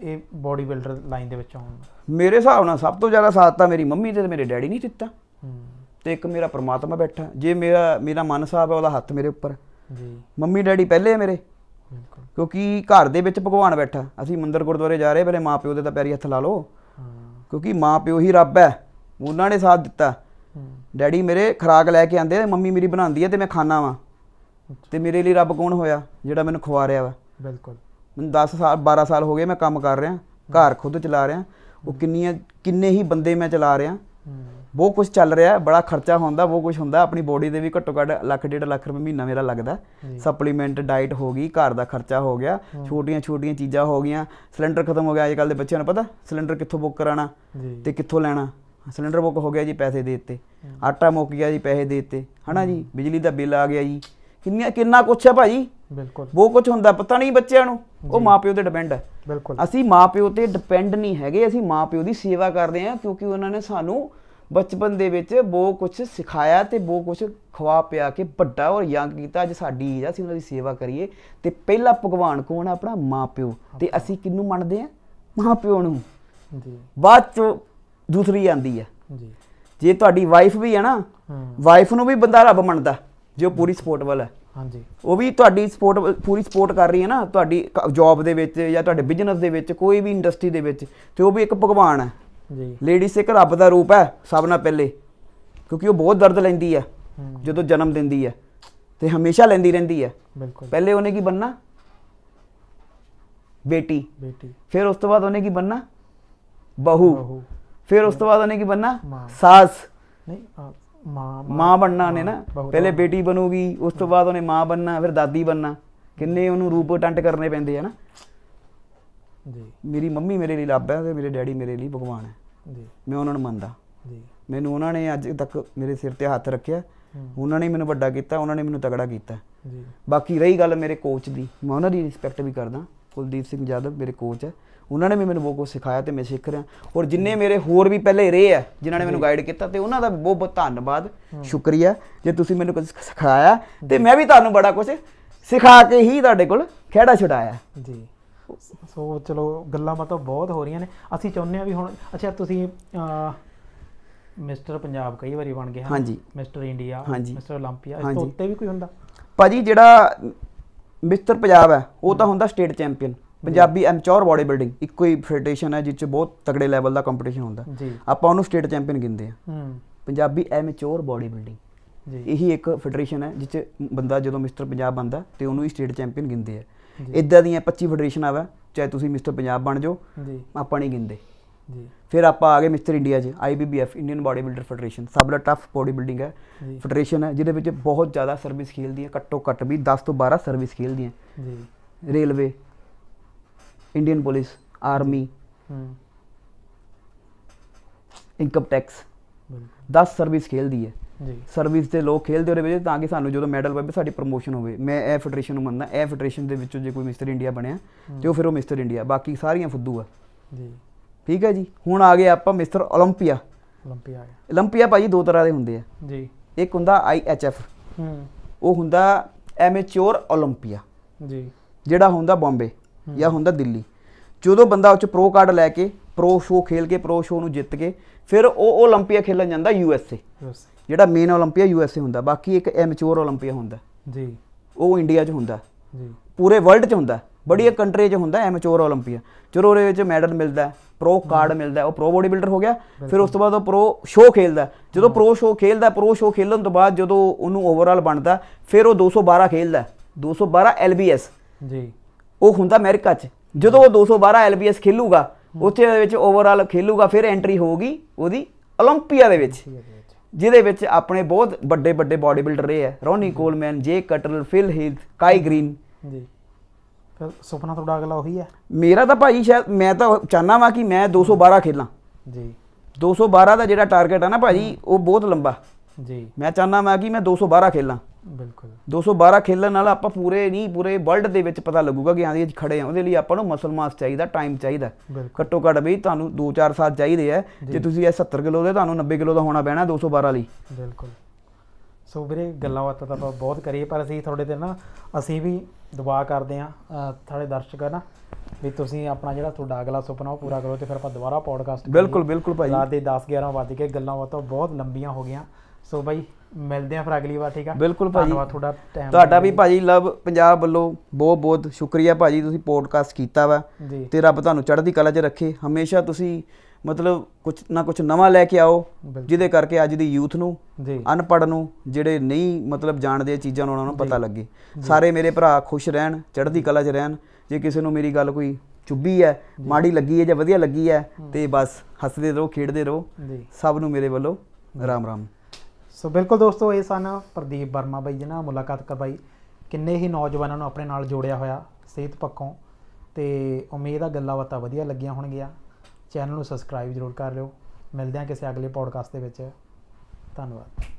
ਇਹ ਬੋਡੀ ਬਿਲਡਰ ਲਾਈਨ ਦੇ ਵਿੱਚ ਆਉਣ ਮੇਰੇ ਹਿਸਾਬ ਨਾਲ ਸਭ ਤੋਂ ਜ਼ਿਆਦਾ ਸਾਥ ਤਾਂ ਮੇਰੀ ਮੰਮੀ ਤੇ ਮੇਰੇ ਡੈਡੀ ਨਹੀਂ ਦਿੱਤਾ ਤੇ ਇੱਕ ਮੇਰਾ ਪ੍ਰਮਾਤਮਾ ਬੈਠਾ ਜੇ ਮੇਰਾ ਮੇਰਾ ਮਨ ਸਾਹਿਬ ਹੈ ਉਹਦਾ ਹੱਥ ਮੇਰੇ ਉੱਪਰ ਜੀ ਮੰਮੀ ਡੈਡੀ ਪਹਿਲੇ ਹੈ ਮੇਰੇ ਕਿਉਂਕਿ ਘਰ ਦੇ ਵਿੱਚ ਭਗਵਾਨ ਬੈਠਾ ਅਸੀਂ ਮੰਦਰ ਗੁਰਦੁਆਰੇ ਜਾ ਰਹੇ ਮੇਰੇ ਮਾਪਿਓ ਦੇ ਤਾਂ ਪੈਰੀ ਹੱਥ ਲਾ ਲਓ ਕਿਉਂਕਿ ਮਾਪਿਓ ਹੀ ਰੱਬ ਹੈ ਉਹਨਾਂ ਨੇ ਸਾਥ ਦਿੱਤਾ ਡੈਡੀ ਮੇਰੇ ਖਰਾਕ ਲੈ ਕੇ ਆਂਦੇ ਮੰਮੀ ਮੇਰੀ ਬਣਾਉਂਦੀ ਹੈ ਤੇ ਮੈਂ ਖਾਣਾ ਵਾਂ ਤੇ ਮੇਰੇ ਲਈ ਰੱਬ ਕੌਣ ਹੋਇਆ ਜਿਹੜਾ ਮੈਨੂੰ ਖਵਾ ਰਿਹਾ ਵਾ ਬਿਲਕੁਲ ਮੈਨੂੰ 10 ਸਾਲ 12 ਸਾਲ ਹੋ ਗਏ ਮੈਂ ਕੰਮ ਕਰ ਰਿਹਾ ਘਰ ਖੁਦ ਚਲਾ ਰਿਹਾ ਉਹ ਕਿੰਨੀਆਂ ਕਿੰਨੇ ਹੀ ਬੰਦੇ ਮੈਂ ਚਲਾ ਰਿਹਾ ਬਹੁਤ ਕੁਝ ਚੱਲ ਰਿਹਾ ਹੈ ਬੜਾ ਖਰਚਾ ਹੁੰਦਾ ਬਹੁਤ ਕੁਝ ਹੁੰਦਾ ਆਪਣੀ ਬੋਡੀ ਦੇ ਵੀ ਘੱਟੋ ਘੱਟ ਲੱਖ ਡੇਢ ਲੱਖ ਰੁਪਏ ਮਹੀਨਾ ਮੇਰਾ ਲੱਗਦਾ ਸਪਲੀਮੈਂਟ ਡਾਈਟ ਹੋ ਗਈ ਘਰ ਦਾ ਖਰਚਾ ਹੋ ਗਿਆ ਛੋਟੀਆਂ ਛੋਟੀਆਂ ਚੀਜ਼ਾਂ ਹੋ ਗਈਆਂ ਸਿਲੰਡਰ ਖਤਮ ਹੋ ਗਿਆ ਅੱਜ ਕੱਲ ਦੇ ਬੱਚਿਆਂ ਨੂੰ ਪਤਾ ਸਿਲੰਡਰ ਕਿੱਥੋਂ ਬੁੱਕ ਕਰਾਣਾ ਤੇ ਕਿੱਥੋਂ ਲੈਣਾ ਸਿਲੰਡਰ ਬੁੱਕ ਹੋ ਗਿਆ ਜੀ ਪੈਸੇ ਦੇ ਦਿੱਤੇ ਆਟਾ ਮੁੱਕ ਗਿਆ ਜੀ ਪੈਸੇ ਦੇ ਦਿੱਤੇ ਹਨਾ ਜੀ ਬਿਜਲੀ ਦਾ ਬਿੱਲ ਆ ਗਿਆ ਜੀ ਕਿੰਨੀਆਂ ਕਿੰਨਾ ਕੁਛ ਹੈ ਭਾਜੀ ਬਿਲਕੁਲ ਉਹ ਕੁਛ ਹੁੰਦਾ ਪਤਾ ਨਹੀਂ ਬੱਚਿਆਂ ਨੂੰ ਉਹ ਮਾਪਿਓ ਤੇ ਡਿਪੈਂਡ ਹੈ ਬਿਲਕੁਲ ਅਸੀਂ ਮਾਪਿਓ ਤੇ ਡਿਪੈਂਡ ਨਹੀਂ ਹੈਗੇ ਅਸੀਂ ਮਾਪਿਓ ਦੀ ਸੇਵਾ ਕਰਦੇ ਆ ਕਿਉਂਕਿ ਉਹਨਾਂ ਨੇ ਸਾਨੂੰ ਬਚਪਨ ਦੇ ਵਿੱਚ ਬਹੁਤ ਕੁਛ ਸਿਖਾਇਆ ਤੇ ਬਹੁਤ ਕੁਛ ਖਵਾ ਪਿਆ ਕੇ ਵੱਡਾ ਔਰ ਯੰਗ ਕੀਤਾ ਅੱਜ ਸਾਡੀ ਏਜ ਆ ਅਸੀਂ ਉਹਨਾਂ ਦੀ ਸੇਵਾ ਕਰੀਏ ਤੇ ਪਹਿਲਾ ਭਗਵਾਨ ਕੋਣ ਆਪਣਾ ਮਾਪਿਓ ਤੇ ਅਸੀਂ ਕਿੰਨੂੰ ਮੰਨਦੇ ਆ ਮਾਪਿਓ ਨੂੰ ਜੀ ਬਾਅਦ ਚ ਦੂਸਰੀ ਆਂਦੀ ਆ ਜੀ ਜੇ ਤੁਹਾਡੀ ਵਾਈਫ ਵੀ ਹੈ ਨਾ ਵਾਈਫ ਨੂੰ ਵੀ ਬੰਦਾ ਰੱਬ ਮੰਨਦਾ ਜੇ ਉਹ ਪੂਰੀ ਸਪੋਰਟਵਲ ਹੈ ਹਾਂਜੀ ਉਹ ਵੀ ਤੁਹਾਡੀ ਸਪੋਰਟ ਪੂਰੀ ਸਪੋਰਟ ਕਰ ਰਹੀ ਹੈ ਨਾ ਤੁਹਾਡੀ ਜੌਬ ਦੇ ਵਿੱਚ ਜਾਂ ਤੁਹਾਡੇ ਬਿਜ਼ਨਸ ਦੇ ਵਿੱਚ ਕੋਈ ਵੀ ਇੰਡਸਟਰੀ ਦੇ ਵਿੱਚ ਤੇ ਉਹ ਵੀ ਇੱਕ ਭਗਵਾਨ ਹੈ ਜੀ ਲੇਡੀਜ਼ ਇੱਕ ਰੱਬ ਦਾ ਰੂਪ ਹੈ ਸਭ ਨਾਲ ਪਹਿਲੇ ਕਿਉਂਕਿ ਉਹ ਬਹੁਤ ਦਰਦ ਲੈਂਦੀ ਹੈ ਜਦੋਂ ਜਨਮ ਦਿੰਦੀ ਹੈ ਤੇ ਹਮੇਸ਼ਾ ਲੈਂਦੀ ਰਹਿੰਦੀ ਹੈ ਬਿਲਕੁਲ ਪਹਿਲੇ ਉਹਨੇ ਕੀ ਬੰਨਣਾ ਬੇਟੀ ਬੇਟੀ ਫਿਰ ਉਸ ਤੋਂ ਬਾਅਦ ਉਹਨੇ ਕੀ ਬੰਨਣਾ ਬਹੂ ਫਿਰ ਉਸ ਤੋਂ ਬਾਅਦ ਉਹਨੇ ਕੀ ਬੰਨਾ ਸਾਸ ਨਹੀਂ ਮਾਂ ਮਾਂ ਬੰਨਾ ਨੇ ਨਾ ਪਹਿਲੇ ਬੇਟੀ ਬਣੂਗੀ ਉਸ ਤੋਂ ਬਾਅਦ ਉਹਨੇ ਮਾਂ ਬੰਨਾ ਫਿਰ ਦਾਦੀ ਬੰਨਾ ਕਿੰਨੇ ਉਹਨੂੰ ਰੂਪ ਟੰਟ ਕਰਨੇ ਪੈਂਦੇ ਆ ਨਾ ਜੀ ਮੇਰੀ ਮੰਮੀ ਮੇਰੇ ਲਈ ਲੱਭ ਹੈ ਤੇ ਮੇਰੇ ਡੈਡੀ ਮੇਰੇ ਲਈ ਭਗਵਾਨ ਹੈ ਜੀ ਮੈਂ ਉਹਨਾਂ ਨੂੰ ਮੰਨਦਾ ਜੀ ਮੈਨੂੰ ਉਹਨਾਂ ਨੇ ਅੱਜ ਤੱਕ ਮੇਰੇ ਸਿਰ ਤੇ ਹੱਥ ਰੱਖਿਆ ਉਹਨਾਂ ਨੇ ਮੈਨੂੰ ਵੱਡਾ ਕੀਤਾ ਉਹਨਾਂ ਨੇ ਮੈਨੂੰ ਤਗੜਾ ਕੀਤਾ ਜੀ ਬਾਕੀ ਰਹੀ ਗੱਲ ਮੇਰੇ ਕੋਚ ਦੀ ਮੈਂ ਉਹਨਾਂ ਦੀ ਰਿਸਪੈਕਟ ਵੀ ਕਰਦਾ ਕੁਲਦੀਪ ਸਿੰਘ ਜਾਦਵ ਮੇਰੇ ਕੋਚ ਹੈ ਉਹਨਾਂ ਨੇ ਵੀ ਮੈਨੂੰ ਬਹੁਤ ਕੁਝ ਸਿਖਾਇਆ ਤੇ ਮੈਂ ਸਿੱਖ ਰਿਹਾ ਔਰ ਜਿੰਨੇ ਮੇਰੇ ਹੋਰ ਵੀ ਪਹਿਲੇ ਰਹੇ ਆ ਜਿਨ੍ਹਾਂ ਨੇ ਮੈਨੂੰ ਗਾਈਡ ਕੀਤਾ ਤੇ ਉਹਨਾਂ ਦਾ ਬਹੁਤ ਬਹੁਤ ਧੰਨਵਾਦ ਸ਼ੁਕਰੀਆ ਜੇ ਤੁਸੀਂ ਮੈਨੂੰ ਕੁਝ ਸਿਖਾਇਆ ਤੇ ਮੈਂ ਵੀ ਤੁਹਾਨੂੰ ਬੜਾ ਕੁਝ ਸਿਖਾ ਕੇ ਹੀ ਤੁਹਾਡੇ ਕੋਲ ਖੜਾ ਛੁਡਾਇਆ ਜੀ ਸੋ ਚਲੋ ਗੱਲਾਂ ਮਤਲਬ ਬਹੁਤ ਹੋ ਰਹੀਆਂ ਨੇ ਅਸੀਂ ਚਾਹੁੰਦੇ ਆ ਵੀ ਹੁਣ ਅੱਛਾ ਤੁਸੀਂ ਮਿਸਟਰ ਪੰਜਾਬ ਕਈ ਵਾਰੀ ਬਣ ਗਏ ਹਾਂ ਮਿਸਟਰ ਇੰਡੀਆ ਮਿਸਟਰ 올림ਪੀਆ ਇਸ ਤੋਂ ਉੱਤੇ ਵੀ ਕੋਈ ਹੁੰਦਾ ਭਾਜੀ ਜਿਹੜਾ ਮਿਸਟਰ ਪੰਜਾਬ ਹੈ ਉਹ ਤਾਂ ਹੁੰਦਾ state champion Punjabi amateur body building ਇੱਕੋ ਹੀ ਫੈਡਰੇਸ਼ਨ ਹੈ ਜਿੱਚ ਬਹੁਤ ਤਕੜੇ ਲੈਵਲ ਦਾ ਕੰਪੀਟੀਸ਼ਨ ਹੁੰਦਾ ਆਪਾਂ ਉਹਨੂੰ ਸਟੇਟ ਚੈਂਪੀਅਨ ਗਿੰਦੇ ਆ ਪੰਜਾਬੀ ਐਮਚੋਰ ਬਾਡੀ ਬਿਲਡਿੰਗ ਜੀ ਇਹੀ ਇੱਕ ਫੈਡਰੇਸ਼ਨ ਹੈ ਜਿੱਚ ਬੰਦਾ ਜਦੋਂ ਮਿਸਟਰ ਪੰਜਾਬ ਬਣਦਾ ਤੇ ਉਹਨੂੰ ਹੀ ਸਟੇਟ ਚੈਂਪੀਅਨ ਗਿੰਦੇ ਆ ਇਦਾਂ ਦੀਆਂ 25 ਫੈਡਰੇਸ਼ਨ ਆਵਾ ਚਾਹੇ ਤੁਸੀਂ ਮਿਸਟਰ ਪੰਜਾਬ ਬਣ ਜਾਓ ਜੀ ਆਪਾਂ ਨਹੀਂ ਗਿੰਦੇ ਜੀ ਫਿਰ ਆਪਾਂ ਆ ਗਏ ਮਿਸਟਰ ਇੰਡੀਆ 'ਚ IBBF Indian body builder federation ਸਭ ਤੋਂ ਟਫ ਬਾਡੀ ਬਿਲਡਿੰਗ ਹੈ ਫੈਡਰੇਸ਼ਨ ਹੈ ਜਿਹਦੇ ਵਿੱਚ ਬਹੁਤ ਜ਼ਿਆਦਾ ਸਰਵਿਸ ਖੇਲਦੀ ਹੈ ਘੱਟੋ ਘੱਟ ਵੀ 10 ਤੋਂ 12 ਸਰਵਿਸ ਖੇਲਦੀਆਂ ਜੀ railway Indian police army income tax 10 service ਖੇਲਦੀ ਹੈ ਜੀ ਸਰਵਿਸ ਦੇ ਲੋਕ ਖੇਲਦੇ ਉਹਦੇ ਵਿੱਚ ਤਾਂ ਕਿ ਸਾਨੂੰ ਜਦੋਂ ਮੈਡਲ ਪਵੇ ਸਾਡੀ ਪ੍ਰੋਮੋਸ਼ਨ ਹੋਵੇ ਮੈਂ ਇਹ ਫੈਡਰੇਸ਼ਨ ਨੂੰ ਮੰਨਦਾ ਇਹ ਫੈਡਰੇਸ਼ਨ ਦੇ ਵਿੱਚੋਂ ਜੇ ਕੋਈ ਮਿਸਟਰ ਇੰਡੀਆ ਬਣਿਆ ਤੇ ਉਹ ਫਿਰ ਉਹ ਮਿਸਟਰ ਇੰਡੀਆ ਬਾਕੀ ਸਾਰੀਆਂ ਫੁੱਦੂ ਆ ਜੀ ਠੀਕ ਹੈ ਜੀ ਹੁਣ ਆ ਗਏ ਆਪਾਂ ਮਿਸਟਰ 올림ਪੀਆ 올림ਪੀਆ 올림ਪੀਆ ਭਾਜੀ ਦੋ ਤਰ੍ਹਾਂ ਦੇ ਹੁੰਦੇ ਆ ਜੀ ਇੱਕ ਹੁੰਦਾ ਆਈਐਚਐਫ ਹੂੰ ਉਹ ਹੁੰਦਾ ਐਮੇਚੋਰ 올림ਪੀਆ ਜੀ ਜਿਹੜਾ ਹੁੰਦਾ ਬੰਬੇ ਜਾਂ ਹੁੰਦਾ ਦਿੱਲੀ ਜਦੋਂ ਬੰਦਾ ਉੱਚ ਪ੍ਰੋ ਕਾਰਡ ਲੈ ਕੇ ਪ੍ਰੋ ਸ਼ੋ ਖੇਲ ਕੇ ਪ੍ਰੋ ਸ਼ੋ ਨੂੰ ਜਿੱਤ ਕੇ ਫਿਰ ਉਹ 올림픽ਆ ਖੇਲਣ ਜਾਂਦਾ ਯੂ ਐਸ ਏ ਜਿਹੜਾ ਮੇਨ ਯੂ ਐਸ ਏ ਹੁੰਦਾ ਬਾਕੀ ਇੱਕ ਐਮਚੋਰ 올림픽ਆ ਹੁੰਦਾ ਜੀ ਉਹ ਇੰਡੀਆ 'ਚ ਹੁੰਦਾ ਜੀ ਪੂਰੇ ਵਰਲਡ 'ਚ ਹੁੰਦਾ ਬੜੀ ਇੱਕ ਕੰਟਰੀ 'ਚ ਹੁੰਦਾ ਐਮਚੋਰ 올림픽ਆ ਚਲੋ ਉਹਦੇ ਵਿੱਚ ਮੈਡਲ ਮਿਲਦਾ ਪ੍ਰੋ ਕਾਰਡ ਮਿਲਦਾ ਉਹ ਪ੍ਰੋ ਬੋਡੀ ਬਿਲਡਰ ਹੋ ਗਿਆ ਫਿਰ ਉਸ ਤੋਂ ਬਾਅਦ ਉਹ ਪ੍ਰੋ ਸ਼ੋ ਖੇਲਦਾ ਜਦੋਂ ਪ੍ਰੋ ਸ਼ੋ ਖੇਲਦਾ ਪ੍ਰੋ ਸ਼ੋ ਖੇਲਣ ਤੋਂ ਬਾਅਦ ਜਦੋਂ ਉਹਨੂੰ ਓਵਰਆਲ ਬਣਦਾ ਫਿਰ ਉਹ 212 ਖੇਲਦਾ 212 ਐਲਬੀਐਸ ਜੀ ਉਹ ਹੁੰਦਾ ਅਮਰੀਕਾ 'ਚ ਜਦੋਂ ਉਹ 212 ਐਲਬੀਐਸ ਖੇਲੂਗਾ ਉੱਥੇ ਦੇ ਵਿੱਚ ਓਵਰਆਲ ਖੇਲੂਗਾ ਫਿਰ ਐਂਟਰੀ ਹੋਊਗੀ ਉਹਦੀ 올림픽ਆ ਦੇ ਵਿੱਚ ਜਿਹਦੇ ਵਿੱਚ ਆਪਣੇ ਬਹੁਤ ਵੱਡੇ ਵੱਡੇ ਬਾਡੀ ਬਿਲਡਰ ਰਹੇ ਆ Ronnie Coleman Jay Cutler Phil Heath Kai Greene ਜੀ ਫਿਰ ਸੁਪਨਾ ਤੁਹਾਡਾ ਅਗਲਾ ਉਹੀ ਹੈ ਮੇਰਾ ਤਾਂ ਭਾਈ ਸ਼ਾਇਦ ਮੈਂ ਤਾਂ ਚਾਹਨਾ ਵਾਂ ਕਿ ਮੈਂ 212 ਖੇਲਾਂ ਜੀ 212 ਦਾ ਜਿਹੜਾ ਟਾਰਗੇਟ ਆ ਨਾ ਭਾਜੀ ਉਹ ਬਹੁਤ ਲੰਬਾ ਜੀ ਮੈਂ ਚਾਹਨਾ ਵਾਂ ਕਿ ਮੈਂ 212 ਖੇਲਾਂ ਬਿਲਕੁਲ 212 ਖੇਲਣ ਨਾਲ ਆਪਾਂ ਪੂਰੇ ਨਹੀਂ ਪੂਰੇ ਵਰਲਡ ਦੇ ਵਿੱਚ ਪਤਾ ਲੱਗੂਗਾ ਕਿ ਆਂਦੀ ਖੜੇ ਆ ਉਹਦੇ ਲਈ ਆਪਾਂ ਨੂੰ ਮਸਲਮਾਸ ਚਾਹੀਦਾ ਟਾਈਮ ਚਾਹੀਦਾ ਘੱਟੋ ਘੱਟ ਵੀ ਤੁਹਾਨੂੰ 2-4 ਸਾਲ ਚਾਹੀਦੇ ਆ ਜੇ ਤੁਸੀਂ ਇਹ 70 ਕਿਲੋ ਦੇ ਤੁਹਾਨੂੰ 90 ਕਿਲੋ ਦਾ ਹੋਣਾ ਪੈਣਾ 212 ਲਈ ਬਿਲਕੁਲ ਸੋ ਵੀਰੇ ਗੱਲਾਂ ਬਾਤਾਂ ਤਾਂ ਆਪਾਂ ਬਹੁਤ ਕਰੀਏ ਪਰ ਅਸੀਂ ਤੁਹਾਡੇ ਤੇ ਨਾ ਅਸੀਂ ਵੀ ਦੁਆ ਕਰਦੇ ਆ ਤੁਹਾਡੇ ਦਰਸ਼ਕਾਂ ਨਾ ਵੀ ਤੁਸੀਂ ਆਪਣਾ ਜਿਹੜਾ ਤੁਹਾਡਾ ਅਗਲਾ ਸੁਪਨਾ ਉਹ ਪੂਰਾ ਕਰੋ ਤੇ ਫਿਰ ਆਪਾਂ ਦੁਬਾਰਾ ਪੋਡਕਾਸਟ ਬਿਲਕੁਲ ਬਿਲਕੁਲ ਭਾਈ ਰਾਤ ਦੇ 10 11 ਵਜੇ ਕੇ ਗੱਲਾਂ ਬਾਤਾਂ ਬਹੁਤ ਲੰਬੀਆਂ ਹੋ ਗਈਆਂ ਸੋ ਭਾਈ ਮਿਲਦੇ ਆਂ ਫਿਰ ਅਗਲੀ ਵਾਰ ਠੀਕ ਆ ਬਿਲਕੁਲ ਭਾਜੀ ਧੰਨਵਾਦ ਤੁਹਾਡਾ ਟਾਈਮ ਤੁਹਾਡਾ ਵੀ ਭਾਜੀ ਲਵ ਪੰਜਾਬ ਵੱਲੋਂ ਬਹੁਤ ਬਹੁਤ ਸ਼ੁਕਰੀਆ ਭਾਜੀ ਤੁਸੀਂ ਪੋਡਕਾਸਟ ਕੀਤਾ ਵਾ ਤੇ ਰੱਬ ਤੁਹਾਨੂੰ ਚੜ੍ਹਦੀ ਕਲਾ 'ਚ ਰੱਖੇ ਹਮੇਸ਼ਾ ਤੁਸੀਂ ਮਤਲਬ ਕੁਝ ਨਾ ਕੁਝ ਨਵਾਂ ਲੈ ਕੇ ਆਓ ਜਿਹਦੇ ਕਰਕੇ ਅੱਜ ਦੀ ਯੂਥ ਨੂੰ ਅਨਪੜ ਨੂੰ ਜਿਹੜੇ ਨਹੀਂ ਮਤਲਬ ਜਾਣਦੇ ਚੀਜ਼ਾਂ ਨੂੰ ਉਹਨਾਂ ਨੂੰ ਪਤਾ ਲੱਗੇ ਸਾਰੇ ਮੇਰੇ ਭਰਾ ਖੁਸ਼ ਰਹਿਣ ਚੜ੍ਹਦੀ ਕਲਾ 'ਚ ਰਹਿਣ ਜੇ ਕਿਸੇ ਨੂੰ ਮੇਰੀ ਗੱਲ ਕੋਈ ਚੁੱਭੀ ਹੈ ਮਾੜੀ ਲੱਗੀ ਹੈ ਜਾਂ ਵਧੀਆ ਲੱਗੀ ਹੈ ਤੇ ਬਸ ਹੱਸਦੇ ਰਹੋ ਖੇਡਦੇ ਰਹੋ ਸਭ ਨੂੰ ਮੇਰੇ ਵੱਲੋਂ ਰਾਮ ਰਾਮ ਸੋ ਬਿਲਕੁਲ ਦੋਸਤੋ ਇਹ ਸਨ ਪ੍ਰਦੀਪ ਵਰਮਾ ਬਾਈ ਜੀ ਨਾਲ ਮੁਲਾਕਾਤ ਕਰਵਾਈ ਕਿੰਨੇ ਹੀ ਨੌਜਵਾਨਾਂ ਨੂੰ ਆਪਣੇ ਨਾਲ ਜੋੜਿਆ ਹੋਇਆ ਸਿਹਤ ਪੱਖੋਂ ਤੇ ਉਮੀਦ ਆ ਗੱਲਾਂ ਬਾਤਾਂ ਵਧੀਆ ਲੱਗੀਆਂ ਹੋਣਗੀਆਂ ਚੈਨਲ ਨੂੰ ਸਬਸਕ੍ਰਾਈਬ ਜ਼ਰੂਰ ਕਰ ਲਿਓ ਮਿਲਦੇ ਹਾਂ ਕਿਸੇ ਅਗਲੇ ਪੋਡਕਾਸਟ ਦੇ ਵਿੱਚ ਧੰਨਵਾਦ